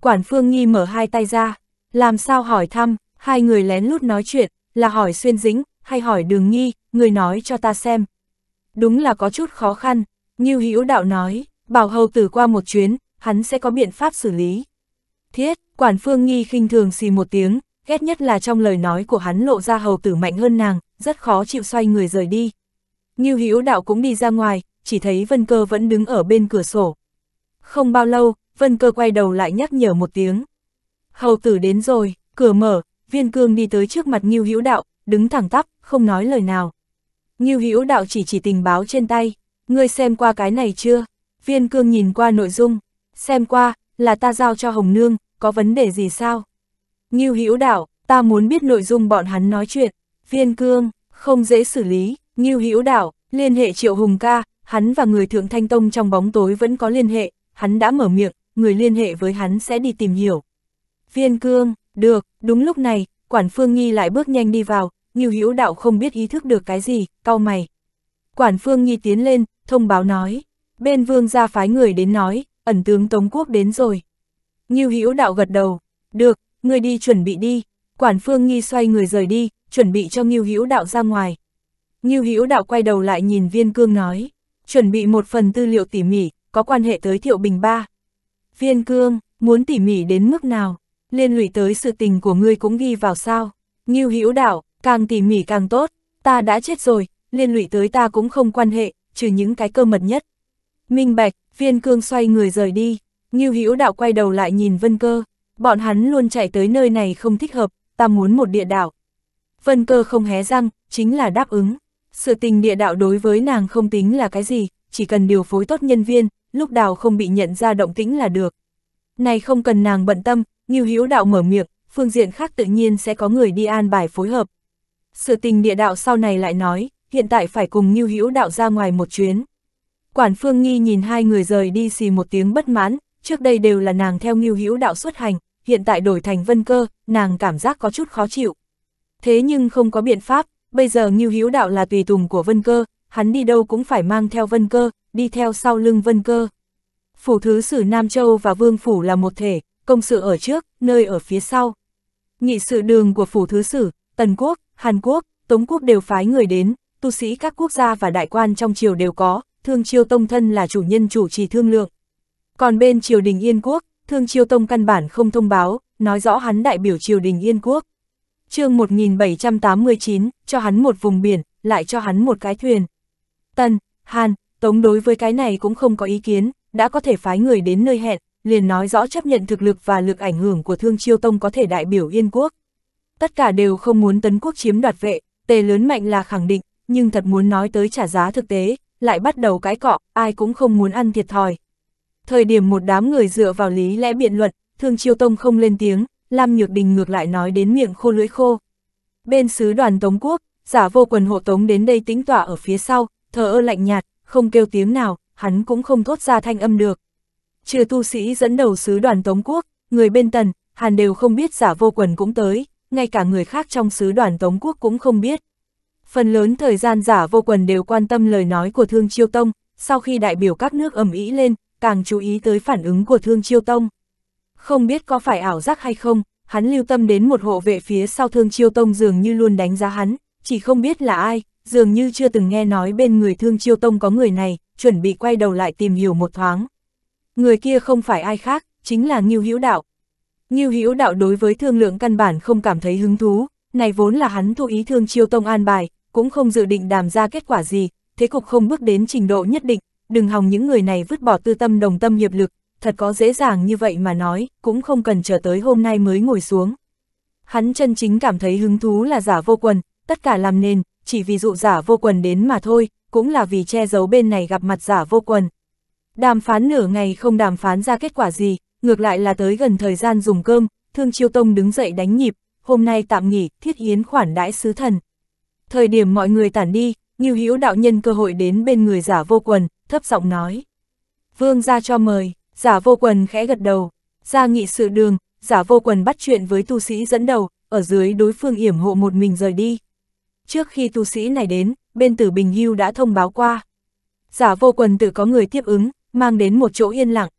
Quản phương nghi mở hai tay ra, làm sao hỏi thăm, hai người lén lút nói chuyện, là hỏi xuyên dính, hay hỏi đường nghi, người nói cho ta xem. Đúng là có chút khó khăn, Ngưu Hữu Đạo nói, bảo hầu tử qua một chuyến, hắn sẽ có biện pháp xử lý. Thiết, quản phương nghi khinh thường xì một tiếng, ghét nhất là trong lời nói của hắn lộ ra hầu tử mạnh hơn nàng, rất khó chịu xoay người rời đi. Ngưu Hữu Đạo cũng đi ra ngoài, chỉ thấy Vân Cơ vẫn đứng ở bên cửa sổ. Không bao lâu, Vân Cơ quay đầu lại nhắc nhở một tiếng. Hầu tử đến rồi, cửa mở, Viên Cương đi tới trước mặt Ngưu Hữu Đạo, đứng thẳng tắp, không nói lời nào. Ngưu Hữu đạo chỉ chỉ tình báo trên tay, ngươi xem qua cái này chưa? Viên cương nhìn qua nội dung, xem qua, là ta giao cho Hồng Nương, có vấn đề gì sao? Ngưu Hữu đạo, ta muốn biết nội dung bọn hắn nói chuyện, viên cương, không dễ xử lý, Ngưu Hữu đạo, liên hệ triệu hùng ca, hắn và người thượng thanh tông trong bóng tối vẫn có liên hệ, hắn đã mở miệng, người liên hệ với hắn sẽ đi tìm hiểu. Viên cương, được, đúng lúc này, quản phương nghi lại bước nhanh đi vào, Ngưu Hữu Đạo không biết ý thức được cái gì, cau mày. Quản Phương Nhi tiến lên, thông báo nói, bên vương gia phái người đến nói, ẩn tướng Tống Quốc đến rồi. Ngưu Hữu Đạo gật đầu, được, người đi chuẩn bị đi. Quản Phương Nhi xoay người rời đi, chuẩn bị cho Ngưu Hữu Đạo ra ngoài. Ngưu Hữu Đạo quay đầu lại nhìn Viên Cương nói, chuẩn bị một phần tư liệu tỉ mỉ, có quan hệ tới Thiệu Bình Ba. Viên Cương, muốn tỉ mỉ đến mức nào, liên lụy tới sự tình của ngươi cũng ghi vào sao? Ngưu Hữu Đạo, càng tỉ mỉ càng tốt, ta đã chết rồi, liên lụy tới ta cũng không quan hệ, trừ những cái cơ mật nhất. Minh Bạch, viên cương xoay người rời đi, Ngưu Hữu đạo quay đầu lại nhìn Vân Cơ, bọn hắn luôn chạy tới nơi này không thích hợp, ta muốn một địa đạo. Vân Cơ không hé răng, chính là đáp ứng. Sự tình địa đạo đối với nàng không tính là cái gì, chỉ cần điều phối tốt nhân viên, lúc đào không bị nhận ra động tĩnh là được. Này không cần nàng bận tâm, Ngưu Hữu đạo mở miệng, phương diện khác tự nhiên sẽ có người đi an bài phối hợp. Sự tình địa đạo sau này lại nói, hiện tại phải cùng Ngưu Hữu đạo ra ngoài một chuyến. Quản Phương Nghi nhìn hai người rời đi xì một tiếng bất mãn, trước đây đều là nàng theo Ngưu Hữu đạo xuất hành, hiện tại đổi thành Vân Cơ, nàng cảm giác có chút khó chịu. Thế nhưng không có biện pháp, bây giờ Ngưu Hữu đạo là tùy tùng của Vân Cơ, hắn đi đâu cũng phải mang theo Vân Cơ, đi theo sau lưng Vân Cơ. Phủ thứ sử Nam Châu và Vương phủ là một thể, công sự ở trước, nơi ở phía sau. Nghị sự đường của phủ thứ sử, Tần Quốc, Hàn Quốc, Tống Quốc đều phái người đến, tu sĩ các quốc gia và đại quan trong triều đều có, Thương Chiêu Tông thân là chủ nhân chủ trì thương lượng. Còn bên triều đình Yên Quốc, Thương Chiêu Tông căn bản không thông báo, nói rõ hắn đại biểu triều đình Yên Quốc. chương 1789, cho hắn một vùng biển, lại cho hắn một cái thuyền. Tân, Hàn, Tống đối với cái này cũng không có ý kiến, đã có thể phái người đến nơi hẹn, liền nói rõ chấp nhận thực lực và lực ảnh hưởng của Thương Chiêu Tông có thể đại biểu Yên Quốc tất cả đều không muốn tấn quốc chiếm đoạt vệ, tề lớn mạnh là khẳng định, nhưng thật muốn nói tới trả giá thực tế, lại bắt đầu cãi cọ, ai cũng không muốn ăn thiệt thòi. Thời điểm một đám người dựa vào lý lẽ biện luận, Thương Chiêu Tông không lên tiếng, Lam Nhược Đình ngược lại nói đến miệng khô lưỡi khô. Bên sứ đoàn Tống Quốc, giả vô quần hộ Tống đến đây tính tỏa ở phía sau, thờ ơ lạnh nhạt, không kêu tiếng nào, hắn cũng không thốt ra thanh âm được. Trừ tu sĩ dẫn đầu sứ đoàn Tống Quốc, người bên tần, hàn đều không biết giả vô quần cũng tới ngay cả người khác trong sứ đoàn Tống Quốc cũng không biết. Phần lớn thời gian giả vô quần đều quan tâm lời nói của Thương Chiêu Tông, sau khi đại biểu các nước ầm ý lên, càng chú ý tới phản ứng của Thương Chiêu Tông. Không biết có phải ảo giác hay không, hắn lưu tâm đến một hộ vệ phía sau Thương Chiêu Tông dường như luôn đánh giá hắn, chỉ không biết là ai, dường như chưa từng nghe nói bên người Thương Chiêu Tông có người này, chuẩn bị quay đầu lại tìm hiểu một thoáng. Người kia không phải ai khác, chính là nghiêu Hữu Đạo, Ngưu Hữu Đạo đối với thương lượng căn bản không cảm thấy hứng thú, này vốn là hắn thu ý thương chiêu tông an bài, cũng không dự định đàm ra kết quả gì, thế cục không bước đến trình độ nhất định, đừng hòng những người này vứt bỏ tư tâm đồng tâm hiệp lực, thật có dễ dàng như vậy mà nói, cũng không cần chờ tới hôm nay mới ngồi xuống. Hắn chân chính cảm thấy hứng thú là giả vô quần, tất cả làm nên, chỉ vì dụ giả vô quần đến mà thôi, cũng là vì che giấu bên này gặp mặt giả vô quần. Đàm phán nửa ngày không đàm phán ra kết quả gì, ngược lại là tới gần thời gian dùng cơm, Thương Chiêu Tông đứng dậy đánh nhịp, hôm nay tạm nghỉ, thiết hiến khoản đãi sứ thần. Thời điểm mọi người tản đi, Ngưu Hữu đạo nhân cơ hội đến bên người giả vô quần, thấp giọng nói. Vương gia cho mời, giả vô quần khẽ gật đầu, ra nghị sự đường, giả vô quần bắt chuyện với tu sĩ dẫn đầu, ở dưới đối phương yểm hộ một mình rời đi. Trước khi tu sĩ này đến, bên tử Bình Hưu đã thông báo qua. Giả vô quần tự có người tiếp ứng, mang đến một chỗ yên lặng,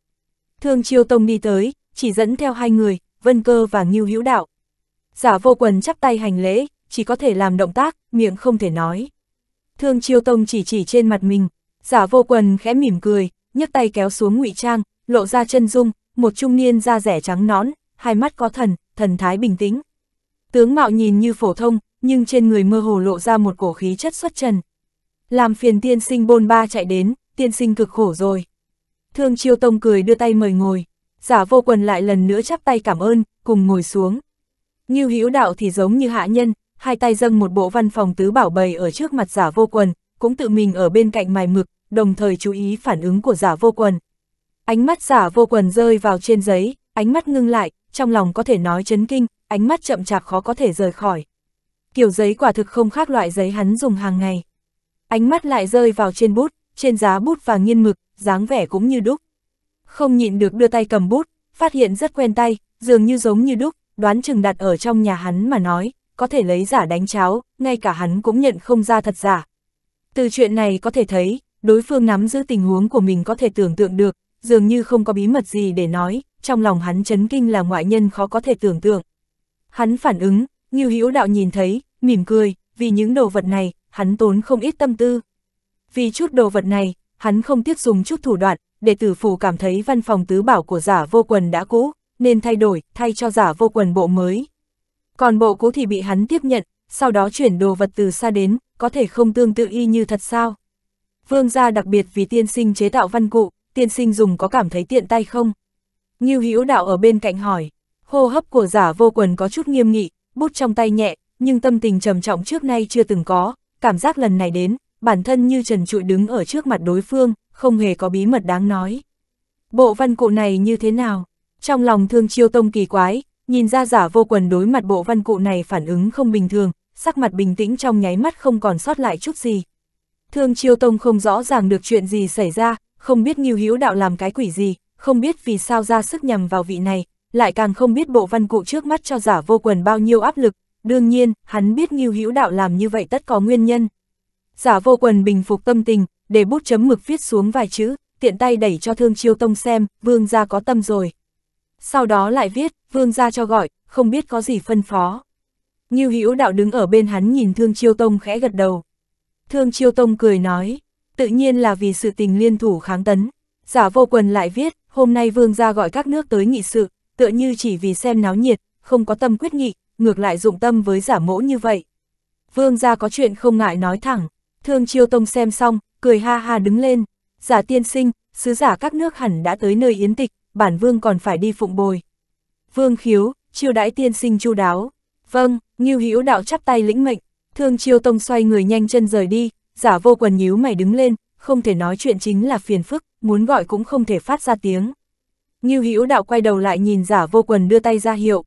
Thương Chiêu Tông đi tới, chỉ dẫn theo hai người, Vân Cơ và Ngưu Hữu Đạo. Giả vô quần chắp tay hành lễ, chỉ có thể làm động tác, miệng không thể nói. Thương Chiêu Tông chỉ chỉ trên mặt mình, giả vô quần khẽ mỉm cười, nhấc tay kéo xuống ngụy trang, lộ ra chân dung, một trung niên da rẻ trắng nõn, hai mắt có thần, thần thái bình tĩnh. Tướng mạo nhìn như phổ thông, nhưng trên người mơ hồ lộ ra một cổ khí chất xuất trần. Làm phiền tiên sinh bôn ba chạy đến, tiên sinh cực khổ rồi. Thương Chiêu Tông cười đưa tay mời ngồi, giả vô quần lại lần nữa chắp tay cảm ơn, cùng ngồi xuống. Như hữu đạo thì giống như hạ nhân, hai tay dâng một bộ văn phòng tứ bảo bày ở trước mặt giả vô quần, cũng tự mình ở bên cạnh mài mực, đồng thời chú ý phản ứng của giả vô quần. Ánh mắt giả vô quần rơi vào trên giấy, ánh mắt ngưng lại, trong lòng có thể nói chấn kinh, ánh mắt chậm chạp khó có thể rời khỏi. Kiểu giấy quả thực không khác loại giấy hắn dùng hàng ngày. Ánh mắt lại rơi vào trên bút, trên giá bút và nghiên mực, dáng vẻ cũng như đúc. Không nhịn được đưa tay cầm bút, phát hiện rất quen tay, dường như giống như đúc, đoán chừng đặt ở trong nhà hắn mà nói, có thể lấy giả đánh cháo, ngay cả hắn cũng nhận không ra thật giả. Từ chuyện này có thể thấy, đối phương nắm giữ tình huống của mình có thể tưởng tượng được, dường như không có bí mật gì để nói, trong lòng hắn chấn kinh là ngoại nhân khó có thể tưởng tượng. Hắn phản ứng, như hữu đạo nhìn thấy, mỉm cười, vì những đồ vật này, hắn tốn không ít tâm tư. Vì chút đồ vật này, hắn không tiếc dùng chút thủ đoạn, để tử phù cảm thấy văn phòng tứ bảo của giả vô quần đã cũ, nên thay đổi, thay cho giả vô quần bộ mới. Còn bộ cũ thì bị hắn tiếp nhận, sau đó chuyển đồ vật từ xa đến, có thể không tương tự y như thật sao. Vương gia đặc biệt vì tiên sinh chế tạo văn cụ, tiên sinh dùng có cảm thấy tiện tay không? Ngưu Hữu Đạo ở bên cạnh hỏi, hô hấp của giả vô quần có chút nghiêm nghị, bút trong tay nhẹ, nhưng tâm tình trầm trọng trước nay chưa từng có, cảm giác lần này đến, bản thân như trần trụi đứng ở trước mặt đối phương, không hề có bí mật đáng nói. Bộ văn cụ này như thế nào? Trong lòng thương chiêu tông kỳ quái, nhìn ra giả vô quần đối mặt bộ văn cụ này phản ứng không bình thường, sắc mặt bình tĩnh trong nháy mắt không còn sót lại chút gì. Thương chiêu tông không rõ ràng được chuyện gì xảy ra, không biết nghiêu hữu đạo làm cái quỷ gì, không biết vì sao ra sức nhằm vào vị này, lại càng không biết bộ văn cụ trước mắt cho giả vô quần bao nhiêu áp lực. Đương nhiên, hắn biết nghiêu hữu đạo làm như vậy tất có nguyên nhân, Giả vô quần bình phục tâm tình, để bút chấm mực viết xuống vài chữ, tiện tay đẩy cho Thương Chiêu Tông xem, vương gia có tâm rồi. Sau đó lại viết, vương gia cho gọi, không biết có gì phân phó. như Hữu Đạo đứng ở bên hắn nhìn Thương Chiêu Tông khẽ gật đầu. Thương Chiêu Tông cười nói, tự nhiên là vì sự tình liên thủ kháng tấn. Giả vô quần lại viết, hôm nay vương gia gọi các nước tới nghị sự, tựa như chỉ vì xem náo nhiệt, không có tâm quyết nghị, ngược lại dụng tâm với giả mỗ như vậy. Vương gia có chuyện không ngại nói thẳng, Thương Chiêu Tông xem xong, cười ha ha đứng lên. Giả tiên sinh, sứ giả các nước hẳn đã tới nơi yến tịch, bản vương còn phải đi phụng bồi. Vương khiếu, chiêu đãi tiên sinh chu đáo. Vâng, Ngưu Hữu đạo chắp tay lĩnh mệnh. Thương Chiêu Tông xoay người nhanh chân rời đi, giả vô quần nhíu mày đứng lên, không thể nói chuyện chính là phiền phức, muốn gọi cũng không thể phát ra tiếng. Ngưu Hữu đạo quay đầu lại nhìn giả vô quần đưa tay ra hiệu.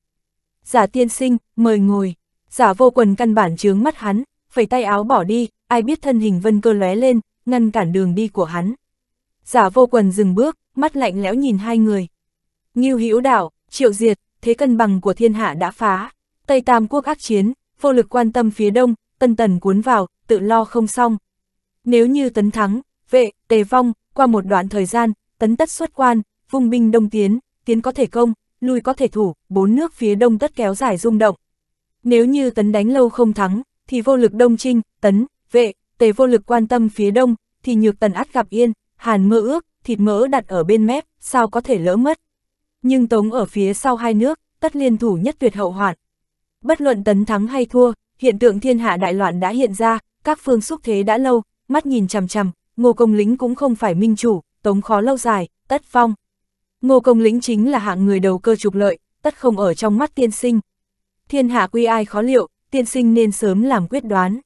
Giả tiên sinh, mời ngồi. Giả vô quần căn bản chướng mắt hắn, phẩy tay áo bỏ đi, ai biết thân hình vân cơ lóe lên, ngăn cản đường đi của hắn. Giả vô quần dừng bước, mắt lạnh lẽo nhìn hai người. Ngưu hữu đảo, triệu diệt, thế cân bằng của thiên hạ đã phá. Tây Tam quốc ác chiến, vô lực quan tâm phía đông, tân tần cuốn vào, tự lo không xong. Nếu như tấn thắng, vệ, tề vong, qua một đoạn thời gian, tấn tất xuất quan, vung binh đông tiến, tiến có thể công, lui có thể thủ, bốn nước phía đông tất kéo dài rung động. Nếu như tấn đánh lâu không thắng, thì vô lực đông trinh, tấn, vệ, tề vô lực quan tâm phía đông, thì nhược tần át gặp yên, hàn mơ ước, thịt mỡ đặt ở bên mép, sao có thể lỡ mất. Nhưng tống ở phía sau hai nước, tất liên thủ nhất tuyệt hậu hoạn. Bất luận tấn thắng hay thua, hiện tượng thiên hạ đại loạn đã hiện ra, các phương xúc thế đã lâu, mắt nhìn chằm chằm, ngô công lính cũng không phải minh chủ, tống khó lâu dài, tất phong. Ngô công lính chính là hạng người đầu cơ trục lợi, tất không ở trong mắt tiên sinh. Thiên hạ quy ai khó liệu, tiên sinh nên sớm làm quyết đoán.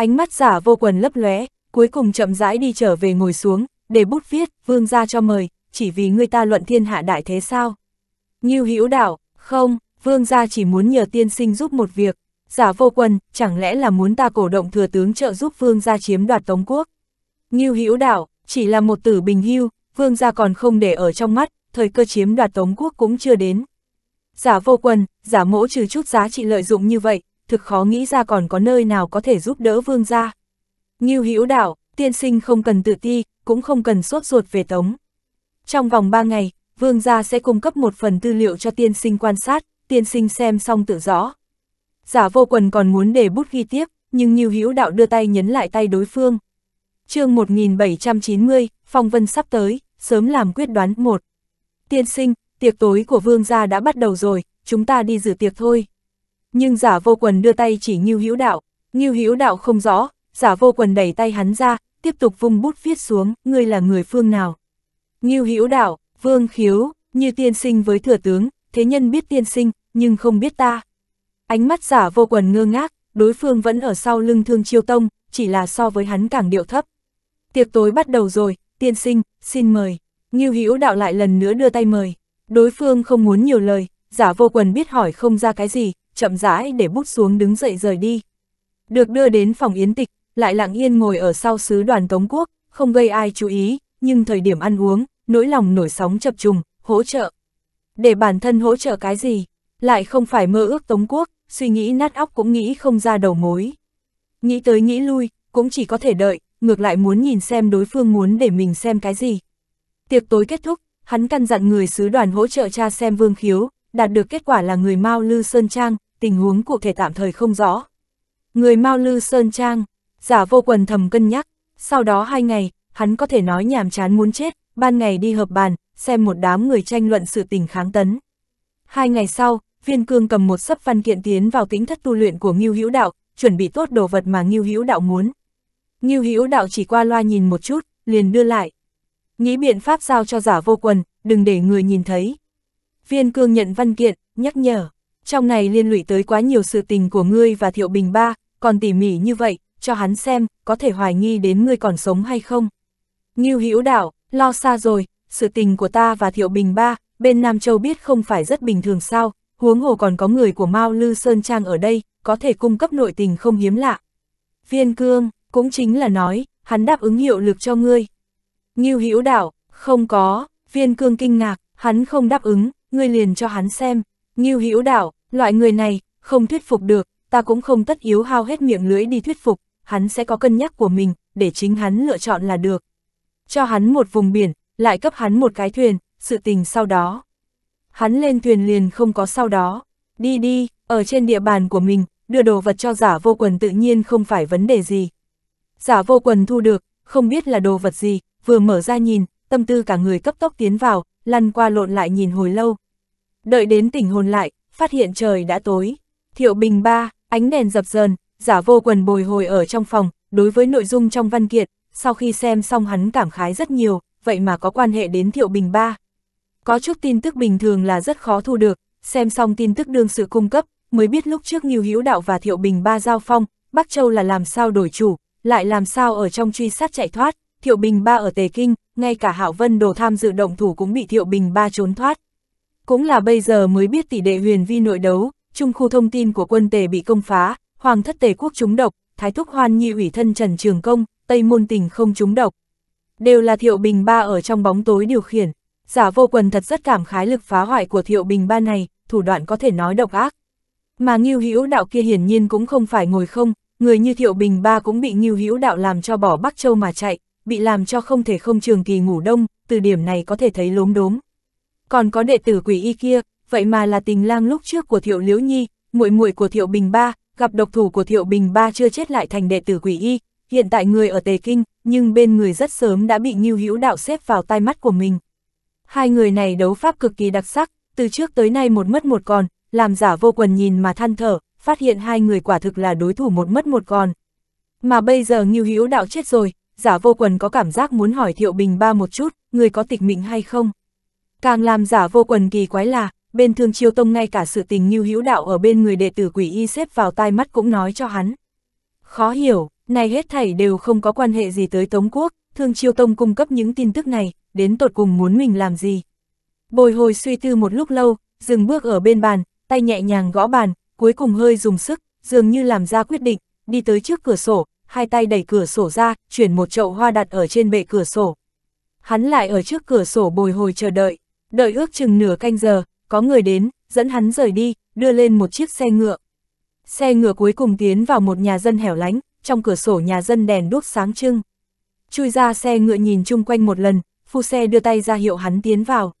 Ánh mắt giả vô quần lấp lóe, cuối cùng chậm rãi đi trở về ngồi xuống, để bút viết, vương ra cho mời, chỉ vì người ta luận thiên hạ đại thế sao. Nghiêu hữu đạo, không, vương gia chỉ muốn nhờ tiên sinh giúp một việc, giả vô quần, chẳng lẽ là muốn ta cổ động thừa tướng trợ giúp vương gia chiếm đoạt Tống Quốc. Nghiêu hữu đạo, chỉ là một tử bình hưu, vương gia còn không để ở trong mắt, thời cơ chiếm đoạt Tống Quốc cũng chưa đến. Giả vô quần, giả mỗ trừ chút giá trị lợi dụng như vậy, thực khó nghĩ ra còn có nơi nào có thể giúp đỡ vương gia. Ngưu hữu đạo, tiên sinh không cần tự ti, cũng không cần sốt ruột về tống. Trong vòng 3 ngày, vương gia sẽ cung cấp một phần tư liệu cho tiên sinh quan sát, tiên sinh xem xong tự rõ. Giả vô quần còn muốn để bút ghi tiếp, nhưng Ngưu hữu đạo đưa tay nhấn lại tay đối phương. chương 1790, Phong Vân sắp tới, sớm làm quyết đoán một. Tiên sinh, tiệc tối của vương gia đã bắt đầu rồi, chúng ta đi dự tiệc thôi nhưng giả vô quần đưa tay chỉ như Hữu Đạo, như Hữu Đạo không rõ, giả vô quần đẩy tay hắn ra, tiếp tục vung bút viết xuống, ngươi là người phương nào. như Hữu Đạo, Vương Khiếu, như tiên sinh với thừa tướng, thế nhân biết tiên sinh, nhưng không biết ta. Ánh mắt giả vô quần ngơ ngác, đối phương vẫn ở sau lưng thương chiêu tông, chỉ là so với hắn càng điệu thấp. Tiệc tối bắt đầu rồi, tiên sinh, xin mời. như Hữu Đạo lại lần nữa đưa tay mời. Đối phương không muốn nhiều lời, giả vô quần biết hỏi không ra cái gì, chậm rãi để bút xuống đứng dậy rời đi. Được đưa đến phòng yến tịch, lại lặng yên ngồi ở sau sứ đoàn Tống Quốc, không gây ai chú ý, nhưng thời điểm ăn uống, nỗi lòng nổi sóng chập trùng, hỗ trợ. Để bản thân hỗ trợ cái gì, lại không phải mơ ước Tống Quốc, suy nghĩ nát óc cũng nghĩ không ra đầu mối. Nghĩ tới nghĩ lui, cũng chỉ có thể đợi, ngược lại muốn nhìn xem đối phương muốn để mình xem cái gì. Tiệc tối kết thúc, hắn căn dặn người sứ đoàn hỗ trợ cha xem Vương Khiếu, đạt được kết quả là người Mao Lư Sơn Trang, tình huống cụ thể tạm thời không rõ. Người Mao Lư Sơn Trang, giả vô quần thầm cân nhắc, sau đó hai ngày, hắn có thể nói nhàm chán muốn chết, ban ngày đi hợp bàn, xem một đám người tranh luận sự tình kháng tấn. Hai ngày sau, viên cương cầm một sấp văn kiện tiến vào tính thất tu luyện của Ngưu Hữu Đạo, chuẩn bị tốt đồ vật mà Ngưu Hữu Đạo muốn. Ngưu Hữu Đạo chỉ qua loa nhìn một chút, liền đưa lại. Nghĩ biện pháp sao cho giả vô quần, đừng để người nhìn thấy. Viên cương nhận văn kiện, nhắc nhở trong này liên lụy tới quá nhiều sự tình của ngươi và Thiệu Bình Ba, còn tỉ mỉ như vậy, cho hắn xem, có thể hoài nghi đến ngươi còn sống hay không. Ngưu Hữu Đạo, lo xa rồi, sự tình của ta và Thiệu Bình Ba, bên Nam Châu biết không phải rất bình thường sao, huống hồ còn có người của Mao Lư Sơn Trang ở đây, có thể cung cấp nội tình không hiếm lạ. Viên Cương, cũng chính là nói, hắn đáp ứng hiệu lực cho ngươi. Ngưu Hữu Đạo, không có, Viên Cương kinh ngạc, hắn không đáp ứng, ngươi liền cho hắn xem. Ngưu Hữu Đạo, Loại người này, không thuyết phục được, ta cũng không tất yếu hao hết miệng lưỡi đi thuyết phục, hắn sẽ có cân nhắc của mình, để chính hắn lựa chọn là được. Cho hắn một vùng biển, lại cấp hắn một cái thuyền, sự tình sau đó. Hắn lên thuyền liền không có sau đó. Đi đi, ở trên địa bàn của mình, đưa đồ vật cho giả vô quần tự nhiên không phải vấn đề gì. Giả vô quần thu được, không biết là đồ vật gì, vừa mở ra nhìn, tâm tư cả người cấp tốc tiến vào, lăn qua lộn lại nhìn hồi lâu. Đợi đến tỉnh hồn lại, phát hiện trời đã tối. Thiệu Bình ba, ánh đèn dập dờn, giả vô quần bồi hồi ở trong phòng, đối với nội dung trong văn kiện, sau khi xem xong hắn cảm khái rất nhiều, vậy mà có quan hệ đến Thiệu Bình ba. Có chút tin tức bình thường là rất khó thu được, xem xong tin tức đương sự cung cấp, mới biết lúc trước Nghiêu Hữu Đạo và Thiệu Bình ba giao phong, Bắc Châu là làm sao đổi chủ, lại làm sao ở trong truy sát chạy thoát, Thiệu Bình ba ở Tề Kinh, ngay cả Hạo Vân Đồ tham dự động thủ cũng bị Thiệu Bình ba trốn thoát, cũng là bây giờ mới biết tỷ đệ huyền vi nội đấu, trung khu thông tin của quân tề bị công phá, hoàng thất tề quốc trúng độc, thái thúc hoan nhi ủy thân Trần Trường Công, Tây Môn Tình không trúng độc. Đều là Thiệu Bình Ba ở trong bóng tối điều khiển. Giả vô quần thật rất cảm khái lực phá hoại của Thiệu Bình Ba này, thủ đoạn có thể nói độc ác. Mà Ngưu Hữu Đạo kia hiển nhiên cũng không phải ngồi không, người như Thiệu Bình Ba cũng bị Ngưu Hữu Đạo làm cho bỏ Bắc Châu mà chạy, bị làm cho không thể không trường kỳ ngủ đông, từ điểm này có thể thấy lốm đốm còn có đệ tử quỷ y kia, vậy mà là tình lang lúc trước của Thiệu Liễu Nhi, muội muội của Thiệu Bình Ba, gặp độc thủ của Thiệu Bình Ba chưa chết lại thành đệ tử quỷ y, hiện tại người ở Tề Kinh, nhưng bên người rất sớm đã bị Ngưu Hữu Đạo xếp vào tai mắt của mình. Hai người này đấu pháp cực kỳ đặc sắc, từ trước tới nay một mất một còn, làm giả vô quần nhìn mà than thở, phát hiện hai người quả thực là đối thủ một mất một còn. Mà bây giờ Ngưu Hữu Đạo chết rồi, giả vô quần có cảm giác muốn hỏi Thiệu Bình Ba một chút, người có tịch mịnh hay không? Càng làm giả vô quần kỳ quái là, bên thương chiêu tông ngay cả sự tình như hữu đạo ở bên người đệ tử quỷ y xếp vào tai mắt cũng nói cho hắn. Khó hiểu, này hết thảy đều không có quan hệ gì tới Tống Quốc, thương chiêu tông cung cấp những tin tức này, đến tột cùng muốn mình làm gì. Bồi hồi suy tư một lúc lâu, dừng bước ở bên bàn, tay nhẹ nhàng gõ bàn, cuối cùng hơi dùng sức, dường như làm ra quyết định, đi tới trước cửa sổ, hai tay đẩy cửa sổ ra, chuyển một chậu hoa đặt ở trên bệ cửa sổ. Hắn lại ở trước cửa sổ bồi hồi chờ đợi. Đợi ước chừng nửa canh giờ, có người đến, dẫn hắn rời đi, đưa lên một chiếc xe ngựa. Xe ngựa cuối cùng tiến vào một nhà dân hẻo lánh, trong cửa sổ nhà dân đèn đuốc sáng trưng. Chui ra xe ngựa nhìn chung quanh một lần, phu xe đưa tay ra hiệu hắn tiến vào.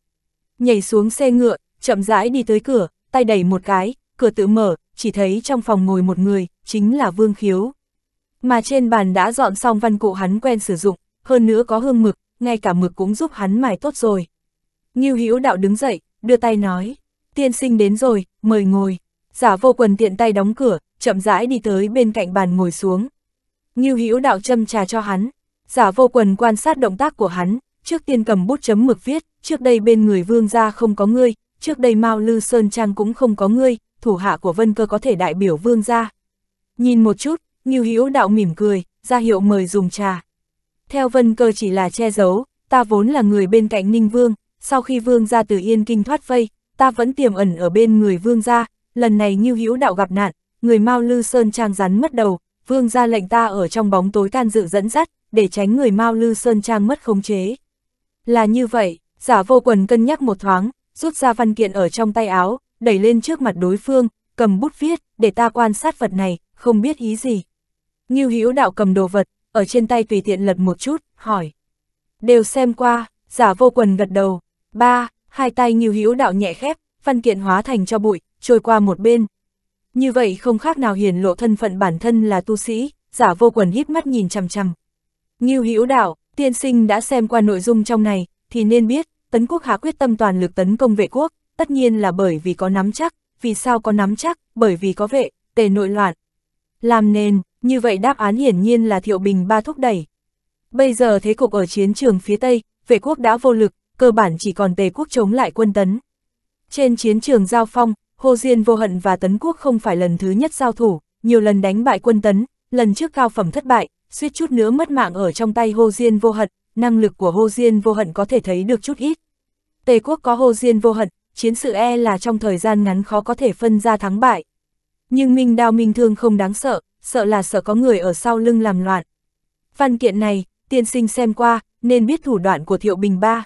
Nhảy xuống xe ngựa, chậm rãi đi tới cửa, tay đẩy một cái, cửa tự mở, chỉ thấy trong phòng ngồi một người, chính là Vương Khiếu. Mà trên bàn đã dọn xong văn cụ hắn quen sử dụng, hơn nữa có hương mực, ngay cả mực cũng giúp hắn mài tốt rồi. Ngưu Hữu Đạo đứng dậy, đưa tay nói, tiên sinh đến rồi, mời ngồi. Giả vô quần tiện tay đóng cửa, chậm rãi đi tới bên cạnh bàn ngồi xuống. Ngưu Hữu Đạo châm trà cho hắn, giả vô quần quan sát động tác của hắn, trước tiên cầm bút chấm mực viết, trước đây bên người vương gia không có ngươi, trước đây Mao Lư Sơn Trang cũng không có ngươi, thủ hạ của Vân Cơ có thể đại biểu vương gia. Nhìn một chút, Ngưu Hữu Đạo mỉm cười, ra hiệu mời dùng trà. Theo Vân Cơ chỉ là che giấu, ta vốn là người bên cạnh Ninh Vương, sau khi vương gia từ Yên Kinh thoát vây, ta vẫn tiềm ẩn ở bên người vương gia, lần này như Hữu Đạo gặp nạn, người Mao Lư Sơn Trang rắn mất đầu, vương gia lệnh ta ở trong bóng tối can dự dẫn dắt, để tránh người Mao Lư Sơn Trang mất khống chế. Là như vậy, giả vô quần cân nhắc một thoáng, rút ra văn kiện ở trong tay áo, đẩy lên trước mặt đối phương, cầm bút viết, để ta quan sát vật này, không biết ý gì. như Hữu Đạo cầm đồ vật, ở trên tay tùy tiện lật một chút, hỏi. Đều xem qua, giả vô quần gật đầu, Ba, hai tay Ngưu Hữu Đạo nhẹ khép, văn kiện hóa thành cho bụi, trôi qua một bên. Như vậy không khác nào hiển lộ thân phận bản thân là tu sĩ, giả vô quần hít mắt nhìn chằm chằm. Ngưu Hữu Đạo, tiên sinh đã xem qua nội dung trong này, thì nên biết, tấn quốc hạ quyết tâm toàn lực tấn công vệ quốc, tất nhiên là bởi vì có nắm chắc, vì sao có nắm chắc, bởi vì có vệ, tề nội loạn. Làm nên, như vậy đáp án hiển nhiên là thiệu bình ba thúc đẩy. Bây giờ thế cục ở chiến trường phía Tây, vệ quốc đã vô lực, cơ bản chỉ còn tề quốc chống lại quân tấn. Trên chiến trường giao phong, Hồ Diên vô hận và tấn quốc không phải lần thứ nhất giao thủ, nhiều lần đánh bại quân tấn, lần trước cao phẩm thất bại, suýt chút nữa mất mạng ở trong tay Hồ Diên vô hận, năng lực của Hồ Diên vô hận có thể thấy được chút ít. Tề quốc có Hồ Diên vô hận, chiến sự e là trong thời gian ngắn khó có thể phân ra thắng bại. Nhưng Minh Đao Minh Thương không đáng sợ, sợ là sợ có người ở sau lưng làm loạn. Văn kiện này, tiên sinh xem qua, nên biết thủ đoạn của Thiệu Bình Ba.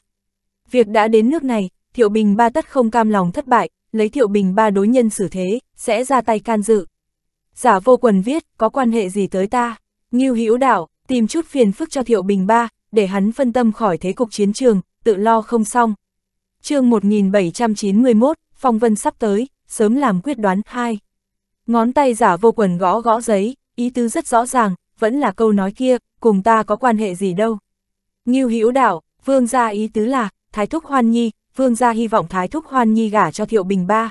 Việc đã đến nước này, Thiệu Bình Ba tất không cam lòng thất bại, lấy Thiệu Bình Ba đối nhân xử thế, sẽ ra tay can dự. Giả vô quần viết, có quan hệ gì tới ta? Ngưu Hữu Đảo, tìm chút phiền phức cho Thiệu Bình Ba, để hắn phân tâm khỏi thế cục chiến trường, tự lo không xong. chương 1791, phong vân sắp tới, sớm làm quyết đoán 2. Ngón tay giả vô quần gõ gõ giấy, ý tứ rất rõ ràng, vẫn là câu nói kia, cùng ta có quan hệ gì đâu. Ngưu Hữu Đảo, vương gia ý tứ là, Thái Thúc Hoan Nhi, vương gia hy vọng Thái Thúc Hoan Nhi gả cho Thiệu Bình Ba.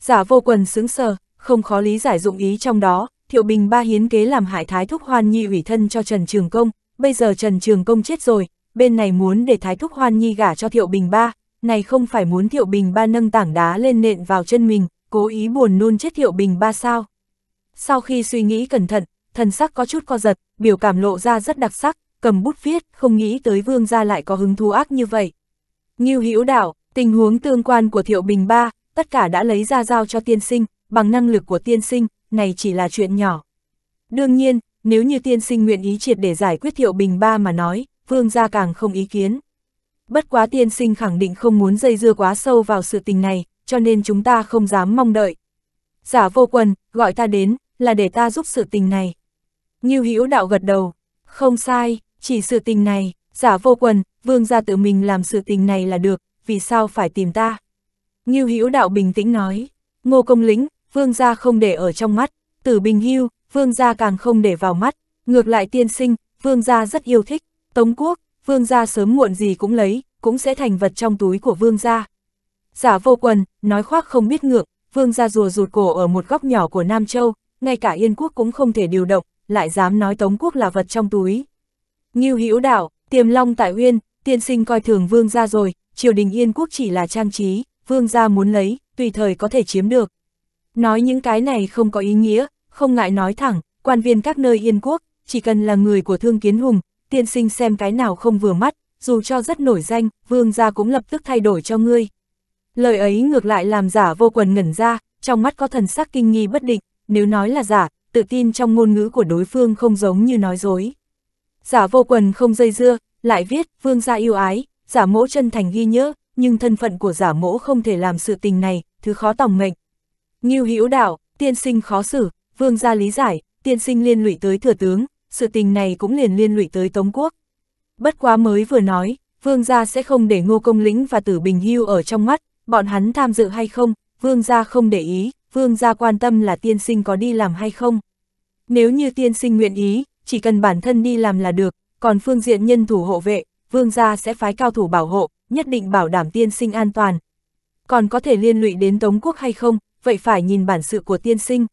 Giả vô quần sướng sờ, không khó lý giải dụng ý trong đó, Thiệu Bình Ba hiến kế làm hại Thái Thúc Hoan Nhi ủy thân cho Trần Trường Công, bây giờ Trần Trường Công chết rồi, bên này muốn để Thái Thúc Hoan Nhi gả cho Thiệu Bình Ba, này không phải muốn Thiệu Bình Ba nâng tảng đá lên nện vào chân mình, cố ý buồn nôn chết Thiệu Bình Ba sao. Sau khi suy nghĩ cẩn thận, thần sắc có chút co giật, biểu cảm lộ ra rất đặc sắc, cầm bút viết, không nghĩ tới vương gia lại có hứng thú ác như vậy. Ngưu Hữu Đảo, tình huống tương quan của Thiệu Bình Ba, tất cả đã lấy ra giao cho tiên sinh, bằng năng lực của tiên sinh, này chỉ là chuyện nhỏ. Đương nhiên, nếu như tiên sinh nguyện ý triệt để giải quyết Thiệu Bình Ba mà nói, Vương gia càng không ý kiến. Bất quá tiên sinh khẳng định không muốn dây dưa quá sâu vào sự tình này, cho nên chúng ta không dám mong đợi. Giả vô quần, gọi ta đến, là để ta giúp sự tình này. Ngưu Hữu Đạo gật đầu, không sai, chỉ sự tình này, giả vô quần, vương gia tự mình làm sự tình này là được, vì sao phải tìm ta? Ngưu Hữu Đạo bình tĩnh nói, Ngô Công Lĩnh, vương gia không để ở trong mắt, Tử Bình Hưu, vương gia càng không để vào mắt, ngược lại tiên sinh, vương gia rất yêu thích, Tống Quốc, vương gia sớm muộn gì cũng lấy, cũng sẽ thành vật trong túi của vương gia. Giả vô quần, nói khoác không biết ngược, vương gia rùa rụt cổ ở một góc nhỏ của Nam Châu, ngay cả Yên Quốc cũng không thể điều động, lại dám nói Tống Quốc là vật trong túi. Ngưu Hữu Đạo, Tiềm Long tại Uyên, tiên sinh coi thường vương gia rồi, triều đình Yên Quốc chỉ là trang trí, vương gia muốn lấy, tùy thời có thể chiếm được. Nói những cái này không có ý nghĩa, không ngại nói thẳng, quan viên các nơi Yên Quốc, chỉ cần là người của Thương Kiến Hùng, tiên sinh xem cái nào không vừa mắt, dù cho rất nổi danh, vương gia cũng lập tức thay đổi cho ngươi. Lời ấy ngược lại làm giả vô quần ngẩn ra, trong mắt có thần sắc kinh nghi bất định, nếu nói là giả, tự tin trong ngôn ngữ của đối phương không giống như nói dối. Giả vô quần không dây dưa, lại viết, vương gia yêu ái, giả mỗ chân thành ghi nhớ, nhưng thân phận của giả mỗ không thể làm sự tình này, thứ khó tòng mệnh. Ngưu hữu đạo, tiên sinh khó xử, vương gia lý giải, tiên sinh liên lụy tới thừa tướng, sự tình này cũng liền liên lụy tới Tống Quốc. Bất quá mới vừa nói, vương gia sẽ không để ngô công lĩnh và tử bình hưu ở trong mắt, bọn hắn tham dự hay không, vương gia không để ý, vương gia quan tâm là tiên sinh có đi làm hay không. Nếu như tiên sinh nguyện ý, chỉ cần bản thân đi làm là được, còn phương diện nhân thủ hộ vệ, vương gia sẽ phái cao thủ bảo hộ, nhất định bảo đảm tiên sinh an toàn. Còn có thể liên lụy đến Tống Quốc hay không, vậy phải nhìn bản sự của tiên sinh.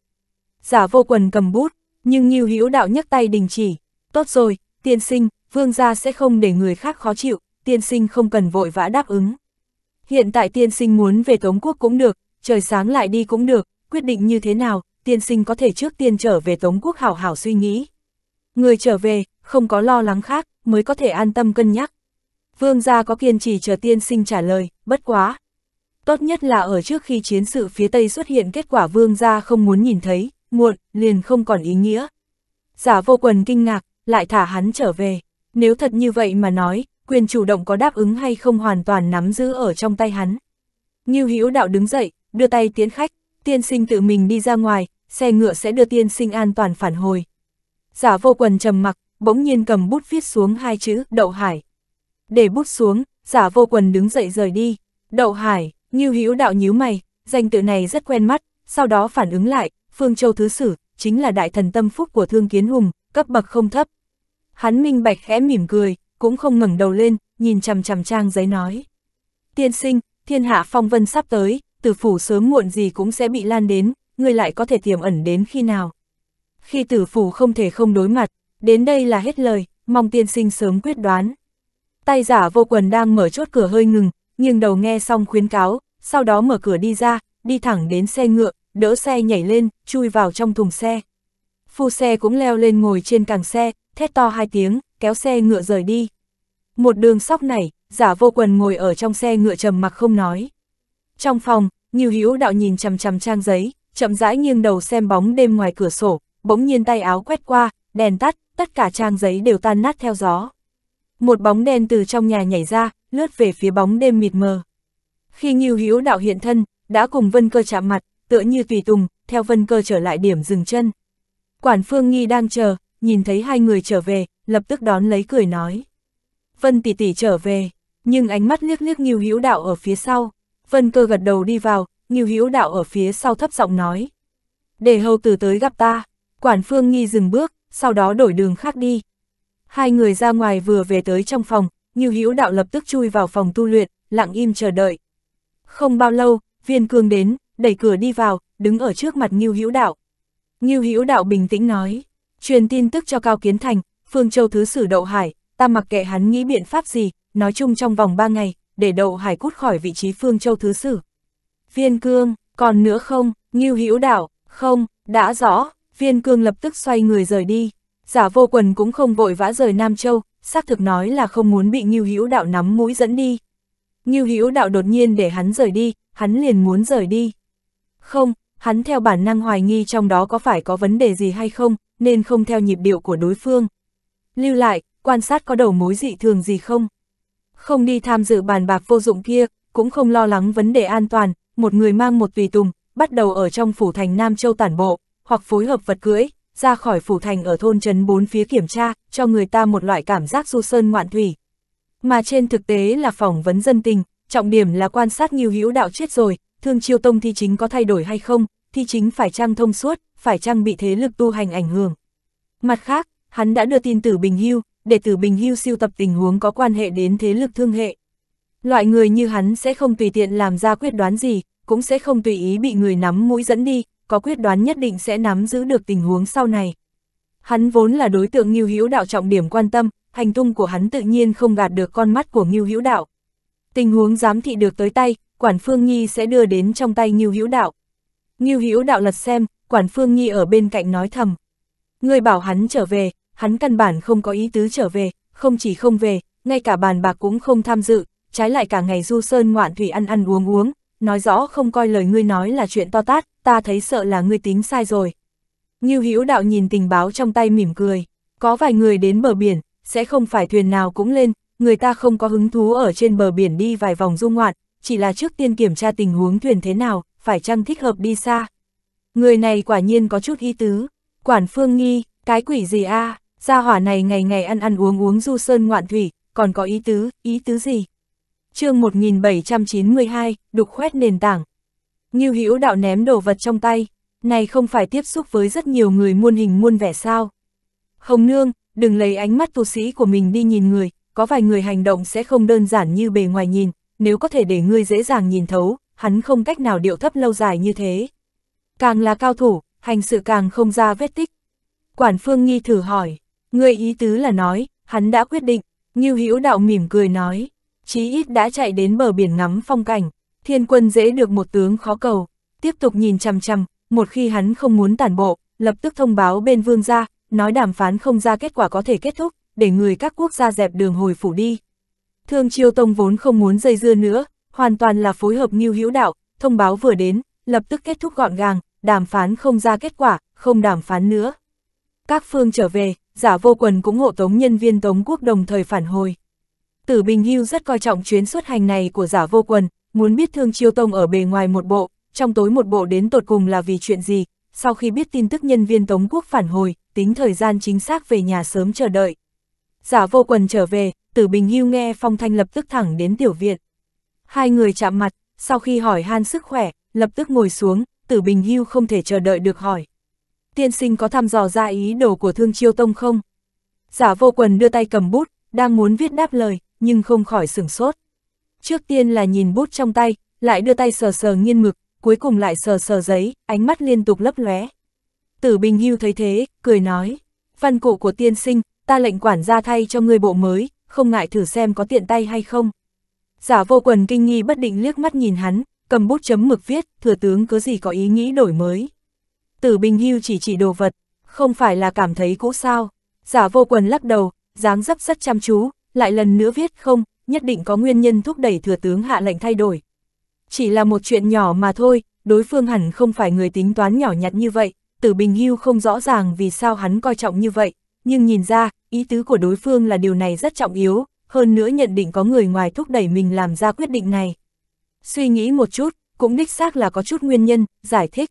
Giả vô quần cầm bút, nhưng Nhiêu Hữu Đạo nhấc tay đình chỉ. Tốt rồi, tiên sinh, vương gia sẽ không để người khác khó chịu, tiên sinh không cần vội vã đáp ứng. Hiện tại tiên sinh muốn về Tống Quốc cũng được, trời sáng lại đi cũng được, quyết định như thế nào, tiên sinh có thể trước tiên trở về Tống Quốc hảo hảo suy nghĩ. Người trở về, không có lo lắng khác, mới có thể an tâm cân nhắc. Vương gia có kiên trì chờ tiên sinh trả lời, bất quá. Tốt nhất là ở trước khi chiến sự phía Tây xuất hiện kết quả vương gia không muốn nhìn thấy, muộn, liền không còn ý nghĩa. Giả vô quần kinh ngạc, lại thả hắn trở về. Nếu thật như vậy mà nói, quyền chủ động có đáp ứng hay không hoàn toàn nắm giữ ở trong tay hắn. Như hữu đạo đứng dậy, đưa tay tiến khách, tiên sinh tự mình đi ra ngoài, xe ngựa sẽ đưa tiên sinh an toàn phản hồi. Giả vô quần trầm mặc, bỗng nhiên cầm bút viết xuống hai chữ Đậu Hải. Để bút xuống, giả vô quần đứng dậy rời đi. Đậu Hải, như hữu đạo nhíu mày, danh tự này rất quen mắt, sau đó phản ứng lại, Phương Châu Thứ Sử, chính là đại thần tâm phúc của Thương Kiến Hùng, cấp bậc không thấp. Hắn minh bạch khẽ mỉm cười, cũng không ngẩng đầu lên, nhìn chằm chằm trang giấy nói. Tiên sinh, thiên hạ phong vân sắp tới, từ phủ sớm muộn gì cũng sẽ bị lan đến, người lại có thể tiềm ẩn đến khi nào. Khi tử phủ không thể không đối mặt, đến đây là hết lời, mong tiên sinh sớm quyết đoán. Tay giả vô quần đang mở chốt cửa hơi ngừng, nghiêng đầu nghe xong khuyến cáo, sau đó mở cửa đi ra, đi thẳng đến xe ngựa, đỡ xe nhảy lên, chui vào trong thùng xe. Phu xe cũng leo lên ngồi trên càng xe, thét to hai tiếng, kéo xe ngựa rời đi. Một đường sóc này, giả vô quần ngồi ở trong xe ngựa trầm mặc không nói. Trong phòng, Nhiêu Hữu đạo nhìn chằm chằm trang giấy, chậm rãi nghiêng đầu xem bóng đêm ngoài cửa sổ, bỗng nhiên tay áo quét qua, đèn tắt, tất cả trang giấy đều tan nát theo gió. Một bóng đen từ trong nhà nhảy ra, lướt về phía bóng đêm mịt mờ. Khi Ngưu Hữu Đạo hiện thân, đã cùng Vân Cơ chạm mặt, tựa như tùy tùng, theo Vân Cơ trở lại điểm dừng chân. Quản Phương Nghi đang chờ, nhìn thấy hai người trở về, lập tức đón lấy cười nói. Vân tỷ tỷ trở về, nhưng ánh mắt liếc liếc Ngưu Hữu Đạo ở phía sau, Vân Cơ gật đầu đi vào, Ngưu Hữu Đạo ở phía sau thấp giọng nói: "Để hầu tử tới gặp ta." Quản Phương Nghi dừng bước, sau đó đổi đường khác đi. Hai người ra ngoài vừa về tới trong phòng, Như Hữu Đạo lập tức chui vào phòng tu luyện, lặng im chờ đợi. Không bao lâu, Viên Cương đến, đẩy cửa đi vào, đứng ở trước mặt Như Hữu Đạo. Như Hữu Đạo bình tĩnh nói, truyền tin tức cho Cao Kiến Thành, Phương Châu Thứ Sử Đậu Hải, ta mặc kệ hắn nghĩ biện pháp gì, nói chung trong vòng ba ngày, để Đậu Hải cút khỏi vị trí Phương Châu Thứ Sử. Viên Cương, còn nữa không, Ngưu Hữu Đạo, không, đã rõ, Viên cương lập tức xoay người rời đi, giả vô quần cũng không vội vã rời Nam Châu, xác thực nói là không muốn bị Ngưu Hữu Đạo nắm mũi dẫn đi. Ngưu Hữu Đạo đột nhiên để hắn rời đi, hắn liền muốn rời đi. Không, hắn theo bản năng hoài nghi trong đó có phải có vấn đề gì hay không, nên không theo nhịp điệu của đối phương. Lưu lại, quan sát có đầu mối dị thường gì không. Không đi tham dự bàn bạc vô dụng kia, cũng không lo lắng vấn đề an toàn, một người mang một tùy tùng, bắt đầu ở trong phủ thành Nam Châu tản bộ, hoặc phối hợp vật cưỡi, ra khỏi phủ thành ở thôn trấn bốn phía kiểm tra, cho người ta một loại cảm giác du sơn ngoạn thủy. Mà trên thực tế là phỏng vấn dân tình, trọng điểm là quan sát nghiêu hữu đạo chết rồi, thương chiêu tông thi chính có thay đổi hay không, thi chính phải chăng thông suốt, phải chăng bị thế lực tu hành ảnh hưởng. Mặt khác, hắn đã đưa tin tử Bình Hưu, để tử Bình Hưu siêu tập tình huống có quan hệ đến thế lực thương hệ. Loại người như hắn sẽ không tùy tiện làm ra quyết đoán gì, cũng sẽ không tùy ý bị người nắm mũi dẫn đi, có quyết đoán nhất định sẽ nắm giữ được tình huống sau này. Hắn vốn là đối tượng Ngưu Hữu Đạo trọng điểm quan tâm, hành tung của hắn tự nhiên không gạt được con mắt của Ngưu Hữu Đạo. Tình huống giám thị được tới tay, Quản Phương Nhi sẽ đưa đến trong tay Ngưu Hữu Đạo. Ngưu Hữu Đạo lật xem, Quản Phương Nhi ở bên cạnh nói thầm. Người bảo hắn trở về, hắn căn bản không có ý tứ trở về, không chỉ không về, ngay cả bàn bạc cũng không tham dự, trái lại cả ngày du sơn ngoạn thủy ăn ăn uống uống, nói rõ không coi lời ngươi nói là chuyện to tát, ta thấy sợ là ngươi tính sai rồi. Ngưu Hữu đạo nhìn tình báo trong tay mỉm cười, có vài người đến bờ biển, sẽ không phải thuyền nào cũng lên, người ta không có hứng thú ở trên bờ biển đi vài vòng du ngoạn, chỉ là trước tiên kiểm tra tình huống thuyền thế nào, phải chăng thích hợp đi xa. Người này quả nhiên có chút ý tứ, quản phương nghi, cái quỷ gì a gia hỏa này ngày ngày ăn ăn uống uống du sơn ngoạn thủy, còn có ý tứ, ý tứ gì? chương 1792, đục khoét nền tảng. Ngưu Hữu đạo ném đồ vật trong tay, này không phải tiếp xúc với rất nhiều người muôn hình muôn vẻ sao. Không Nương, đừng lấy ánh mắt tu sĩ của mình đi nhìn người, có vài người hành động sẽ không đơn giản như bề ngoài nhìn, nếu có thể để ngươi dễ dàng nhìn thấu, hắn không cách nào điệu thấp lâu dài như thế. Càng là cao thủ, hành sự càng không ra vết tích. Quản Phương Nghi thử hỏi, ngươi ý tứ là nói, hắn đã quyết định, Ngưu Hữu đạo mỉm cười nói, chí ít đã chạy đến bờ biển ngắm phong cảnh, thiên quân dễ được một tướng khó cầu, tiếp tục nhìn chằm chằm, một khi hắn không muốn tản bộ, lập tức thông báo bên vương gia, nói đàm phán không ra kết quả có thể kết thúc, để người các quốc gia dẹp đường hồi phủ đi. Thương Chiêu Tông vốn không muốn dây dưa nữa, hoàn toàn là phối hợp như Hữu Đạo, thông báo vừa đến, lập tức kết thúc gọn gàng, đàm phán không ra kết quả, không đàm phán nữa. Các phương trở về, giả vô quần cũng hộ tống nhân viên Tống quốc đồng thời phản hồi. Tử Bình Hưu rất coi trọng chuyến xuất hành này của giả vô quần, muốn biết Thương Chiêu Tông ở bề ngoài một bộ, trong tối một bộ đến tột cùng là vì chuyện gì, sau khi biết tin tức nhân viên Tống Quốc phản hồi, tính thời gian chính xác về nhà sớm chờ đợi. Giả vô quần trở về, Tử Bình Hưu nghe Phong Thanh lập tức thẳng đến tiểu viện. Hai người chạm mặt, sau khi hỏi han sức khỏe, lập tức ngồi xuống, Tử Bình Hưu không thể chờ đợi được hỏi. Tiên sinh có thăm dò ra ý đồ của Thương Chiêu Tông không? Giả vô quần đưa tay cầm bút, đang muốn viết đáp lời, nhưng không khỏi sửng sốt. Trước tiên là nhìn bút trong tay, lại đưa tay sờ sờ nghiên mực, cuối cùng lại sờ sờ giấy, ánh mắt liên tục lấp lóe. Tử Bình Hưu thấy thế, cười nói, văn cụ của tiên sinh, ta lệnh quản gia thay cho người bộ mới, không ngại thử xem có tiện tay hay không. Giả vô quần kinh nghi bất định liếc mắt nhìn hắn, cầm bút chấm mực viết, thừa tướng cứ gì có ý nghĩ đổi mới. Tử Bình Hưu chỉ chỉ đồ vật, không phải là cảm thấy cũ sao. Giả vô quần lắc đầu, dáng dấp rất chăm chú, lại lần nữa viết không, nhất định có nguyên nhân thúc đẩy thừa tướng hạ lệnh thay đổi. Chỉ là một chuyện nhỏ mà thôi, đối phương hẳn không phải người tính toán nhỏ nhặt như vậy, tử bình hưu không rõ ràng vì sao hắn coi trọng như vậy, nhưng nhìn ra, ý tứ của đối phương là điều này rất trọng yếu, hơn nữa nhận định có người ngoài thúc đẩy mình làm ra quyết định này. Suy nghĩ một chút, cũng đích xác là có chút nguyên nhân, giải thích.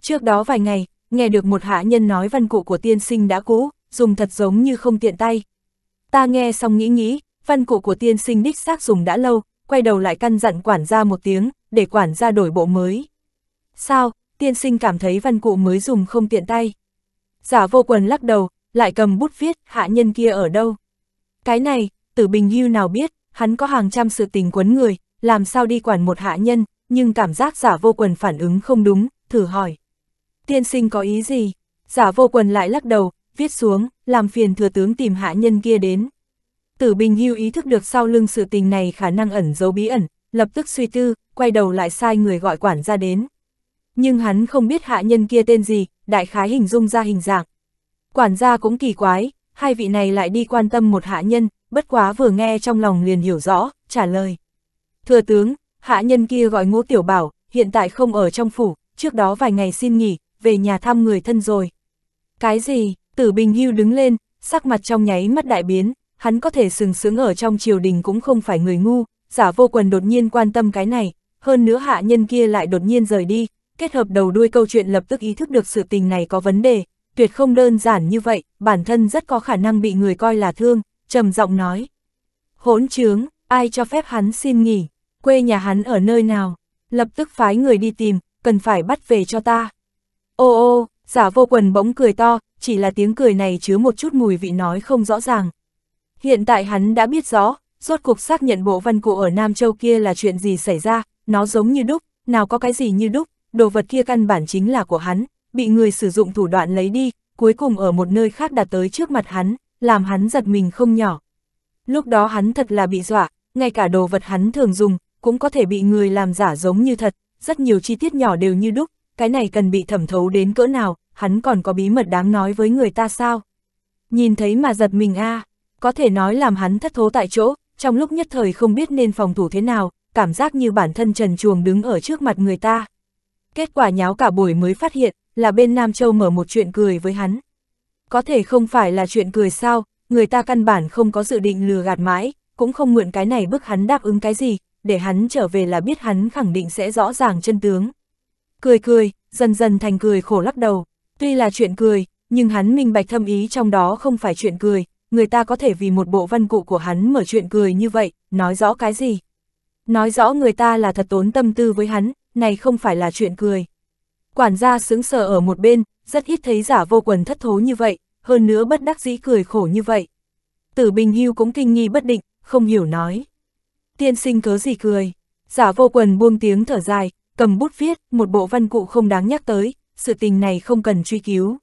Trước đó vài ngày, nghe được một hạ nhân nói văn cụ của tiên sinh đã cũ, dùng thật giống như không tiện tay, Ta nghe xong nghĩ nghĩ, văn cụ của tiên sinh đích xác dùng đã lâu, quay đầu lại căn dặn quản gia một tiếng, để quản gia đổi bộ mới. Sao, tiên sinh cảm thấy văn cụ mới dùng không tiện tay. Giả vô quần lắc đầu, lại cầm bút viết, hạ nhân kia ở đâu. Cái này, tử bình hưu nào biết, hắn có hàng trăm sự tình quấn người, làm sao đi quản một hạ nhân, nhưng cảm giác giả vô quần phản ứng không đúng, thử hỏi. Tiên sinh có ý gì? Giả vô quần lại lắc đầu, viết xuống, làm phiền thừa tướng tìm hạ nhân kia đến. Tử Bình Hưu ý thức được sau lưng sự tình này khả năng ẩn giấu bí ẩn, lập tức suy tư, quay đầu lại sai người gọi quản gia đến. Nhưng hắn không biết hạ nhân kia tên gì, đại khái hình dung ra hình dạng. Quản gia cũng kỳ quái, hai vị này lại đi quan tâm một hạ nhân, bất quá vừa nghe trong lòng liền hiểu rõ, trả lời. Thừa tướng, hạ nhân kia gọi ngũ tiểu bảo, hiện tại không ở trong phủ, trước đó vài ngày xin nghỉ, về nhà thăm người thân rồi. Cái gì, Tử Bình Hưu đứng lên, sắc mặt trong nháy mắt đại biến, hắn có thể sừng sững ở trong triều đình cũng không phải người ngu, giả vô quần đột nhiên quan tâm cái này, hơn nữa hạ nhân kia lại đột nhiên rời đi, kết hợp đầu đuôi câu chuyện lập tức ý thức được sự tình này có vấn đề, tuyệt không đơn giản như vậy, bản thân rất có khả năng bị người coi là thương, trầm giọng nói. Hỗn trướng, ai cho phép hắn xin nghỉ, quê nhà hắn ở nơi nào, lập tức phái người đi tìm, cần phải bắt về cho ta. Ô ô, Giả vô quần bỗng cười to, chỉ là tiếng cười này chứa một chút mùi vị nói không rõ ràng. Hiện tại hắn đã biết rõ, rốt cuộc xác nhận bộ văn cụ ở Nam Châu kia là chuyện gì xảy ra, nó giống như đúc, nào có cái gì như đúc, đồ vật kia căn bản chính là của hắn, bị người sử dụng thủ đoạn lấy đi, cuối cùng ở một nơi khác đặt tới trước mặt hắn, làm hắn giật mình không nhỏ. Lúc đó hắn thật là bị dọa, ngay cả đồ vật hắn thường dùng, cũng có thể bị người làm giả giống như thật, rất nhiều chi tiết nhỏ đều như đúc, cái này cần bị thẩm thấu đến cỡ nào, hắn còn có bí mật đáng nói với người ta sao? Nhìn thấy mà giật mình a à, có thể nói làm hắn thất thố tại chỗ, trong lúc nhất thời không biết nên phòng thủ thế nào, cảm giác như bản thân trần chuồng đứng ở trước mặt người ta. Kết quả nháo cả buổi mới phát hiện, là bên Nam Châu mở một chuyện cười với hắn. Có thể không phải là chuyện cười sao, người ta căn bản không có dự định lừa gạt mãi, cũng không mượn cái này bức hắn đáp ứng cái gì, để hắn trở về là biết hắn khẳng định sẽ rõ ràng chân tướng cười cười, dần dần thành cười khổ lắc đầu. Tuy là chuyện cười, nhưng hắn minh bạch thâm ý trong đó không phải chuyện cười, người ta có thể vì một bộ văn cụ của hắn mở chuyện cười như vậy, nói rõ cái gì? Nói rõ người ta là thật tốn tâm tư với hắn, này không phải là chuyện cười. Quản gia sững sờ ở một bên, rất ít thấy giả vô quần thất thố như vậy, hơn nữa bất đắc dĩ cười khổ như vậy. Tử Bình Hưu cũng kinh nghi bất định, không hiểu nói. Tiên sinh cớ gì cười, giả vô quần buông tiếng thở dài, cầm bút viết, một bộ văn cụ không đáng nhắc tới, sự tình này không cần truy cứu.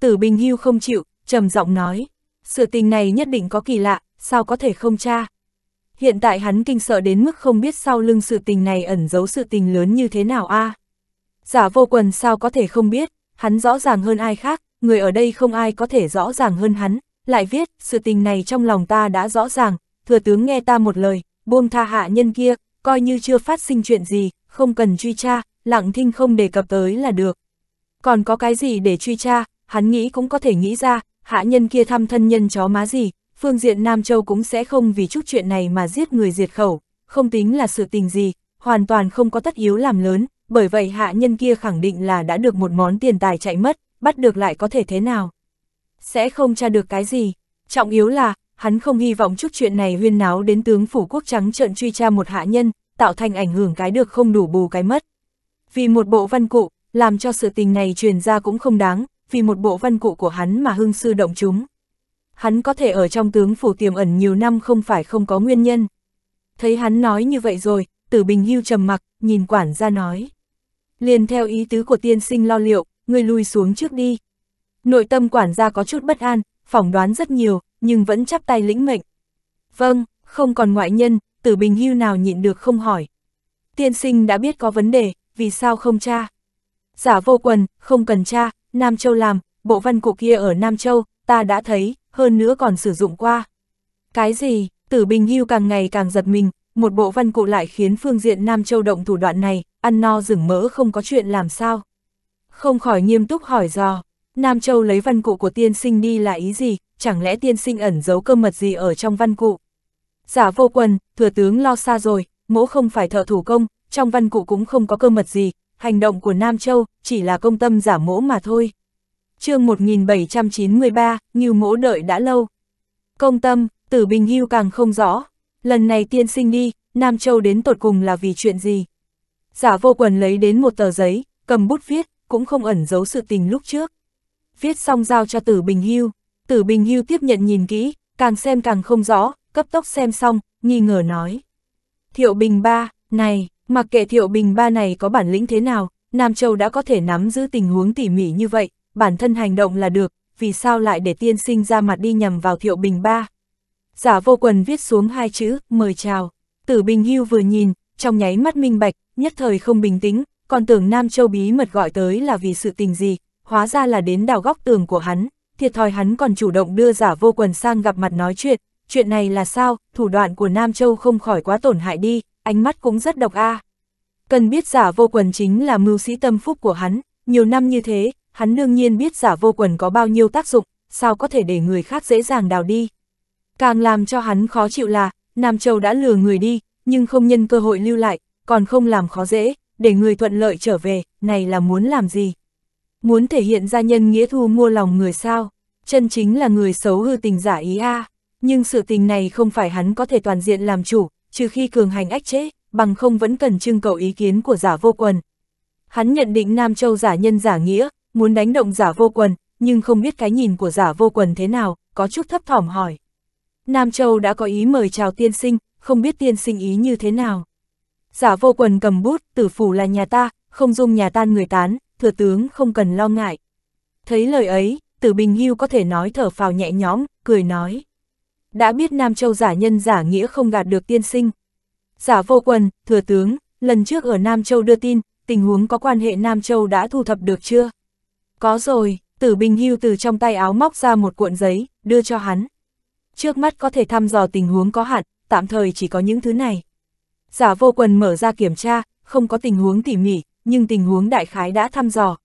Tử Bình Hưu không chịu, trầm giọng nói, sự tình này nhất định có kỳ lạ, sao có thể không tra. Hiện tại hắn kinh sợ đến mức không biết sau lưng sự tình này ẩn giấu sự tình lớn như thế nào a. À? Giả vô quần sao có thể không biết, hắn rõ ràng hơn ai khác, người ở đây không ai có thể rõ ràng hơn hắn, lại viết, sự tình này trong lòng ta đã rõ ràng, thừa tướng nghe ta một lời, buông tha hạ nhân kia, coi như chưa phát sinh chuyện gì, không cần truy tra, lặng thinh không đề cập tới là được. Còn có cái gì để truy tra, hắn nghĩ cũng có thể nghĩ ra, hạ nhân kia thăm thân nhân chó má gì, phương diện Nam Châu cũng sẽ không vì chút chuyện này mà giết người diệt khẩu, không tính là sự tình gì, hoàn toàn không có tất yếu làm lớn, bởi vậy hạ nhân kia khẳng định là đã được một món tiền tài chạy mất, bắt được lại có thể thế nào. Sẽ không tra được cái gì, trọng yếu là, hắn không hy vọng chút chuyện này huyên náo đến tướng phủ quốc trắng trợn truy tra một hạ nhân, tạo thành ảnh hưởng cái được không đủ bù cái mất. Vì một bộ văn cụ, làm cho sự tình này truyền ra cũng không đáng, vì một bộ văn cụ của hắn mà hưng sư động chúng. Hắn có thể ở trong tướng phủ tiềm ẩn nhiều năm không phải không có nguyên nhân. Thấy hắn nói như vậy rồi, tử bình hưu trầm mặc, nhìn quản gia nói. Liền theo ý tứ của tiên sinh lo liệu, ngươi lui xuống trước đi. Nội tâm quản gia có chút bất an, phỏng đoán rất nhiều, nhưng vẫn chắp tay lĩnh mệnh. Vâng, không còn ngoại nhân, tử bình hưu nào nhịn được không hỏi. Tiên sinh đã biết có vấn đề, vì sao không cha? Giả vô quần, không cần cha, Nam Châu làm, bộ văn cụ kia ở Nam Châu, ta đã thấy, hơn nữa còn sử dụng qua. Cái gì, tử bình hưu càng ngày càng giật mình, một bộ văn cụ lại khiến phương diện Nam Châu động thủ đoạn này, ăn no rừng mỡ không có chuyện làm sao. Không khỏi nghiêm túc hỏi dò, Nam Châu lấy văn cụ của tiên sinh đi là ý gì, chẳng lẽ tiên sinh ẩn giấu cơ mật gì ở trong văn cụ? Giả vô quần, thừa tướng lo xa rồi, mỗ không phải thợ thủ công, trong văn cụ cũng không có cơ mật gì, hành động của Nam Châu chỉ là công tâm giả mỗ mà thôi. chương 1793, Ngưu mỗ đợi đã lâu. Công tâm, tử bình hưu càng không rõ. Lần này tiên sinh đi, Nam Châu đến tột cùng là vì chuyện gì? Giả vô quần lấy đến một tờ giấy, cầm bút viết, cũng không ẩn giấu sự tình lúc trước. Viết xong giao cho tử bình hưu, tử bình hưu tiếp nhận nhìn kỹ, càng xem càng không rõ, cấp tốc xem xong, nghi ngờ nói. Thiệu Bình ba, này, mặc kệ Thiệu Bình ba này có bản lĩnh thế nào, Nam Châu đã có thể nắm giữ tình huống tỉ mỉ như vậy, bản thân hành động là được, vì sao lại để tiên sinh ra mặt đi nhầm vào Thiệu Bình ba. Giả vô quần viết xuống hai chữ, mời chào. Tử Bình Hưu vừa nhìn, trong nháy mắt minh bạch, nhất thời không bình tĩnh, còn tưởng Nam Châu bí mật gọi tới là vì sự tình gì, hóa ra là đến đào góc tường của hắn, thiệt thòi hắn còn chủ động đưa giả vô quần sang gặp mặt nói chuyện, chuyện này là sao, thủ đoạn của Nam Châu không khỏi quá tổn hại đi, ánh mắt cũng rất độc a. À. Cần biết giả vô quần chính là mưu sĩ tâm phúc của hắn, nhiều năm như thế, hắn đương nhiên biết giả vô quần có bao nhiêu tác dụng, sao có thể để người khác dễ dàng đào đi. Càng làm cho hắn khó chịu là, Nam Châu đã lừa người đi, nhưng không nhân cơ hội lưu lại, còn không làm khó dễ, để người thuận lợi trở về, này là muốn làm gì? Muốn thể hiện ra nhân nghĩa thu mua lòng người sao? Chân chính là người xấu hư tình giả ý a. À nhưng sự tình này không phải hắn có thể toàn diện làm chủ, trừ khi cường hành ách chế, bằng không vẫn cần trưng cầu ý kiến của giả vô quần. Hắn nhận định Nam Châu giả nhân giả nghĩa, muốn đánh động giả vô quần, nhưng không biết cái nhìn của giả vô quần thế nào, có chút thấp thỏm hỏi. Nam Châu đã có ý mời chào tiên sinh, không biết tiên sinh ý như thế nào. Giả vô quần cầm bút, tử phủ là nhà ta, không dung nhà tan người tán, thừa tướng không cần lo ngại. Thấy lời ấy, tử bình hưu có thể nói thở phào nhẹ nhõm, cười nói đã biết Nam Châu giả nhân giả nghĩa không gạt được tiên sinh. Giả vô quần, thừa tướng, lần trước ở Nam Châu đưa tin, tình huống có quan hệ Nam Châu đã thu thập được chưa? Có rồi, tử bình hưu từ trong tay áo móc ra một cuộn giấy, đưa cho hắn. Trước mắt có thể thăm dò tình huống có hạn, tạm thời chỉ có những thứ này. Giả vô quần mở ra kiểm tra, không có tình huống tỉ mỉ, nhưng tình huống đại khái đã thăm dò.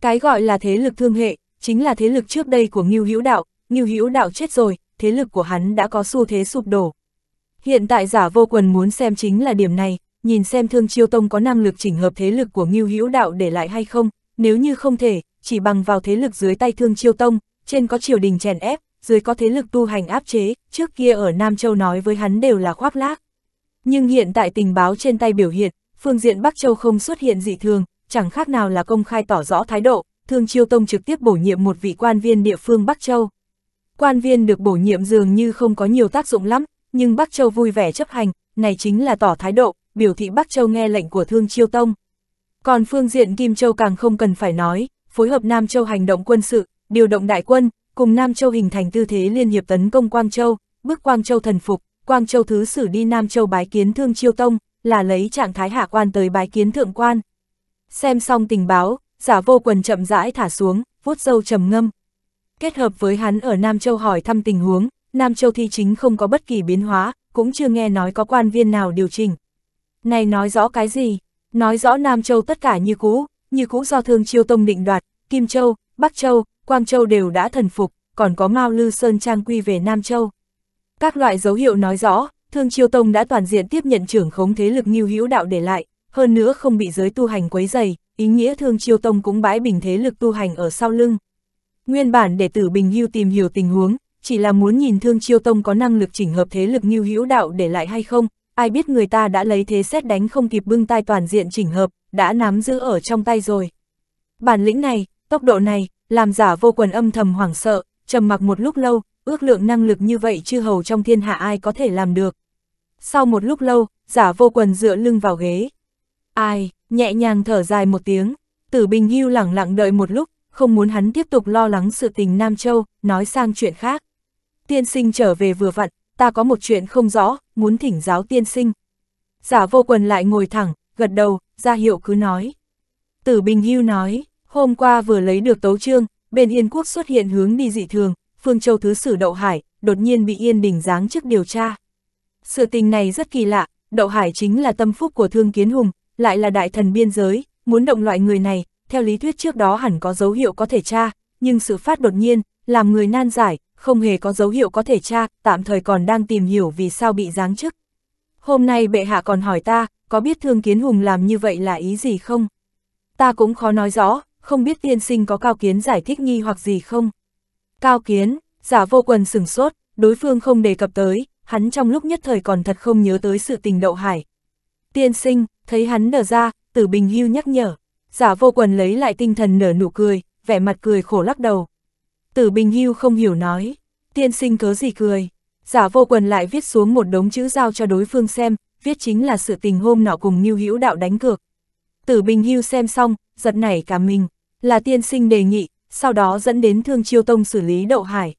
Cái gọi là thế lực thương hệ, chính là thế lực trước đây của Ngưu Hữu Đạo, Ngưu Hữu Đạo chết rồi, thế lực của hắn đã có xu thế sụp đổ. Hiện tại giả vô quần muốn xem chính là điểm này, nhìn xem Thương Chiêu Tông có năng lực chỉnh hợp thế lực của Ngưu Hữu Đạo để lại hay không, nếu như không thể, chỉ bằng vào thế lực dưới tay Thương Chiêu Tông, trên có triều đình chèn ép, dưới có thế lực tu hành áp chế, trước kia ở Nam Châu nói với hắn đều là khoác lác. Nhưng hiện tại tình báo trên tay biểu hiện, phương diện Bắc Châu không xuất hiện dị thường, chẳng khác nào là công khai tỏ rõ thái độ, Thương Chiêu Tông trực tiếp bổ nhiệm một vị quan viên địa phương Bắc Châu. Quan viên được bổ nhiệm dường như không có nhiều tác dụng lắm, nhưng Bắc Châu vui vẻ chấp hành, này chính là tỏ thái độ, biểu thị Bắc Châu nghe lệnh của Thương Chiêu Tông. Còn phương diện Kim Châu càng không cần phải nói, phối hợp Nam Châu hành động quân sự, điều động đại quân, cùng Nam Châu hình thành tư thế liên hiệp tấn công Quang Châu, bước Quang Châu thần phục, Quang Châu thứ sử đi Nam Châu bái kiến Thương Chiêu Tông, là lấy trạng thái hạ quan tới bái kiến thượng quan. Xem xong tình báo, giả vô quần chậm rãi thả xuống, vuốt dâu trầm ngâm, kết hợp với hắn ở Nam Châu hỏi thăm tình huống, Nam Châu thi chính không có bất kỳ biến hóa, cũng chưa nghe nói có quan viên nào điều chỉnh. Này nói rõ cái gì? Nói rõ Nam Châu tất cả như cũ, như cũ do Thương Chiêu Tông định đoạt, Kim Châu, Bắc Châu, Quang Châu đều đã thần phục, còn có Mao Lư Sơn Trang quy về Nam Châu. Các loại dấu hiệu nói rõ, Thương Chiêu Tông đã toàn diện tiếp nhận trưởng khống thế lực Ngưu Hữu Đạo để lại, hơn nữa không bị giới tu hành quấy dày, ý nghĩa Thương Chiêu Tông cũng bãi bình thế lực tu hành ở sau lưng. Nguyên bản để tử Bình Hưu tìm hiểu tình huống, chỉ là muốn nhìn Thương Chiêu Tông có năng lực chỉnh hợp thế lực như hữu đạo để lại hay không, ai biết người ta đã lấy thế xét đánh không kịp bưng tay toàn diện chỉnh hợp, đã nắm giữ ở trong tay rồi. Bản lĩnh này, tốc độ này, làm giả vô quần âm thầm hoảng sợ, trầm mặc một lúc lâu, ước lượng năng lực như vậy chưa hầu trong thiên hạ ai có thể làm được. Sau một lúc lâu, giả vô quần dựa lưng vào ghế. Ai, nhẹ nhàng thở dài một tiếng, tử bình hưu lẳng lặng đợi một lúc, không muốn hắn tiếp tục lo lắng sự tình Nam Châu, nói sang chuyện khác. Tiên sinh trở về vừa vặn, ta có một chuyện không rõ, muốn thỉnh giáo tiên sinh. Giả vô quần lại ngồi thẳng, gật đầu, ra hiệu cứ nói. Tử Bình Hưu nói, hôm qua vừa lấy được tấu trương, bên Yên Quốc xuất hiện hướng đi dị thường, Phương Châu Thứ Sử Đậu Hải, đột nhiên bị Yên Đình giáng chức điều tra. Sự tình này rất kỳ lạ, Đậu Hải chính là tâm phúc của Thương Kiến Hùng, lại là đại thần biên giới, muốn động loại người này, theo lý thuyết trước đó hẳn có dấu hiệu có thể tra, nhưng sự phát đột nhiên, làm người nan giải, không hề có dấu hiệu có thể tra, tạm thời còn đang tìm hiểu vì sao bị giáng chức. Hôm nay bệ hạ còn hỏi ta, có biết thương kiến hùng làm như vậy là ý gì không? Ta cũng khó nói rõ, không biết tiên sinh có cao kiến giải thích nghi hoặc gì không? Cao kiến, giả vô quần sừng sốt, đối phương không đề cập tới, hắn trong lúc nhất thời còn thật không nhớ tới sự tình đậu hải. Tiên sinh, thấy hắn nở ra, tử bình hưu nhắc nhở giả vô quần lấy lại tinh thần nở nụ cười, vẻ mặt cười khổ lắc đầu. Tử Bình Hưu không hiểu nói, tiên sinh cớ gì cười. Giả vô quần lại viết xuống một đống chữ giao cho đối phương xem, viết chính là sự tình hôm nọ cùng Ngưu Hữu Đạo đánh cược. Tử Bình Hưu xem xong, giật nảy cả mình, là tiên sinh đề nghị, sau đó dẫn đến Thương Chiêu Tông xử lý Đậu Hải.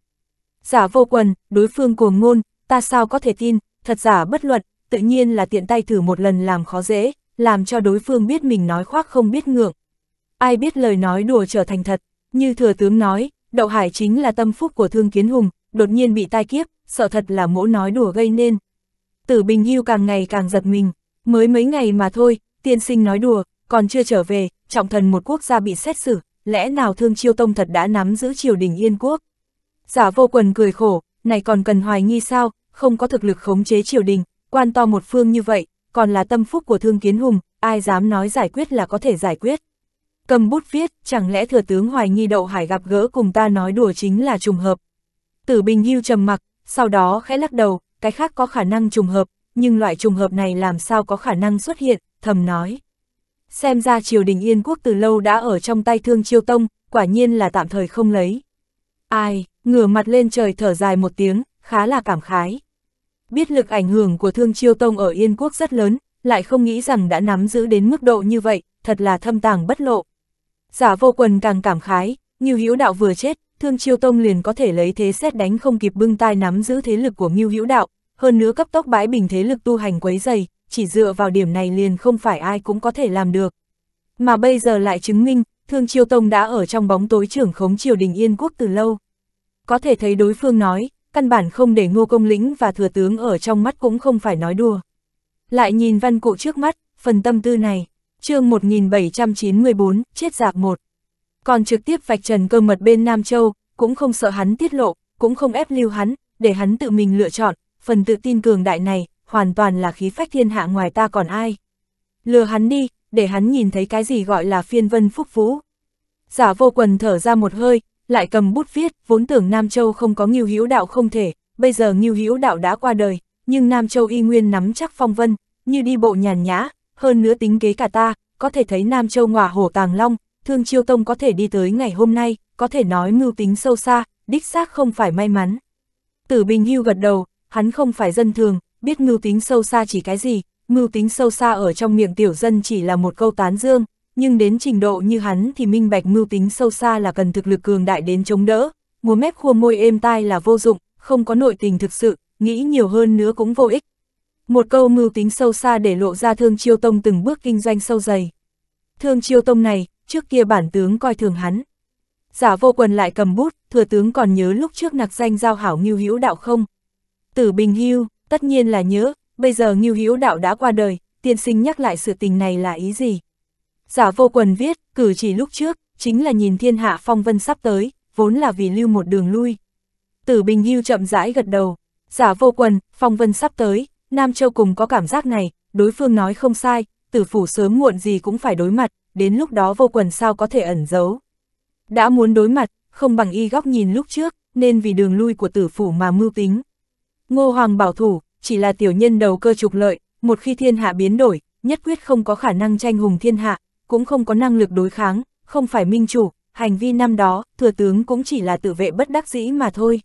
Giả vô quần, đối phương cuồng ngôn, ta sao có thể tin, thật giả bất luận, tự nhiên là tiện tay thử một lần làm khó dễ, làm cho đối phương biết mình nói khoác không biết ngượng. Ai biết lời nói đùa trở thành thật, như thừa tướng nói, Đậu Hải chính là tâm phúc của Thương Kiến Hùng, đột nhiên bị tai kiếp, sợ thật là mỗ nói đùa gây nên. Tử Bình Hưu càng ngày càng giật mình, mới mấy ngày mà thôi, tiên sinh nói đùa, còn chưa trở về, trọng thần một quốc gia bị xét xử, lẽ nào Thương Chiêu Tông thật đã nắm giữ triều đình Yên Quốc. Giả vô quần cười khổ, này còn cần hoài nghi sao, không có thực lực khống chế triều đình, quan to một phương như vậy, còn là tâm phúc của Thương Kiến Hùng, ai dám nói giải quyết là có thể giải quyết. Cầm bút viết, chẳng lẽ thừa tướng hoài nghi đậu hải gặp gỡ cùng ta nói đùa chính là trùng hợp. Tử Bình Hưu trầm mặc, sau đó khẽ lắc đầu, cái khác có khả năng trùng hợp, nhưng loại trùng hợp này làm sao có khả năng xuất hiện, thầm nói. Xem ra triều đình Yên Quốc từ lâu đã ở trong tay Thương Chiêu Tông, quả nhiên là tạm thời không lấy. Ai, ngửa mặt lên trời thở dài một tiếng, khá là cảm khái. Biết lực ảnh hưởng của Thương Chiêu Tông ở Yên Quốc rất lớn, lại không nghĩ rằng đã nắm giữ đến mức độ như vậy, thật là thâm tàng bất lộ. Giả vô quần càng cảm khái, Ngưu Hữu Đạo vừa chết, Thương Chiêu Tông liền có thể lấy thế xét đánh không kịp bưng tai nắm giữ thế lực của Ngưu Hữu Đạo, hơn nữa cấp tốc bãi bình thế lực tu hành quấy dày, chỉ dựa vào điểm này liền không phải ai cũng có thể làm được. Mà bây giờ lại chứng minh, Thương Chiêu Tông đã ở trong bóng tối trưởng khống triều đình Yên Quốc từ lâu. Có thể thấy đối phương nói, căn bản không để ngô công lĩnh và thừa tướng ở trong mắt cũng không phải nói đùa. Lại nhìn văn cụ trước mắt, phần tâm tư này, chương 1794, chết giạc một. Còn trực tiếp vạch trần cơ mật bên Nam Châu, cũng không sợ hắn tiết lộ, cũng không ép lưu hắn, để hắn tự mình lựa chọn, phần tự tin cường đại này, hoàn toàn là khí phách thiên hạ ngoài ta còn ai. Lừa hắn đi, để hắn nhìn thấy cái gì gọi là phiên vân phúc phú, Giả vô quần thở ra một hơi, lại cầm bút viết, vốn tưởng Nam Châu không có ngưu hữu đạo không thể, bây giờ ngưu hữu đạo đã qua đời, nhưng Nam Châu y nguyên nắm chắc phong vân, như đi bộ nhàn nhã, hơn nữa tính kế cả ta, có thể thấy Nam Châu ngỏa hổ tàng long, thương chiêu tông có thể đi tới ngày hôm nay, có thể nói mưu tính sâu xa, đích xác không phải may mắn. Tử Bình Hưu gật đầu, hắn không phải dân thường, biết mưu tính sâu xa chỉ cái gì, mưu tính sâu xa ở trong miệng tiểu dân chỉ là một câu tán dương, nhưng đến trình độ như hắn thì minh bạch mưu tính sâu xa là cần thực lực cường đại đến chống đỡ, múa mép khua môi êm tai là vô dụng, không có nội tình thực sự, nghĩ nhiều hơn nữa cũng vô ích. Một câu mưu tính sâu xa để lộ ra thương chiêu tông từng bước kinh doanh sâu dày. Thương chiêu tông này, trước kia bản tướng coi thường hắn. Giả vô quần lại cầm bút, thừa tướng còn nhớ lúc trước nặc danh giao hảo nghiêu hữu đạo không? Tử Bình Hưu, tất nhiên là nhớ, bây giờ nghiêu hữu đạo đã qua đời, tiên sinh nhắc lại sự tình này là ý gì? Giả vô quần viết, cử chỉ lúc trước, chính là nhìn thiên hạ phong vân sắp tới, vốn là vì lưu một đường lui. Tử Bình Hưu chậm rãi gật đầu, giả vô quần, phong vân sắp tới, Nam Châu cùng có cảm giác này, đối phương nói không sai, tử phủ sớm muộn gì cũng phải đối mặt, đến lúc đó vô quần sao có thể ẩn giấu. Đã muốn đối mặt, không bằng y góc nhìn lúc trước, nên vì đường lui của tử phủ mà mưu tính. Ngô Hoàng bảo thủ, chỉ là tiểu nhân đầu cơ trục lợi, một khi thiên hạ biến đổi, nhất quyết không có khả năng tranh hùng thiên hạ, cũng không có năng lực đối kháng, không phải minh chủ, hành vi năm đó, thừa tướng cũng chỉ là tự vệ bất đắc dĩ mà thôi.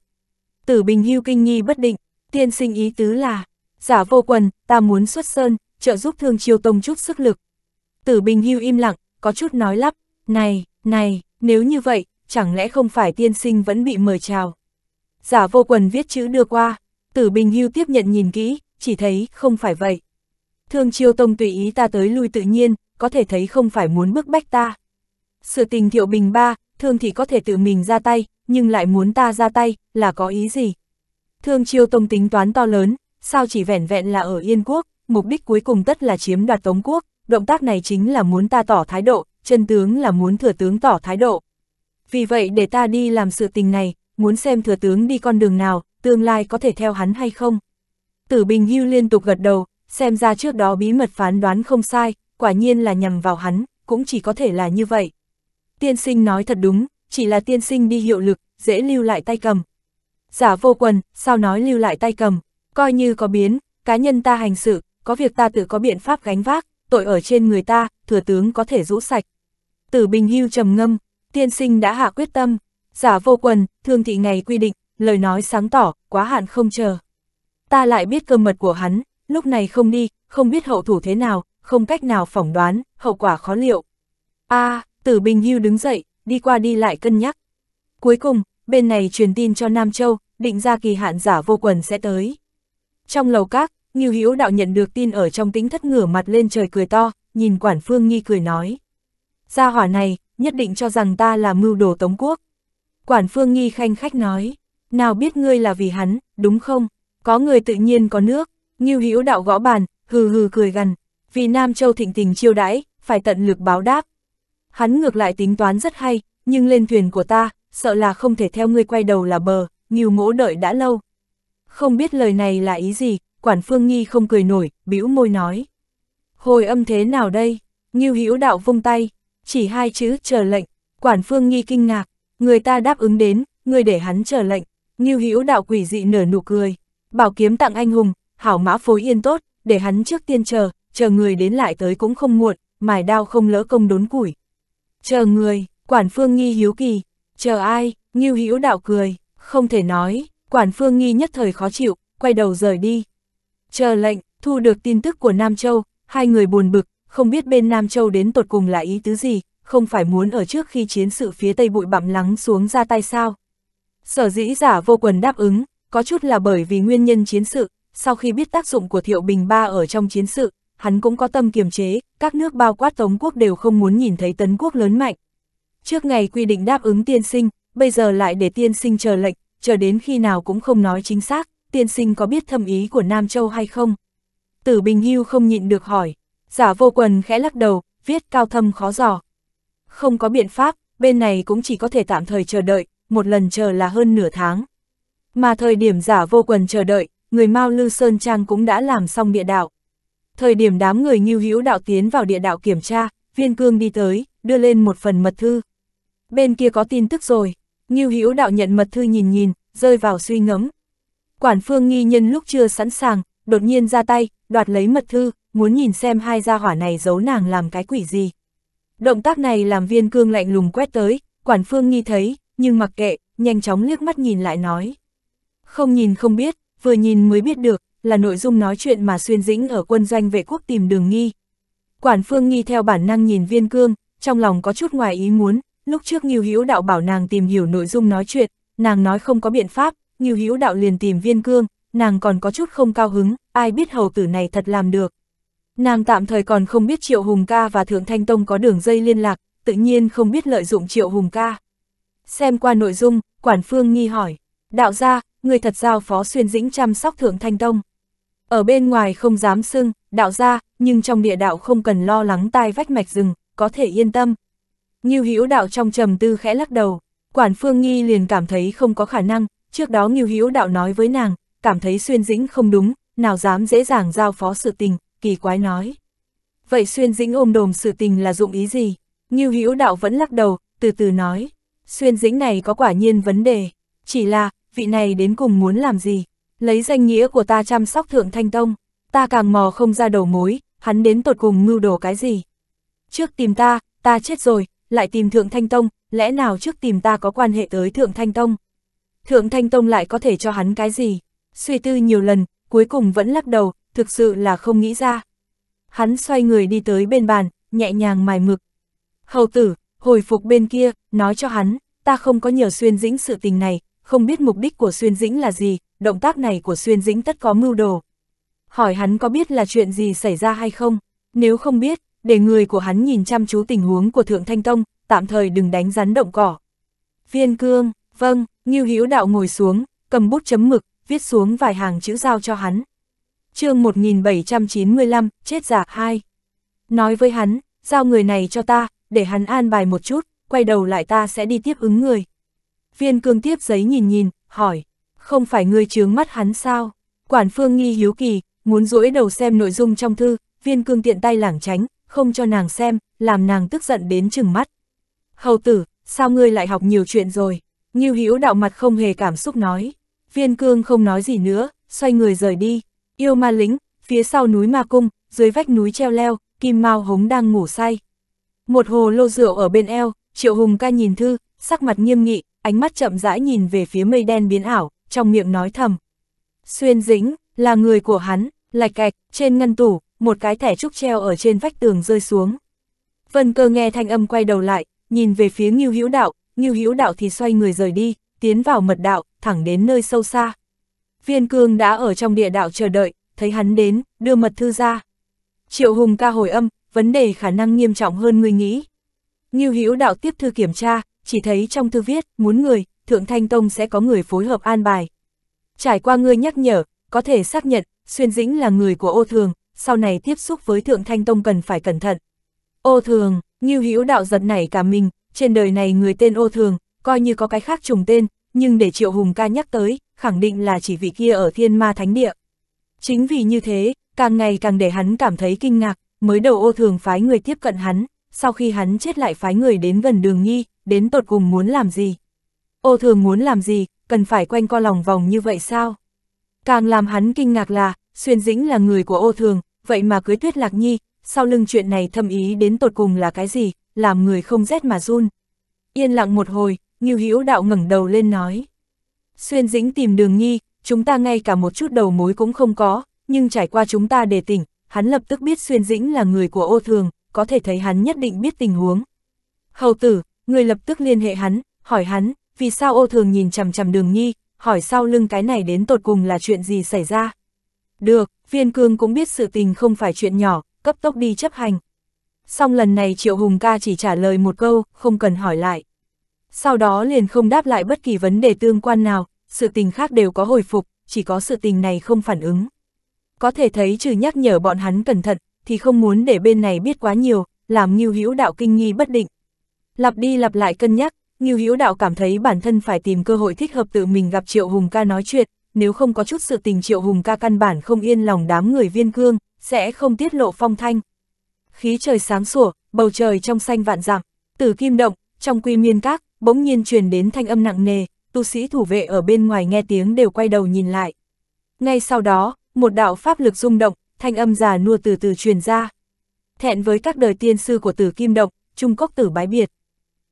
Tử Bình hưu kinh nghi bất định, tiên sinh ý tứ là, giả vô quần, ta muốn xuất sơn, trợ giúp thương chiêu tông chút sức lực. Tử Bình hưu im lặng, có chút nói lắp, này, này, nếu như vậy, chẳng lẽ không phải tiên sinh vẫn bị mời chào. Giả vô quần viết chữ đưa qua, tử bình hưu tiếp nhận nhìn kỹ, chỉ thấy không phải vậy. Thương chiêu tông tùy ý ta tới lui tự nhiên, có thể thấy không phải muốn bức bách ta. Sự tình thiệu bình ba, thương thì có thể tự mình ra tay, nhưng lại muốn ta ra tay, là có ý gì? Thương chiêu tông tính toán to lớn, sao chỉ vẻn vẹn là ở Yên Quốc, mục đích cuối cùng tất là chiếm đoạt Tống Quốc, động tác này chính là muốn ta tỏ thái độ, chân tướng là muốn thừa tướng tỏ thái độ. Vì vậy để ta đi làm sự tình này, muốn xem thừa tướng đi con đường nào, tương lai có thể theo hắn hay không. Tử Bình Hưu liên tục gật đầu, xem ra trước đó bí mật phán đoán không sai, quả nhiên là nhằm vào hắn, cũng chỉ có thể là như vậy. Tiên sinh nói thật đúng, chỉ là tiên sinh đi hiệu lực, dễ lưu lại tay cầm. Giả vô quần, sao nói lưu lại tay cầm, coi như có biến, cá nhân ta hành sự có việc ta tự có biện pháp gánh vác, tội ở trên người ta, thừa tướng có thể rũ sạch. Tử Bình Hưu trầm ngâm, tiên sinh đã hạ quyết tâm, giả vô quần, thương thị ngày quy định, lời nói sáng tỏ, quá hạn không chờ. Ta lại biết cơ mật của hắn, lúc này không đi, không biết hậu thủ thế nào, không cách nào phỏng đoán, hậu quả khó liệu. A, à, Tử Bình Hưu đứng dậy, đi qua đi lại cân nhắc. Cuối cùng, bên này truyền tin cho Nam Châu, định ra kỳ hạn giả vô quần sẽ tới. Trong lầu các, Ngưu Hữu đạo nhận được tin ở trong tính thất ngửa mặt lên trời cười to, nhìn Quản Phương Nghi cười nói. Gia hỏa này, nhất định cho rằng ta là mưu đồ Tống Quốc. Quản Phương Nghi khanh khách nói, nào biết ngươi là vì hắn, đúng không? Có người tự nhiên có nước, Ngưu Hữu đạo gõ bàn, hừ hừ cười gần, vì Nam Châu thịnh tình chiêu đãi, phải tận lực báo đáp. Hắn ngược lại tính toán rất hay, nhưng lên thuyền của ta, sợ là không thể theo ngươi quay đầu là bờ, nghiêu ngỗ đợi đã lâu. Không biết lời này là ý gì, quản phương nghi không cười nổi, bĩu môi nói. Hồi âm thế nào đây? Nghiêu hữu đạo vung tay, chỉ hai chữ chờ lệnh, quản phương nghi kinh ngạc, người ta đáp ứng đến, người để hắn chờ lệnh, nghiêu hữu đạo quỷ dị nở nụ cười, bảo kiếm tặng anh hùng, hảo mã phối yên tốt, để hắn trước tiên chờ, chờ người đến lại tới cũng không muộn, mài đao không lỡ công đốn củi. Chờ người, quản phương nghi hiếu kỳ, chờ ai, nghiêu hữu đạo cười, không thể nói, quản phương nghi nhất thời khó chịu, quay đầu rời đi. Chờ lệnh, thu được tin tức của Nam Châu, hai người buồn bực, không biết bên Nam Châu đến tột cùng là ý tứ gì, không phải muốn ở trước khi chiến sự phía Tây bụi bặm lắng xuống ra tay sao. Sở dĩ giả vô quần đáp ứng, có chút là bởi vì nguyên nhân chiến sự, sau khi biết tác dụng của Thiệu Bình Ba ở trong chiến sự, hắn cũng có tâm kiềm chế, các nước bao quát Tống quốc đều không muốn nhìn thấy tấn quốc lớn mạnh. Trước ngày quy định đáp ứng tiên sinh, bây giờ lại để tiên sinh chờ lệnh, chờ đến khi nào cũng không nói chính xác, tiên sinh có biết thâm ý của Nam Châu hay không? Tử Bình Hưu không nhịn được hỏi, giả vô quần khẽ lắc đầu, viết cao thâm khó dò. Không có biện pháp, bên này cũng chỉ có thể tạm thời chờ đợi, một lần chờ là hơn nửa tháng. Mà thời điểm giả vô quần chờ đợi, người Mao Lư Sơn Trang cũng đã làm xong địa đạo. Thời điểm đám người nghiêu hữu đạo tiến vào địa đạo kiểm tra, viên cương đi tới, đưa lên một phần mật thư. Bên kia có tin tức rồi, nghiêu hữu đạo nhận mật thư nhìn nhìn, rơi vào suy ngẫm. Quản phương nghi nhân lúc chưa sẵn sàng, đột nhiên ra tay, đoạt lấy mật thư, muốn nhìn xem hai gia hỏa này giấu nàng làm cái quỷ gì. Động tác này làm viên cương lạnh lùng quét tới, quản phương nghi thấy, nhưng mặc kệ, nhanh chóng liếc mắt nhìn lại nói. Không nhìn không biết, vừa nhìn mới biết được, là nội dung nói chuyện mà xuyên dĩnh ở quân doanh vệ quốc tìm đường nghi. Quản phương nghi theo bản năng nhìn viên cương, trong lòng có chút ngoài ý muốn, lúc trước Nghiêu Hữu Đạo bảo nàng tìm hiểu nội dung nói chuyện, nàng nói không có biện pháp, Nghiêu Hữu Đạo liền tìm viên cương, nàng còn có chút không cao hứng, ai biết hầu tử này thật làm được. Nàng tạm thời còn không biết Triệu Hùng Ca và Thượng Thanh Tông có đường dây liên lạc, tự nhiên không biết lợi dụng Triệu Hùng Ca. Xem qua nội dung, Quản Phương nghi hỏi, đạo gia, người thật giao phó xuyên dĩnh chăm sóc Thượng Thanh Tông. Ở bên ngoài không dám xưng, đạo ra, nhưng trong địa đạo không cần lo lắng tai vách mạch rừng, có thể yên tâm. Nghiêu Hữu đạo trong trầm tư khẽ lắc đầu, quản phương nghi liền cảm thấy không có khả năng, trước đó Nghiêu Hữu đạo nói với nàng, cảm thấy xuyên dĩnh không đúng, nào dám dễ dàng giao phó sự tình, kỳ quái nói. Vậy xuyên dĩnh ôm đồm sự tình là dụng ý gì? Nghiêu Hữu đạo vẫn lắc đầu, từ từ nói, xuyên dĩnh này có quả nhiên vấn đề, chỉ là, vị này đến cùng muốn làm gì? lấy danh nghĩa của ta chăm sóc thượng thanh tông, ta càng mò không ra đầu mối, hắn đến tột cùng mưu đồ cái gì. Trước tìm ta, ta chết rồi, lại tìm thượng thanh tông, lẽ nào trước tìm ta có quan hệ tới thượng thanh tông. Thượng thanh tông lại có thể cho hắn cái gì, suy tư nhiều lần, cuối cùng vẫn lắc đầu, thực sự là không nghĩ ra. Hắn xoay người đi tới bên bàn, nhẹ nhàng mài mực. Hầu tử, hồi phục bên kia, nói cho hắn, ta không có nhờ xuyên dĩnh sự tình này, không biết mục đích của Xuyên Dĩnh là gì, động tác này của Xuyên Dĩnh tất có mưu đồ. Hỏi hắn có biết là chuyện gì xảy ra hay không, nếu không biết, để người của hắn nhìn chăm chú tình huống của Thượng Thanh Tông, tạm thời đừng đánh rắn động cỏ. Viên cương, vâng, Ngưu Hữu Đạo ngồi xuống, cầm bút chấm mực, viết xuống vài hàng chữ giao cho hắn. chương 1795, chết giả 2. Nói với hắn, giao người này cho ta, để hắn an bài một chút, quay đầu lại ta sẽ đi tiếp ứng người. Viên cương tiếp giấy nhìn nhìn, hỏi, không phải ngươi chướng mắt hắn sao? Quản phương nghi hiếu kỳ, muốn rỗi đầu xem nội dung trong thư, viên cương tiện tay lảng tránh, không cho nàng xem, làm nàng tức giận đến chừng mắt. Hầu tử, sao ngươi lại học nhiều chuyện rồi? Nghiêu hữu đạo mặt không hề cảm xúc nói. Viên cương không nói gì nữa, xoay người rời đi. Yêu ma lính, phía sau núi ma cung, dưới vách núi treo leo, kim mao hống đang ngủ say. Một hồ lô rượu ở bên eo, triệu hùng ca nhìn thư, sắc mặt nghiêm nghị, ánh mắt chậm rãi nhìn về phía mây đen biến ảo, trong miệng nói thầm. Xuyên dĩnh, là người của hắn, lạch cạch, trên ngăn tủ, một cái thẻ trúc treo ở trên vách tường rơi xuống. Vân cơ nghe thanh âm quay đầu lại, nhìn về phía Ngưu Hữu Đạo, Ngưu Hữu Đạo thì xoay người rời đi, tiến vào mật đạo, thẳng đến nơi sâu xa. Viên Cương đã ở trong địa đạo chờ đợi, thấy hắn đến, đưa mật thư ra. Triệu Hùng ca hồi âm, vấn đề khả năng nghiêm trọng hơn người nghĩ. Ngưu Hữu Đạo tiếp thư kiểm tra, chỉ thấy trong thư viết, muốn người, Thượng Thanh Tông sẽ có người phối hợp an bài. Trải qua ngươi nhắc nhở, có thể xác nhận, Xuyên Dĩnh là người của ô thường, sau này tiếp xúc với Thượng Thanh Tông cần phải cẩn thận. Ô thường, Ngưu Hữu Đạo giật nảy cả mình, trên đời này người tên ô thường, coi như có cái khác trùng tên, nhưng để Triệu Hùng ca nhắc tới, khẳng định là chỉ vị kia ở Thiên Ma Thánh Địa. Chính vì như thế, càng ngày càng để hắn cảm thấy kinh ngạc, mới đầu ô thường phái người tiếp cận hắn, sau khi hắn chết lại phái người đến gần đường nhi, đến tột cùng muốn làm gì. Ô thường muốn làm gì, cần phải quanh co lòng vòng như vậy sao? Càng làm hắn kinh ngạc là, xuyên dĩnh là người của ô thường, vậy mà cưới tuyết lạc nhi, sau lưng chuyện này thâm ý đến tột cùng là cái gì, làm người không rét mà run. Yên lặng một hồi, Nghiêu Hữu Đạo ngẩng đầu lên nói. Xuyên dĩnh tìm đường nhi, chúng ta ngay cả một chút đầu mối cũng không có, nhưng trải qua chúng ta đề tỉnh, hắn lập tức biết Xuyên dĩnh là người của ô thường, có thể thấy hắn nhất định biết tình huống. Hầu tử, người lập tức liên hệ hắn, hỏi hắn, vì sao ô thường nhìn chằm chằm đường nhi, hỏi sau lưng cái này đến tột cùng là chuyện gì xảy ra. Được, viên cương cũng biết sự tình không phải chuyện nhỏ, cấp tốc đi chấp hành. Xong lần này Triệu Hùng ca chỉ trả lời một câu, không cần hỏi lại. Sau đó liền không đáp lại bất kỳ vấn đề tương quan nào, sự tình khác đều có hồi phục, chỉ có sự tình này không phản ứng. Có thể thấy trừ nhắc nhở bọn hắn cẩn thận, thì không muốn để bên này biết quá nhiều, làm Ngưu Hữu Đạo kinh nghi bất định. Lặp đi lặp lại cân nhắc, Ngưu Hữu Đạo cảm thấy bản thân phải tìm cơ hội thích hợp tự mình gặp Triệu Hùng ca nói chuyện, nếu không có chút sự tình Triệu Hùng ca căn bản không yên lòng đám người viên cương, sẽ không tiết lộ phong thanh. Khí trời sáng sủa, bầu trời trong xanh vạn dặm, từ kim động, trong quy miên các, bỗng nhiên truyền đến thanh âm nặng nề, tu sĩ thủ vệ ở bên ngoài nghe tiếng đều quay đầu nhìn lại. Ngay sau đó, một đạo pháp lực rung động, thanh âm già nua từ từ truyền ra. Thẹn với các đời tiên sư của tử kim độc, trung cốc tử bái biệt.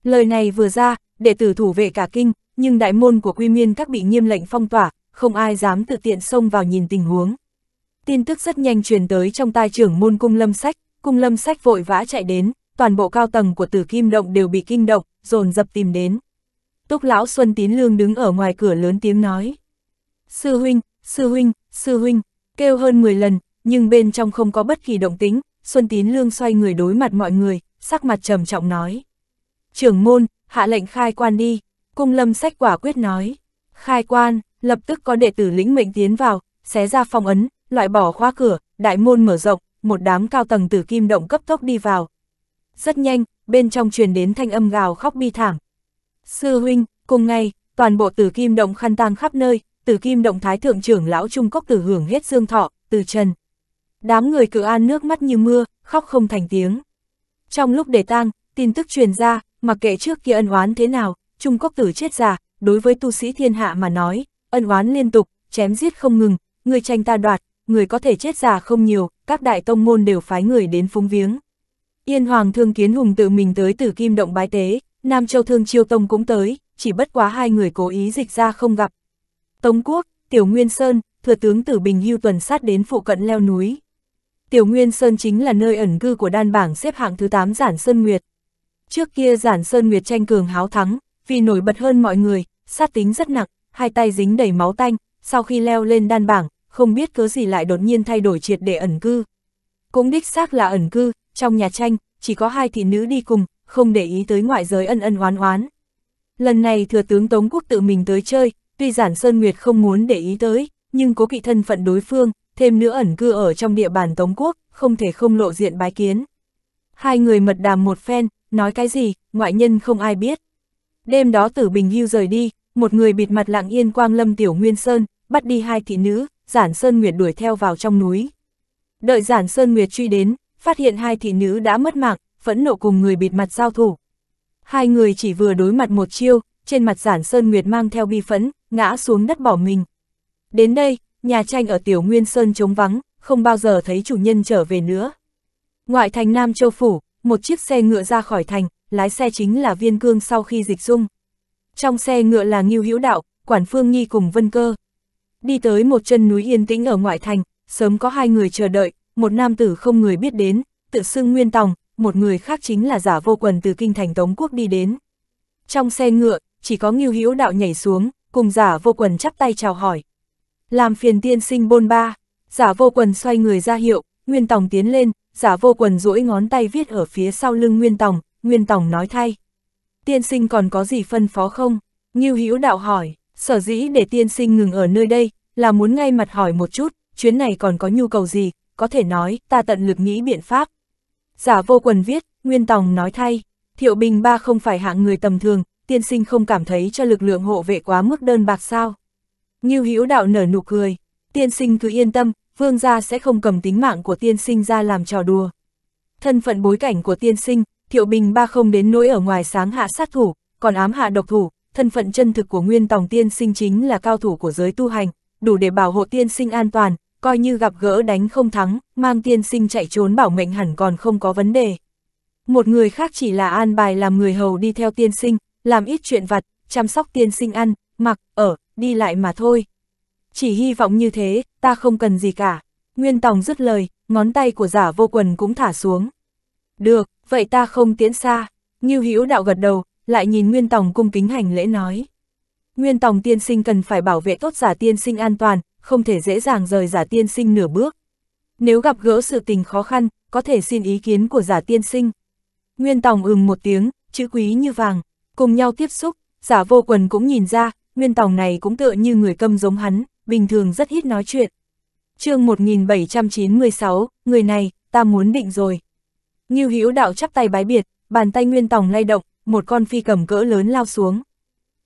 Lời này vừa ra, đệ tử thủ vệ cả kinh, nhưng đại môn của quy miên các bị nghiêm lệnh phong tỏa, không ai dám tự tiện xông vào nhìn tình huống. Tin tức rất nhanh truyền tới trong tai trưởng môn cung lâm sách, cung lâm sách vội vã chạy đến, toàn bộ cao tầng của tử kim động đều bị kinh động, dồn dập tìm đến. Túc lão Xuân Tín Lương đứng ở ngoài cửa lớn tiếng nói. Sư huynh, sư huynh, sư huynh, kêu hơn 10 lần, nhưng bên trong không có bất kỳ động tính, Xuân Tín Lương xoay người đối mặt mọi người, sắc mặt trầm trọng nói. Trưởng môn, hạ lệnh khai quan đi, cung lâm sách quả quyết nói. Khai quan, lập tức có đệ tử lĩnh mệnh tiến vào, xé ra phong ấn, loại bỏ khóa cửa, đại môn mở rộng, một đám cao tầng tử kim động cấp tốc đi vào. Rất nhanh, bên trong truyền đến thanh âm gào khóc bi thảm. Sư huynh, cùng ngay, toàn bộ tử kim động khăn tang khắp nơi, tử kim động thái thượng trưởng lão trung cốc tử hưởng hết dương thọ, từ trần, Đám người cử an nước mắt như mưa, khóc không thành tiếng. Trong lúc để tang, tin tức truyền ra, mặc kệ trước kia ân oán thế nào, Trung Quốc tử chết già đối với tu sĩ thiên hạ mà nói, ân oán liên tục, chém giết không ngừng, người tranh ta đoạt, người có thể chết già không nhiều, các đại tông môn đều phái người đến phúng viếng. Yên Hoàng Thương Kiến Hùng tự mình tới Tử Kim Động bái tế, Nam Châu Thương Chiêu Tông cũng tới, chỉ bất quá hai người cố ý dịch ra không gặp. Tống Quốc, Tiểu Nguyên Sơn, Thừa tướng Tử Bình Hưu tuần sát đến phụ cận leo núi, Tiểu Nguyên Sơn chính là nơi ẩn cư của đan bảng xếp hạng thứ 8 Giản Sơn Nguyệt. Trước kia Giản Sơn Nguyệt tranh cường háo thắng, vì nổi bật hơn mọi người, sát tính rất nặng, hai tay dính đầy máu tanh, sau khi leo lên đan bảng, không biết cớ gì lại đột nhiên thay đổi triệt để ẩn cư. Cũng đích xác là ẩn cư, trong nhà tranh, chỉ có hai thị nữ đi cùng, không để ý tới ngoại giới ân ân oán oán. Lần này thừa tướng Tống Quốc tự mình tới chơi, tuy Giản Sơn Nguyệt không muốn để ý tới, nhưng cố kỵ thân phận đối phương, thêm nữa ẩn cư ở trong địa bàn Tống Quốc, không thể không lộ diện bái kiến. Hai người mật đàm một phen, nói cái gì, ngoại nhân không ai biết. Đêm đó tử Bình Hưu rời đi, một người bịt mặt lặng yên quang lâm tiểu Nguyên Sơn, bắt đi hai thị nữ, Giản Sơn Nguyệt đuổi theo vào trong núi. Đợi Giản Sơn Nguyệt truy đến, phát hiện hai thị nữ đã mất mạng, phẫn nộ cùng người bịt mặt giao thủ. Hai người chỉ vừa đối mặt một chiêu, trên mặt Giản Sơn Nguyệt mang theo bi phẫn, ngã xuống đất bỏ mình. Đến đây, nhà tranh ở Tiểu Nguyên Sơn trống vắng, không bao giờ thấy chủ nhân trở về nữa. Ngoại thành Nam Châu Phủ, một chiếc xe ngựa ra khỏi thành, lái xe chính là viên cương sau khi dịch dung. Trong xe ngựa là nghiêu Hữu Đạo, Quản Phương nhi cùng Vân Cơ. Đi tới một chân núi yên tĩnh ở ngoại thành, sớm có hai người chờ đợi, một nam tử không người biết đến, tự xưng Nguyên Tòng, một người khác chính là giả vô quần từ kinh thành Tống Quốc đi đến. Trong xe ngựa, chỉ có nghiêu Hữu Đạo nhảy xuống, cùng giả vô quần chắp tay chào hỏi. Làm phiền tiên sinh bôn ba, giả vô quần xoay người ra hiệu, Nguyên Tòng tiến lên, giả vô quần duỗi ngón tay viết ở phía sau lưng Nguyên Tòng, Nguyên Tòng nói thay. Tiên sinh còn có gì phân phó không? Ngưu Hữu đạo hỏi, sở dĩ để tiên sinh ngừng ở nơi đây, là muốn ngay mặt hỏi một chút, chuyến này còn có nhu cầu gì, có thể nói, ta tận lực nghĩ biện pháp. Giả vô quần viết, Nguyên Tòng nói thay, Thiệu Bình Ba không phải hạng người tầm thường, tiên sinh không cảm thấy cho lực lượng hộ vệ quá mức đơn bạc sao. Ngưu Hữu Đạo nở nụ cười, tiên sinh cứ yên tâm, vương gia sẽ không cầm tính mạng của tiên sinh ra làm trò đùa. Thân phận bối cảnh của tiên sinh, Thiệu Bình ba không đến nỗi ở ngoài sáng hạ sát thủ, còn ám hạ độc thủ, thân phận chân thực của Nguyên Tòng tiên sinh chính là cao thủ của giới tu hành, đủ để bảo hộ tiên sinh an toàn, coi như gặp gỡ đánh không thắng, mang tiên sinh chạy trốn bảo mệnh hẳn còn không có vấn đề. Một người khác chỉ là an bài làm người hầu đi theo tiên sinh, làm ít chuyện vặt, chăm sóc tiên sinh ăn, mặc, ở, đi lại mà thôi. Chỉ hy vọng như thế, ta không cần gì cả. Nguyên Tòng dứt lời, ngón tay của giả vô quần cũng thả xuống. Được, vậy ta không tiến xa. Như Hữu đạo gật đầu, lại nhìn Nguyên Tòng cung kính hành lễ nói. Nguyên Tòng tiên sinh cần phải bảo vệ tốt giả tiên sinh an toàn, không thể dễ dàng rời giả tiên sinh nửa bước. Nếu gặp gỡ sự tình khó khăn, có thể xin ý kiến của giả tiên sinh. Nguyên Tòng ừm một tiếng, chữ quý như vàng, cùng nhau tiếp xúc, giả vô quần cũng nhìn ra, nguyên tòng này cũng tựa như người câm giống hắn, bình thường rất ít nói chuyện. chương 1796, người này, ta muốn định rồi. Ngưu Hữu đạo chắp tay bái biệt, bàn tay Nguyên Tòng lay động, một con phi cầm cỡ lớn lao xuống.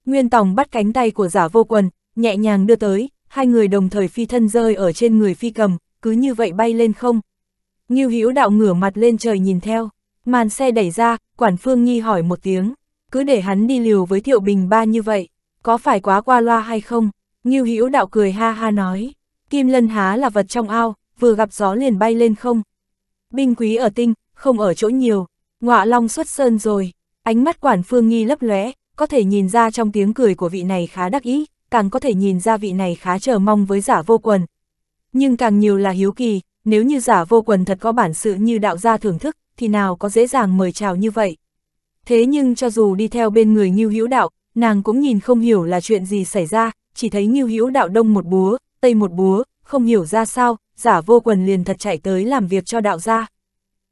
Nguyên Tòng bắt cánh tay của giả vô quần, nhẹ nhàng đưa tới, hai người đồng thời phi thân rơi ở trên người phi cầm, cứ như vậy bay lên không. Ngưu Hữu đạo ngửa mặt lên trời nhìn theo, màn xe đẩy ra, quản phương nghi hỏi một tiếng, cứ để hắn đi liều với Thiệu Bình ba như vậy có phải quá qua loa hay không? Ngưu Hữu đạo cười ha ha nói, kim lân há là vật trong ao, vừa gặp gió liền bay lên không. Binh quý ở tinh, không ở chỗ nhiều, ngọa long xuất sơn rồi, ánh mắt quản phương nghi lấp lóe, có thể nhìn ra trong tiếng cười của vị này khá đắc ý, càng có thể nhìn ra vị này khá chờ mong với giả vô quần. Nhưng càng nhiều là hiếu kỳ, nếu như giả vô quần thật có bản sự như đạo gia thưởng thức, thì nào có dễ dàng mời chào như vậy. Thế nhưng cho dù đi theo bên người Ngưu Hữu Đạo, nàng cũng nhìn không hiểu là chuyện gì xảy ra, chỉ thấy Ngưu Hữu đạo đông một búa, tây một búa, không hiểu ra sao, giả vô quần liền thật chạy tới làm việc cho đạo gia.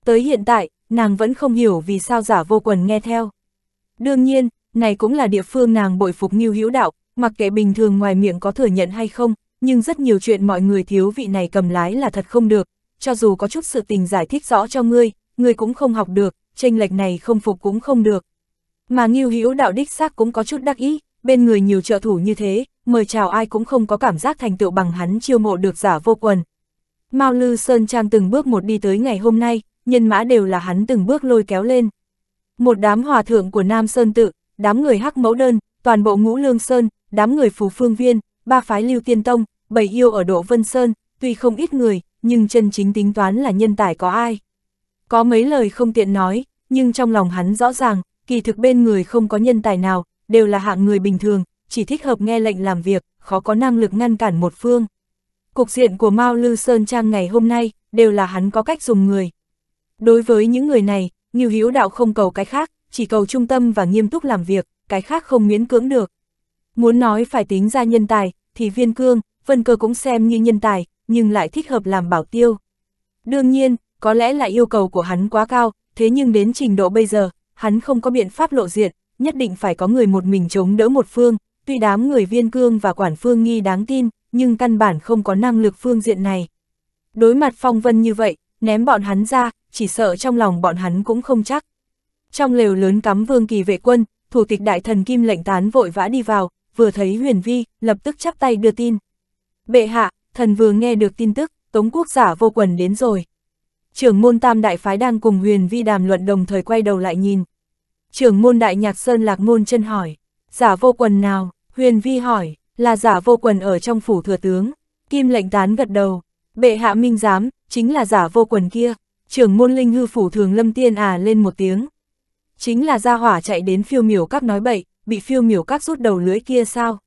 Tới hiện tại, nàng vẫn không hiểu vì sao giả vô quần nghe theo. Đương nhiên, này cũng là địa phương nàng bội phục Ngưu Hữu đạo, mặc kệ bình thường ngoài miệng có thừa nhận hay không, nhưng rất nhiều chuyện mọi người thiếu vị này cầm lái là thật không được, cho dù có chút sự tình giải thích rõ cho ngươi, ngươi cũng không học được, tranh lệch này không phục cũng không được. Mà Ngưu Hữu đạo đích xác cũng có chút đắc ý, bên người nhiều trợ thủ như thế, mời chào ai cũng không có cảm giác thành tựu bằng hắn chiêu mộ được giả vô quần. Mao Lư Sơn Trang từng bước một đi tới ngày hôm nay, nhân mã đều là hắn từng bước lôi kéo lên. Một đám hòa thượng của Nam Sơn Tự, đám người Hắc Mẫu Đơn, toàn bộ Ngũ Lương Sơn, đám người Phù Phương Viên, ba phái Lưu Tiên Tông, bảy yêu ở Độ Vân Sơn, tuy không ít người, nhưng chân chính tính toán là nhân tài có ai. Có mấy lời không tiện nói, nhưng trong lòng hắn rõ ràng, kỳ thực bên người không có nhân tài nào, đều là hạng người bình thường, chỉ thích hợp nghe lệnh làm việc, khó có năng lực ngăn cản một phương. Cục diện của Mao Lư Sơn Trang ngày hôm nay, đều là hắn có cách dùng người. Đối với những người này, Nghiêu Hiếu Đạo không cầu cái khác, chỉ cầu trung tâm và nghiêm túc làm việc, cái khác không miễn cưỡng được. Muốn nói phải tính ra nhân tài, thì viên cương, vân cơ cũng xem như nhân tài, nhưng lại thích hợp làm bảo tiêu. Đương nhiên, có lẽ là yêu cầu của hắn quá cao, thế nhưng đến trình độ bây giờ, hắn không có biện pháp lộ diện, nhất định phải có người một mình chống đỡ một phương, tuy đám người viên cương và quản phương nghi đáng tin, nhưng căn bản không có năng lực phương diện này. Đối mặt phong vân như vậy, ném bọn hắn ra, chỉ sợ trong lòng bọn hắn cũng không chắc. Trong lều lớn cắm vương kỳ vệ quân, thủ tịch đại thần kim lệnh tán vội vã đi vào, vừa thấy huyền vi, lập tức chắp tay đưa tin. Bệ hạ, thần vừa nghe được tin tức, Tống quốc giả vô quần đến rồi trưởng môn tam đại phái đang cùng huyền vi đàm luận đồng thời quay đầu lại nhìn. Trưởng môn đại nhạc sơn lạc môn chân hỏi, giả vô quần nào, huyền vi hỏi, là giả vô quần ở trong phủ thừa tướng, kim lệnh tán gật đầu, bệ hạ minh giám, chính là giả vô quần kia, trưởng môn linh hư phủ thường lâm tiên à lên một tiếng. Chính là gia hỏa chạy đến phiêu miểu các nói bậy, bị phiêu miểu các rút đầu lưỡi kia sao?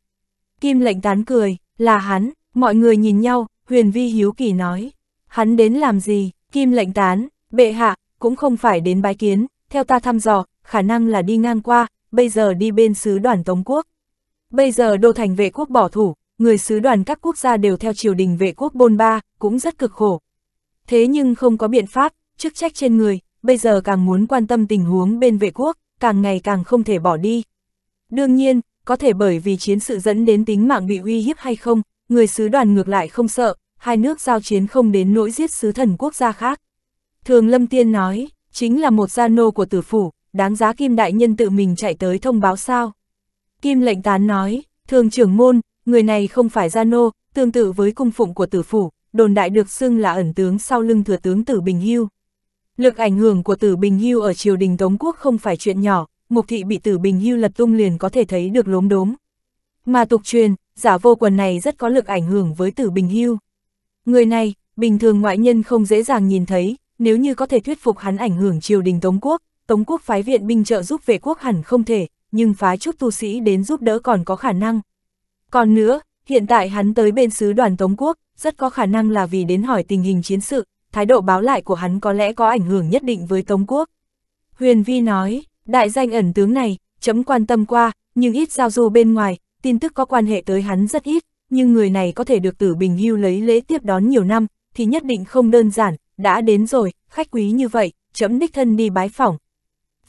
Kim lệnh tán cười, là hắn, mọi người nhìn nhau, huyền vi hiếu kỳ nói. Hắn đến làm gì, Kim lệnh tán, bệ hạ, cũng không phải đến bái kiến, theo ta thăm dò, khả năng là đi ngang qua, bây giờ đi bên sứ đoàn Tống Quốc. Bây giờ đô thành vệ quốc bỏ thủ, người sứ đoàn các quốc gia đều theo triều đình vệ quốc bôn ba, cũng rất cực khổ. Thế nhưng không có biện pháp, chức trách trên người, bây giờ càng muốn quan tâm tình huống bên vệ quốc, càng ngày càng không thể bỏ đi. Đương nhiên, có thể bởi vì chiến sự dẫn đến tính mạng bị uy hiếp hay không, người sứ đoàn ngược lại không sợ, hai nước giao chiến không đến nỗi giết sứ thần quốc gia khác. Thường Lâm Tiên nói, chính là một gia nô của tử phủ, đáng giá Kim Đại Nhân tự mình chạy tới thông báo sao. Kim Lệnh Tán nói, thường trưởng môn, người này không phải gia nô, tương tự với cung phụng của tử phủ, đồn đại được xưng là ẩn tướng sau lưng thừa tướng Tử Bình Hưu. Lực ảnh hưởng của Tử Bình Hưu ở triều đình Tống Quốc không phải chuyện nhỏ, mục thị bị Tử Bình Hưu lật tung liền có thể thấy được lốm đốm. Mà tục truyền, giả vô quần này rất có lực ảnh hưởng với Tử Bình Hưu. Người này, bình thường ngoại nhân không dễ dàng nhìn thấy, nếu như có thể thuyết phục hắn ảnh hưởng triều đình Tống Quốc, Tống Quốc phái viện binh trợ giúp về quốc hẳn không thể, nhưng phái chút tu sĩ đến giúp đỡ còn có khả năng. Còn nữa, hiện tại hắn tới bên sứ đoàn Tống Quốc, rất có khả năng là vì đến hỏi tình hình chiến sự, thái độ báo lại của hắn có lẽ có ảnh hưởng nhất định với Tống Quốc. Huyền Vi nói, đại danh ẩn tướng này, chấm quan tâm qua, nhưng ít giao du bên ngoài, tin tức có quan hệ tới hắn rất ít, nhưng người này có thể được tử bình hưu lấy lễ tiếp đón nhiều năm, thì nhất định không đơn giản, đã đến rồi, khách quý như vậy, chấm đích thân đi bái phỏng.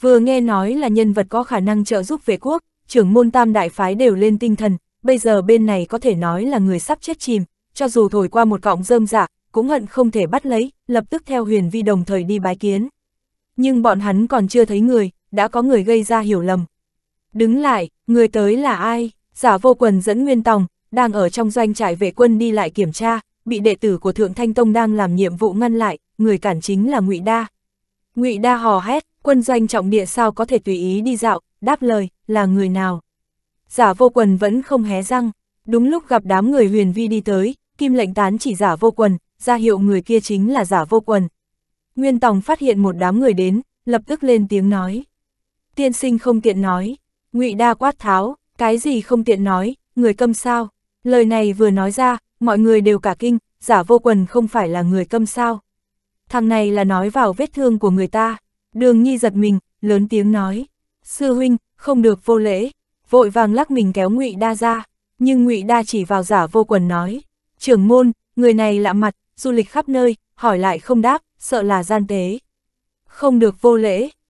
Vừa nghe nói là nhân vật có khả năng trợ giúp về quốc, trưởng môn tam đại phái đều lên tinh thần, bây giờ bên này có thể nói là người sắp chết chìm, cho dù thổi qua một cọng rơm dạ, cũng hận không thể bắt lấy, lập tức theo huyền vi đồng thời đi bái kiến. Nhưng bọn hắn còn chưa thấy người, đã có người gây ra hiểu lầm. Đứng lại, người tới là ai? Giả vô quần dẫn Nguyên Tòng, đang ở trong doanh trại vệ quân đi lại kiểm tra, bị đệ tử của Thượng Thanh Tông đang làm nhiệm vụ ngăn lại, người cản chính là Ngụy Đa. Ngụy Đa hò hét, quân doanh trọng địa sao có thể tùy ý đi dạo, đáp lời, là người nào. Giả vô quần vẫn không hé răng, đúng lúc gặp đám người huyền vi đi tới, kim lệnh tán chỉ giả vô quần, ra hiệu người kia chính là giả vô quần. Nguyên Tòng phát hiện một đám người đến, lập tức lên tiếng nói. Tiên sinh không tiện nói, ngụy đa quát tháo, cái gì không tiện nói, người câm sao. Lời này vừa nói ra, mọi người đều cả kinh, giả vô quần không phải là người câm sao. Thằng này là nói vào vết thương của người ta. Đường Nhi giật mình, lớn tiếng nói. Sư huynh, không được vô lễ. Vội vàng lắc mình kéo ngụy Đa ra. Nhưng ngụy Đa chỉ vào giả vô quần nói. Trưởng môn, người này lạ mặt, du lịch khắp nơi, hỏi lại không đáp, sợ là gian tế. Không được vô lễ,